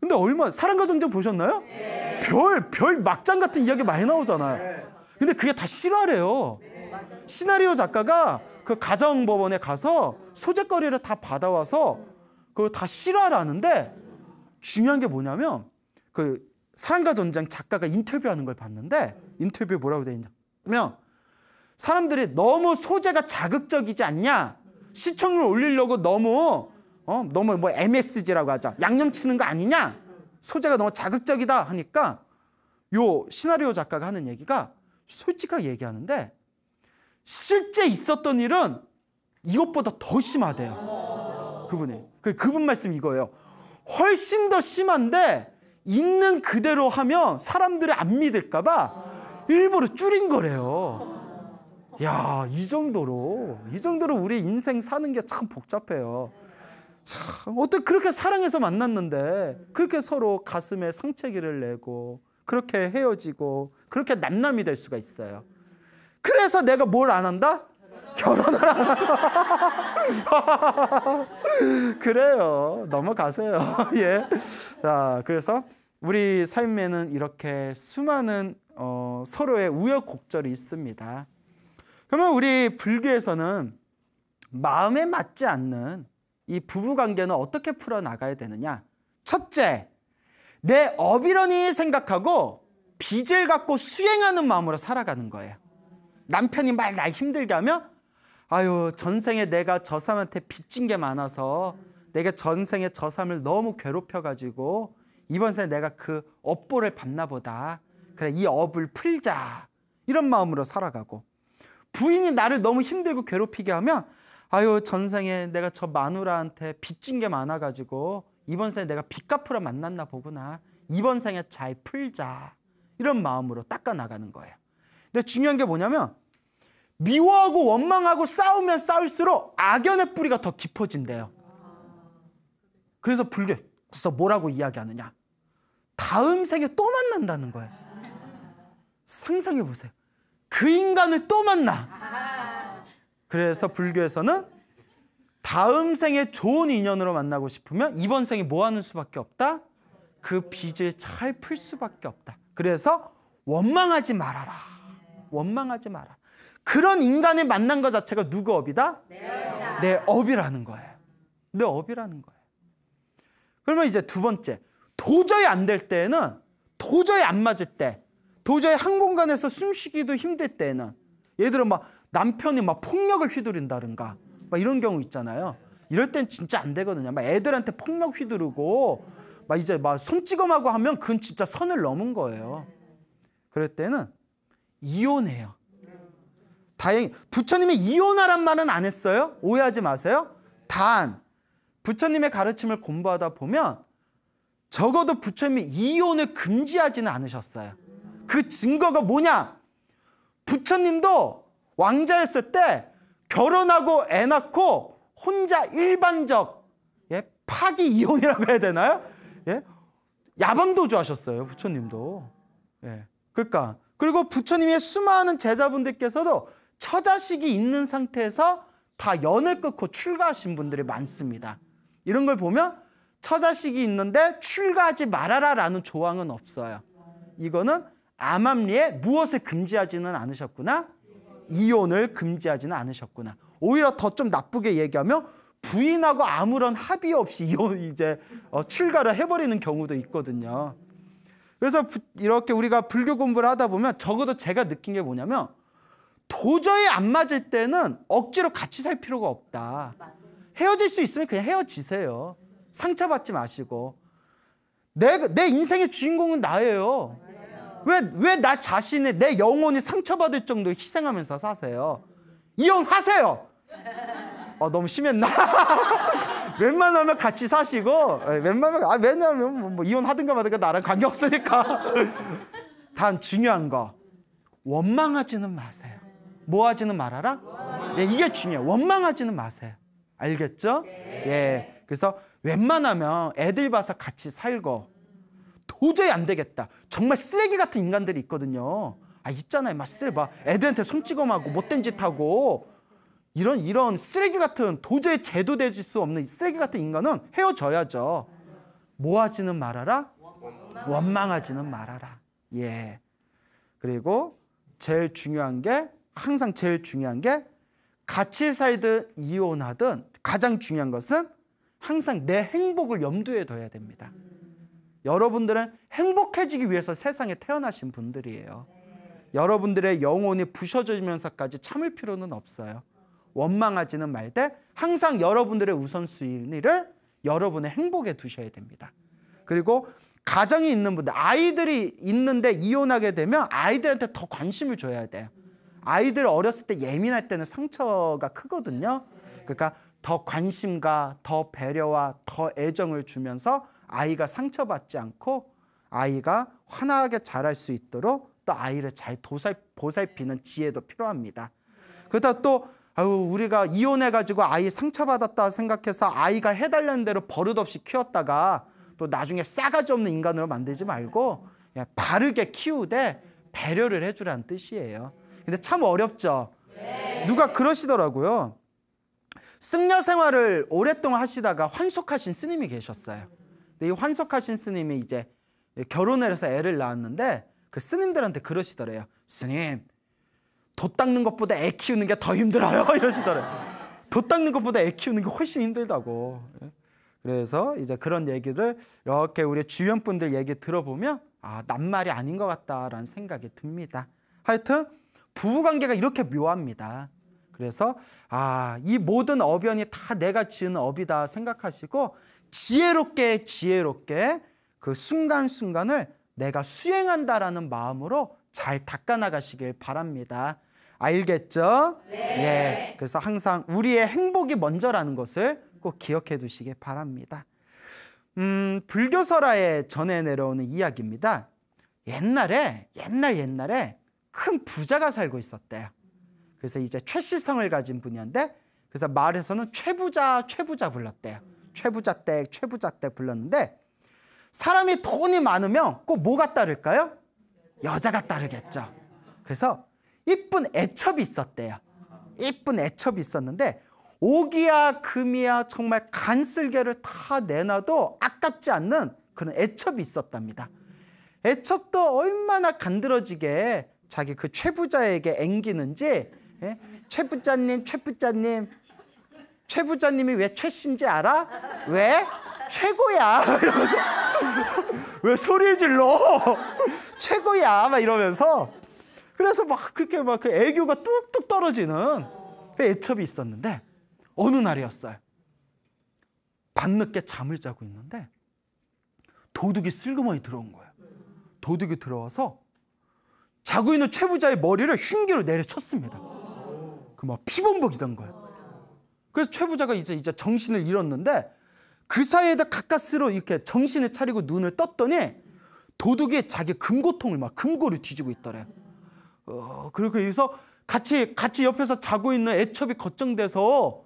Speaker 1: 근데 얼마 사랑과 전쟁 보셨나요? 별별 별 막장 같은 이야기 많이 나오잖아요. 근데 그게 다 실화래요. 시나리오 작가가 그 가정 법원에 가서 소재거리를 다 받아와서 그거 다 실화라는데 중요한 게 뭐냐면 그 사랑과 전쟁 작가가 인터뷰하는 걸 봤는데 인터뷰에 뭐라고 돼 있냐면 사람들이 너무 소재가 자극적이지 않냐 시청률 올리려고 너무 어 너무 뭐 MSG라고 하자 양념 치는 거 아니냐 소재가 너무 자극적이다 하니까 요 시나리오 작가가 하는 얘기가 솔직하게 얘기하는데 실제 있었던 일은 이것보다 더 심하대요 그분의 그, 그분 말씀 이거예요 훨씬 더 심한데 있는 그대로 하면 사람들을안 믿을까봐 일부러 줄인 거래요. 야, 이 정도로, 이 정도로 우리 인생 사는 게 참 복잡해요. 참, 어떻게 그렇게 사랑해서 만났는데, 그렇게 서로 가슴에 상체기를 내고, 그렇게 헤어지고, 그렇게 남남이 될 수가 있어요. 그래서 내가 뭘 안 한다? 결혼하라. 그래요. 넘어가세요. 예. 자, 그래서 우리 삶에는 이렇게 수많은 어, 서로의 우여곡절이 있습니다. 그러면 우리 불교에서는 마음에 맞지 않는 이 부부 관계는 어떻게 풀어 나가야 되느냐? 첫째, 내 어비런히 생각하고 빚을 갖고 수행하는 마음으로 살아가는 거예요. 남편이 말 날 힘들게 하면 아유 전생에 내가 저 사람한테 빚진 게 많아서 내가 전생에 저 사람을 너무 괴롭혀가지고 이번 생에 내가 그 업보를 받나 보다. 그래 이 업을 풀자 이런 마음으로 살아가고 부인이 나를 너무 힘들고 괴롭히게 하면 아유 전생에 내가 저 마누라한테 빚진 게 많아가지고 이번 생에 내가 빚 갚으러 만났나 보구나. 이번 생에 잘 풀자 이런 마음으로 닦아 나가는 거예요. 근데 중요한 게 뭐냐면 미워하고 원망하고 싸우면 싸울수록 악연의 뿌리가 더 깊어진대요. 그래서 불교에서 뭐라고 이야기하느냐. 다음 생에 또 만난다는 거예요. 상상해 보세요. 그 인간을 또 만나. 그래서 불교에서는 다음 생에 좋은 인연으로 만나고 싶으면 이번 생에 뭐 하는 수밖에 없다? 그 빚을 잘 풀 수밖에 없다. 그래서 원망하지 말아라. 원망하지 마라. 그런 인간을 만난 것 자체가 누구 업이다? 내 업이라는 거예요. 내 업이라는 거예요. 그러면 이제 두 번째. 도저히 안 될 때에는 도저히 안 맞을 때 도저히 한 공간에서 숨쉬기도 힘들 때에는 예를 들어 막 남편이 막 폭력을 휘두른다든가 막 이런 경우 있잖아요. 이럴 땐 진짜 안 되거든요. 막 애들한테 폭력 휘두르고 막 이제 막 손찌검하고 하면 그건 진짜 선을 넘은 거예요. 그럴 때는 이혼해요. 다행히 부처님이 이혼하란 말은 안 했어요. 오해하지 마세요. 단 부처님의 가르침을 공부하다 보면 적어도 부처님이 이혼을 금지하지는 않으셨어요. 그 증거가 뭐냐? 부처님도 왕자였을 때 결혼하고 애 낳고 혼자 일반적 예? 파기 이혼이라고 해야 되나요? 예? 야밤도주 하셨어요. 부처님도. 예. 그러니까 그리고 부처님의 수많은 제자분들께서도 처자식이 있는 상태에서 다 연을 끊고 출가하신 분들이 많습니다. 이런 걸 보면 처자식이 있는데 출가하지 말아라라는 조항은 없어요. 이거는 암암리에 무엇을 금지하지는 않으셨구나. 이혼을 금지하지는 않으셨구나. 오히려 더 좀 나쁘게 얘기하면 부인하고 아무런 합의 없이 이혼 이제 어, 출가를 해버리는 경우도 있거든요. 그래서 이렇게 우리가 불교 공부를 하다 보면 적어도 제가 느낀 게 뭐냐면 도저히 안 맞을 때는 억지로 같이 살 필요가 없다. 헤어질 수 있으면 그냥 헤어지세요. 상처받지 마시고. 내, 내 인생의 주인공은 나예요. 왜, 왜 나 자신의 내 영혼이 상처받을 정도로 희생하면서 사세요? 이혼하세요! 어, 너무 심했나? 웬만하면 같이 사시고, 예, 웬만하면, 아, 왜냐면 뭐, 뭐 이혼하든가 마든가 나랑 관계없으니까. 단 중요한 거, 원망하지는 마세요. 뭐 하지는 말아라? 네, 이게 중요해요. 원망하지는 마세요. 알겠죠? 네. 예. 그래서 웬만하면 애들 봐서 같이 살고 도저히 안 되겠다. 정말 쓰레기 같은 인간들이 있거든요. 아, 있잖아요. 막쓰레막 애들한테 손찌검하고 못된 짓 하고 이런 이런 쓰레기 같은 도저히 제도되수 없는 쓰레기 같은 인간은 헤어져야죠. 뭐하지는 말아라. 원망하지는 말아라. 예. 그리고 제일 중요한 게 항상 제일 중요한 게 같이 살든 이혼하든 가장 중요한 것은 항상 내 행복을 염두에 둬야 됩니다. 여러분들은 행복해지기 위해서 세상에 태어나신 분들이에요. 여러분들의 영혼이 부셔지면서까지 참을 필요는 없어요. 원망하지는 말되 항상 여러분들의 우선순위를 여러분의 행복에 두셔야 됩니다. 그리고 가정이 있는 분들, 아이들이 있는데 이혼하게 되면 아이들한테 더 관심을 줘야 돼요. 아이들 어렸을 때 예민할 때는 상처가 크거든요. 그러니까 더 관심과 더 배려와 더 애정을 주면서 아이가 상처받지 않고 아이가 환하게 자랄 수 있도록 또 아이를 잘 도살, 보살피는 지혜도 필요합니다. 그러다 또 아유 우리가 이혼해가지고 아이 상처받았다 생각해서 아이가 해달라는 대로 버릇없이 키웠다가 또 나중에 싸가지 없는 인간으로 만들지 말고 바르게 키우되 배려를 해주라는 뜻이에요. 근데 참 어렵죠. 누가 그러시더라고요. 승려 생활을 오랫동안 하시다가 환속하신 스님이 계셨어요. 근데 이 환속하신 스님이 이제 결혼을 해서 애를 낳았는데 그 스님들한테 그러시더래요. 스님, 돛 닦는 것보다 애 키우는 게 더 힘들어요. 이러시더래요. 돛 닦는 것보다 애 키우는 게 훨씬 힘들다고. 예. 그래서 이제 그런 얘기를 이렇게 우리 주변 분들 얘기 들어보면 아, 낱말이 아닌 것 같다라는 생각이 듭니다. 하여튼 부부관계가 이렇게 묘합니다. 그래서 아, 이 모든 어변이 다 내가 지은 업이다 생각하시고 지혜롭게 지혜롭게 그 순간순간을 내가 수행한다라는 마음으로 잘 닦아나가시길 바랍니다. 알겠죠? 네. 예. 그래서 항상 우리의 행복이 먼저라는 것을 꼭 기억해 두시길 바랍니다. 음, 불교설화에 전해 내려오는 이야기입니다. 옛날에, 옛날 옛날에 큰 부자가 살고 있었대요. 그래서 이제 최씨성을 가진 분이었는데 그래서 마을에서는 최부자 최부자 불렀대요. 최부자 댁 최부자 댁 불렀는데 사람이 돈이 많으면 꼭 뭐가 따를까요? 여자가 따르겠죠. 그래서 이쁜 애첩이 있었대요. 이쁜 애첩이 있었는데 오기야 금이야 정말 간슬개를 다 내놔도 아깝지 않는 그런 애첩이 있었답니다. 애첩도 얼마나 간드러지게 자기 그 최부자에게 앵기는지 예? 최부자님 최부자님 최부자님이 왜 최신지 알아? 왜? 최고야 이러면서 왜 소리 질러? 최고야 막 이러면서 그래서 막 그렇게 막 그 애교가 뚝뚝 떨어지는 그 애첩이 있었는데 어느 날이었어요. 밤늦게 잠을 자고 있는데 도둑이 슬그머니 들어온 거예요. 도둑이 들어와서 자고 있는 최부자의 머리를 흉기로 내려쳤습니다. 그 막 피범벅이던 거예요. 그래서 최부자가 이제 이제 정신을 잃었는데 그 사이에다 가까스로 이렇게 정신을 차리고 눈을 떴더니 도둑이 자기 금고통을 막 금고를 뒤지고 있더래요. 어, 그리고 여기서 같이 같이 옆에서 자고 있는 애첩이 걱정돼서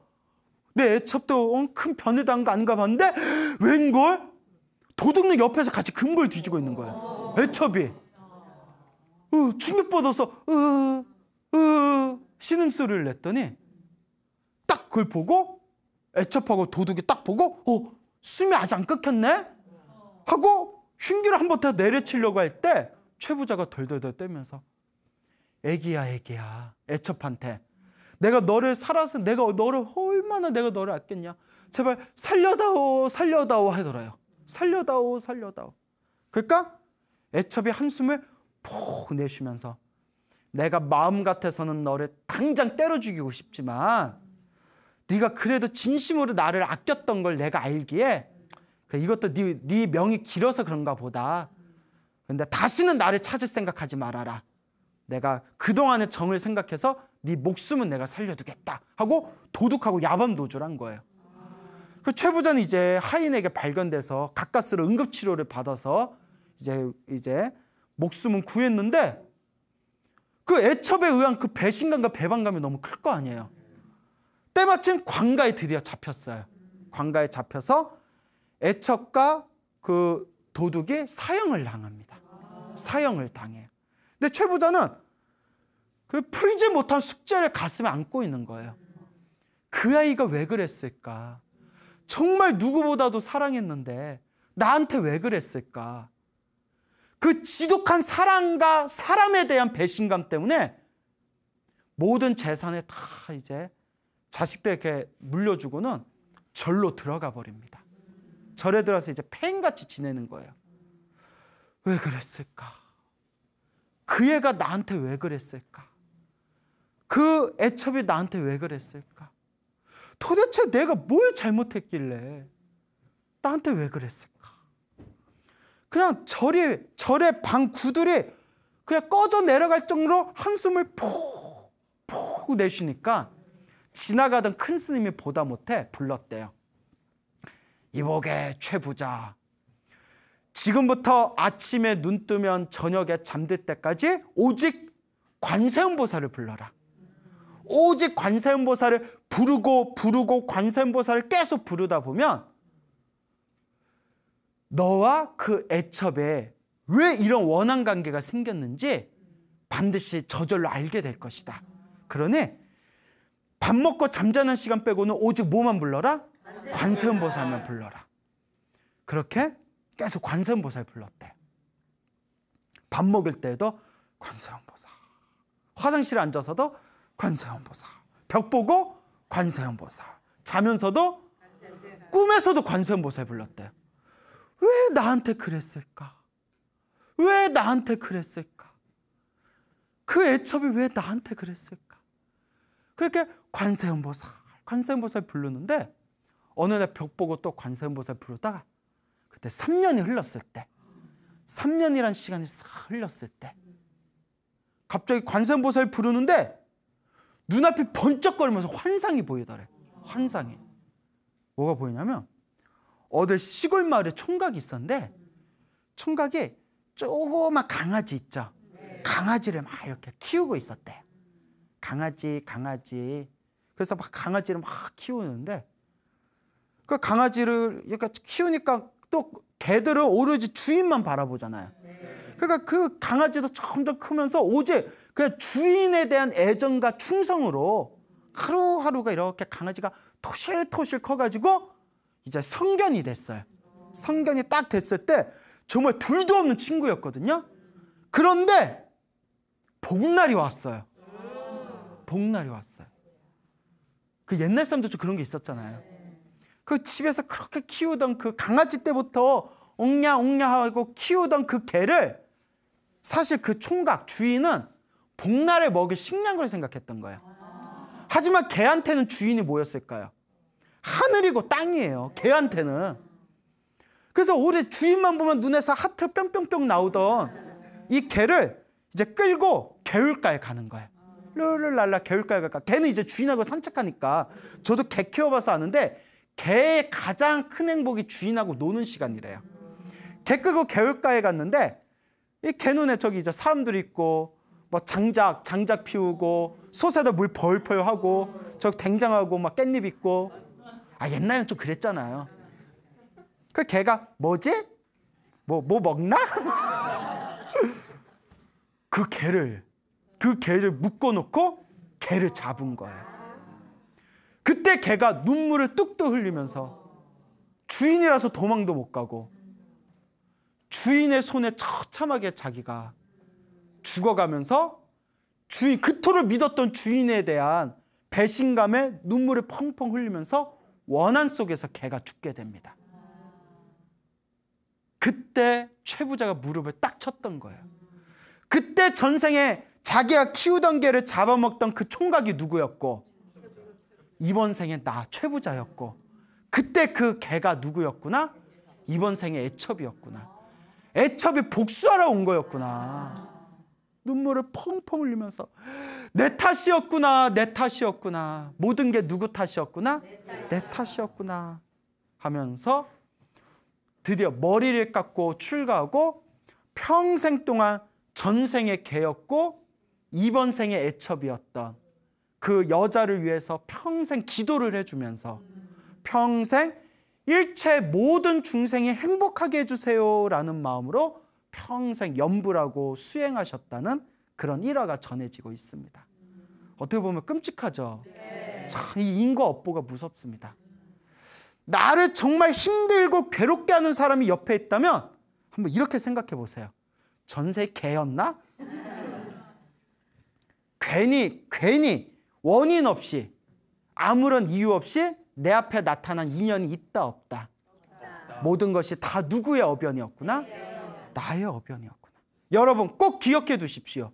Speaker 1: 내 애첩도 어, 큰 변을 당거 안가 봤는데 웬걸 도둑놈 옆에서 같이 금고를 뒤지고 있는 거예요. 애첩이. 으, 충격받아서 으, 으, 신음소리를 냈더니 딱 그걸 보고 애첩하고 도둑이 딱 보고 어 숨이 아직 안 끊겼네 하고 흉기를 한 번 더 내려치려고 할 때 최부자가 덜덜덜 떼면서 애기야 애기야 애첩한테 내가 너를 살아서 내가 너를 얼마나 내가 너를 아꼈냐 제발 살려다오 살려다오 하더라요 살려다오 살려다오 그러니까 애첩이 한숨을 폭 내쉬면서 내가 마음 같아서는 너를 당장 때려 죽이고 싶지만 네가 그래도 진심으로 나를 아꼈던 걸 내가 알기에 그 이것도 네, 네 명이 길어서 그런가 보다. 근데 다시는 나를 찾을 생각하지 말아라. 내가 그동안의 정을 생각해서 네 목숨은 내가 살려두겠다 하고 도둑하고 야밤노조한 거예요. 그 최부자는 이제 하인에게 발견돼서 가까스로 응급치료를 받아서 이제 이제 목숨은 구했는데 그 애첩에 의한 그 배신감과 배반감이 너무 클 거 아니에요. 때마침 광가에 드디어 잡혔어요. 광가에 잡혀서 애첩과 그 도둑이 사형을 당합니다. 사형을 당해요. 근데 최부자는 그 풀지 못한 숙제를 가슴에 안고 있는 거예요. 그 아이가 왜 그랬을까? 정말 누구보다도 사랑했는데 나한테 왜 그랬을까? 그 지독한 사랑과 사람에 대한 배신감 때문에 모든 재산에 다 이제 자식들에게 물려주고는 절로 들어가 버립니다. 절에 들어서 이제 팬같이 지내는 거예요. 왜 그랬을까? 그 애가 나한테 왜 그랬을까? 그 애첩이 나한테 왜 그랬을까? 도대체 내가 뭘 잘못했길래 나한테 왜 그랬을까? 그냥 절이 절의 방 구들이 그냥 꺼져 내려갈 정도로 한숨을 푹푹 푹 내쉬니까 지나가던 큰 스님이 보다 못해 불렀대요. 이복의 최부자. 지금부터 아침에 눈 뜨면 저녁에 잠들 때까지 오직 관세음보살을 불러라. 오직 관세음보살을 부르고 부르고 관세음보살을 계속 부르다 보면 너와 그 애첩에 왜 이런 원한 관계가 생겼는지 반드시 저절로 알게 될 것이다. 그러니 밥 먹고 잠자는 시간 빼고는 오직 뭐만 불러라? 관세음보살만 불러라. 그렇게 계속 관세음보살 불렀대. 밥 먹을 때도 관세음보살. 화장실에 앉아서도 관세음보살. 벽 보고 관세음보살. 자면서도 꿈에서도 관세음보살 불렀대. 왜 나한테 그랬을까? 왜 나한테 그랬을까? 그 애첩이 왜 나한테 그랬을까? 그렇게 관세음보살, 관세음보살 부르는데 어느 날 벽 보고 또 관세음보살 부르다가 그때 3년이 흘렀을 때 3년이란 시간이 싹 흘렀을 때 갑자기 관세음보살 부르는데 눈앞이 번쩍거리면서 환상이 보이더래. 환상이. 뭐가 보이냐면 어느 시골 마을에 총각이 있었는데 총각이 조그마 강아지 있죠. 강아지를 막 이렇게 키우고 있었대. 강아지, 강아지. 그래서 막 강아지를 막 키우는데 그 강아지를 이렇게 키우니까 또 개들은 오로지 주인만 바라보잖아요. 그러니까 그 강아지도 점점 크면서 어제 그 주인에 대한 애정과 충성으로 하루하루가 이렇게 강아지가 토실토실 커가지고 이제 성견이 됐어요. 성견이 딱 됐을 때 정말 둘도 없는 친구였거든요. 그런데 복날이 왔어요. 복날이 왔어요. 그 옛날 사람들 좀 그런 게 있었잖아요. 그 집에서 그렇게 키우던 그 강아지 때부터 옹냐 옹냐 하고 키우던 그 개를 사실 그 총각 주인은 복날에 먹일 식량으로 생각했던 거예요. 하지만 개한테는 주인이 뭐였을까요? 하늘이고 땅이에요. 개한테는. 그래서 올해 주인만 보면 눈에서 하트 뿅뿅뿅 나오던 이 개를 이제 끌고 개울가에 가는 거예요. 룰룰랄라 개울가에 갈까. 개는 이제 주인하고 산책하니까 저도 개 키워봐서 아는데 개의 가장 큰 행복이 주인하고 노는 시간이래요. 개 끄고 개울가에 갔는데 이 개눈에 저기 이제 사람들 있고 뭐 장작 장작 피우고 소세다 물 벌펄 하고 저 댕장하고 막 깻잎 있고 아옛날에는또 그랬잖아요. 그 걔가 뭐지? 뭐뭐 뭐 먹나? 그 개를 그 개를 묶어놓고 개를 잡은 거예요. 그때 개가 눈물을 뚝뚝 흘리면서 주인이라서 도망도 못 가고 주인의 손에 처참하게 자기가 죽어가면서 주인 그토록 믿었던 주인에 대한 배신감에 눈물을 펑펑 흘리면서 원한 속에서 개가 죽게 됩니다. 그때 최부자가 무릎을 딱 쳤던 거예요. 그때 전생에 자기가 키우던 개를 잡아먹던 그 총각이 누구였고 이번 생에 나 최부자였고 그때 그 개가 누구였구나? 이번 생에 애첩이었구나. 애첩이 복수하러 온 거였구나. 눈물을 펑펑 흘리면서 내 탓이었구나, 내 탓이었구나. 모든 게 누구 탓이었구나? 내, 탓. 이었구나 하면서 드디어 머리를 깎고 출가하고 평생 동안 전생의 개였고 이번 생의 애첩이었던 그 여자를 위해서 평생 기도를 해주면서 평생 일체 모든 중생이 행복하게 해주세요라는 마음으로 평생 염불하고 수행하셨다는 그런 일화가 전해지고 있습니다. 어떻게 보면 끔찍하죠. 참, 이 인과 업보가 무섭습니다. 나를 정말 힘들고 괴롭게 하는 사람이 옆에 있다면 한번 이렇게 생각해 보세요. 전세 개였나? 괜히 괜히 원인 없이 아무런 이유 없이 내 앞에 나타난 인연이 있다 없다. 모든 것이 다 누구의 어변이었구나? 나의 어변이었구나. 여러분 꼭 기억해 두십시오.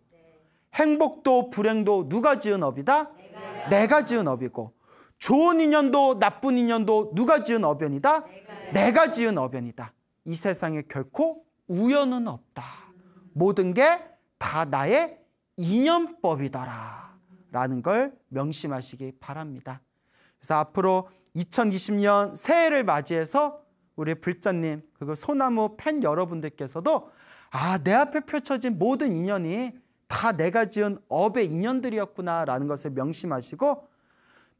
Speaker 1: 행복도 불행도 누가 지은 업이다? 내가, 내가 지은 업이고 좋은 인연도 나쁜 인연도 누가 지은 어변이다? 내가, 지은 어변이다. 이 세상에 결코 우연은 없다. 모든 게 다 나의 인연법이더라. 라는 걸 명심하시기 바랍니다. 그래서 앞으로 2020년 새해를 맞이해서 우리 불자님 그리고 소나무 팬 여러분들께서도 아내 앞에 펼쳐진 모든 인연이 다 내가 지은 업의 인연들이었구나라는 것을 명심하시고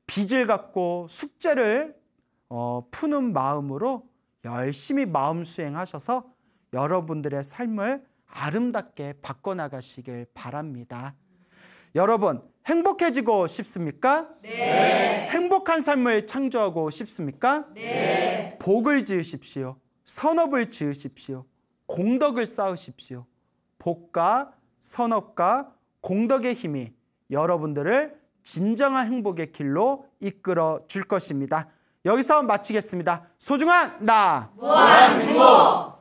Speaker 1: 빚을 갖고 숙제를 어, 푸는 마음으로 열심히 마음 수행하셔서 여러분들의 삶을 아름답게 바꿔나가시길 바랍니다. 여러분, 행복해지고 싶습니까? 네. 행복한 삶을 창조하고 싶습니까? 네. 복을 지으십시오. 선업을 지으십시오. 공덕을 쌓으십시오. 복과 선업과 공덕의 힘이 여러분들을 진정한 행복의 길로 이끌어 줄 것입니다. 여기서 마치겠습니다. 소중한 나 무한 행복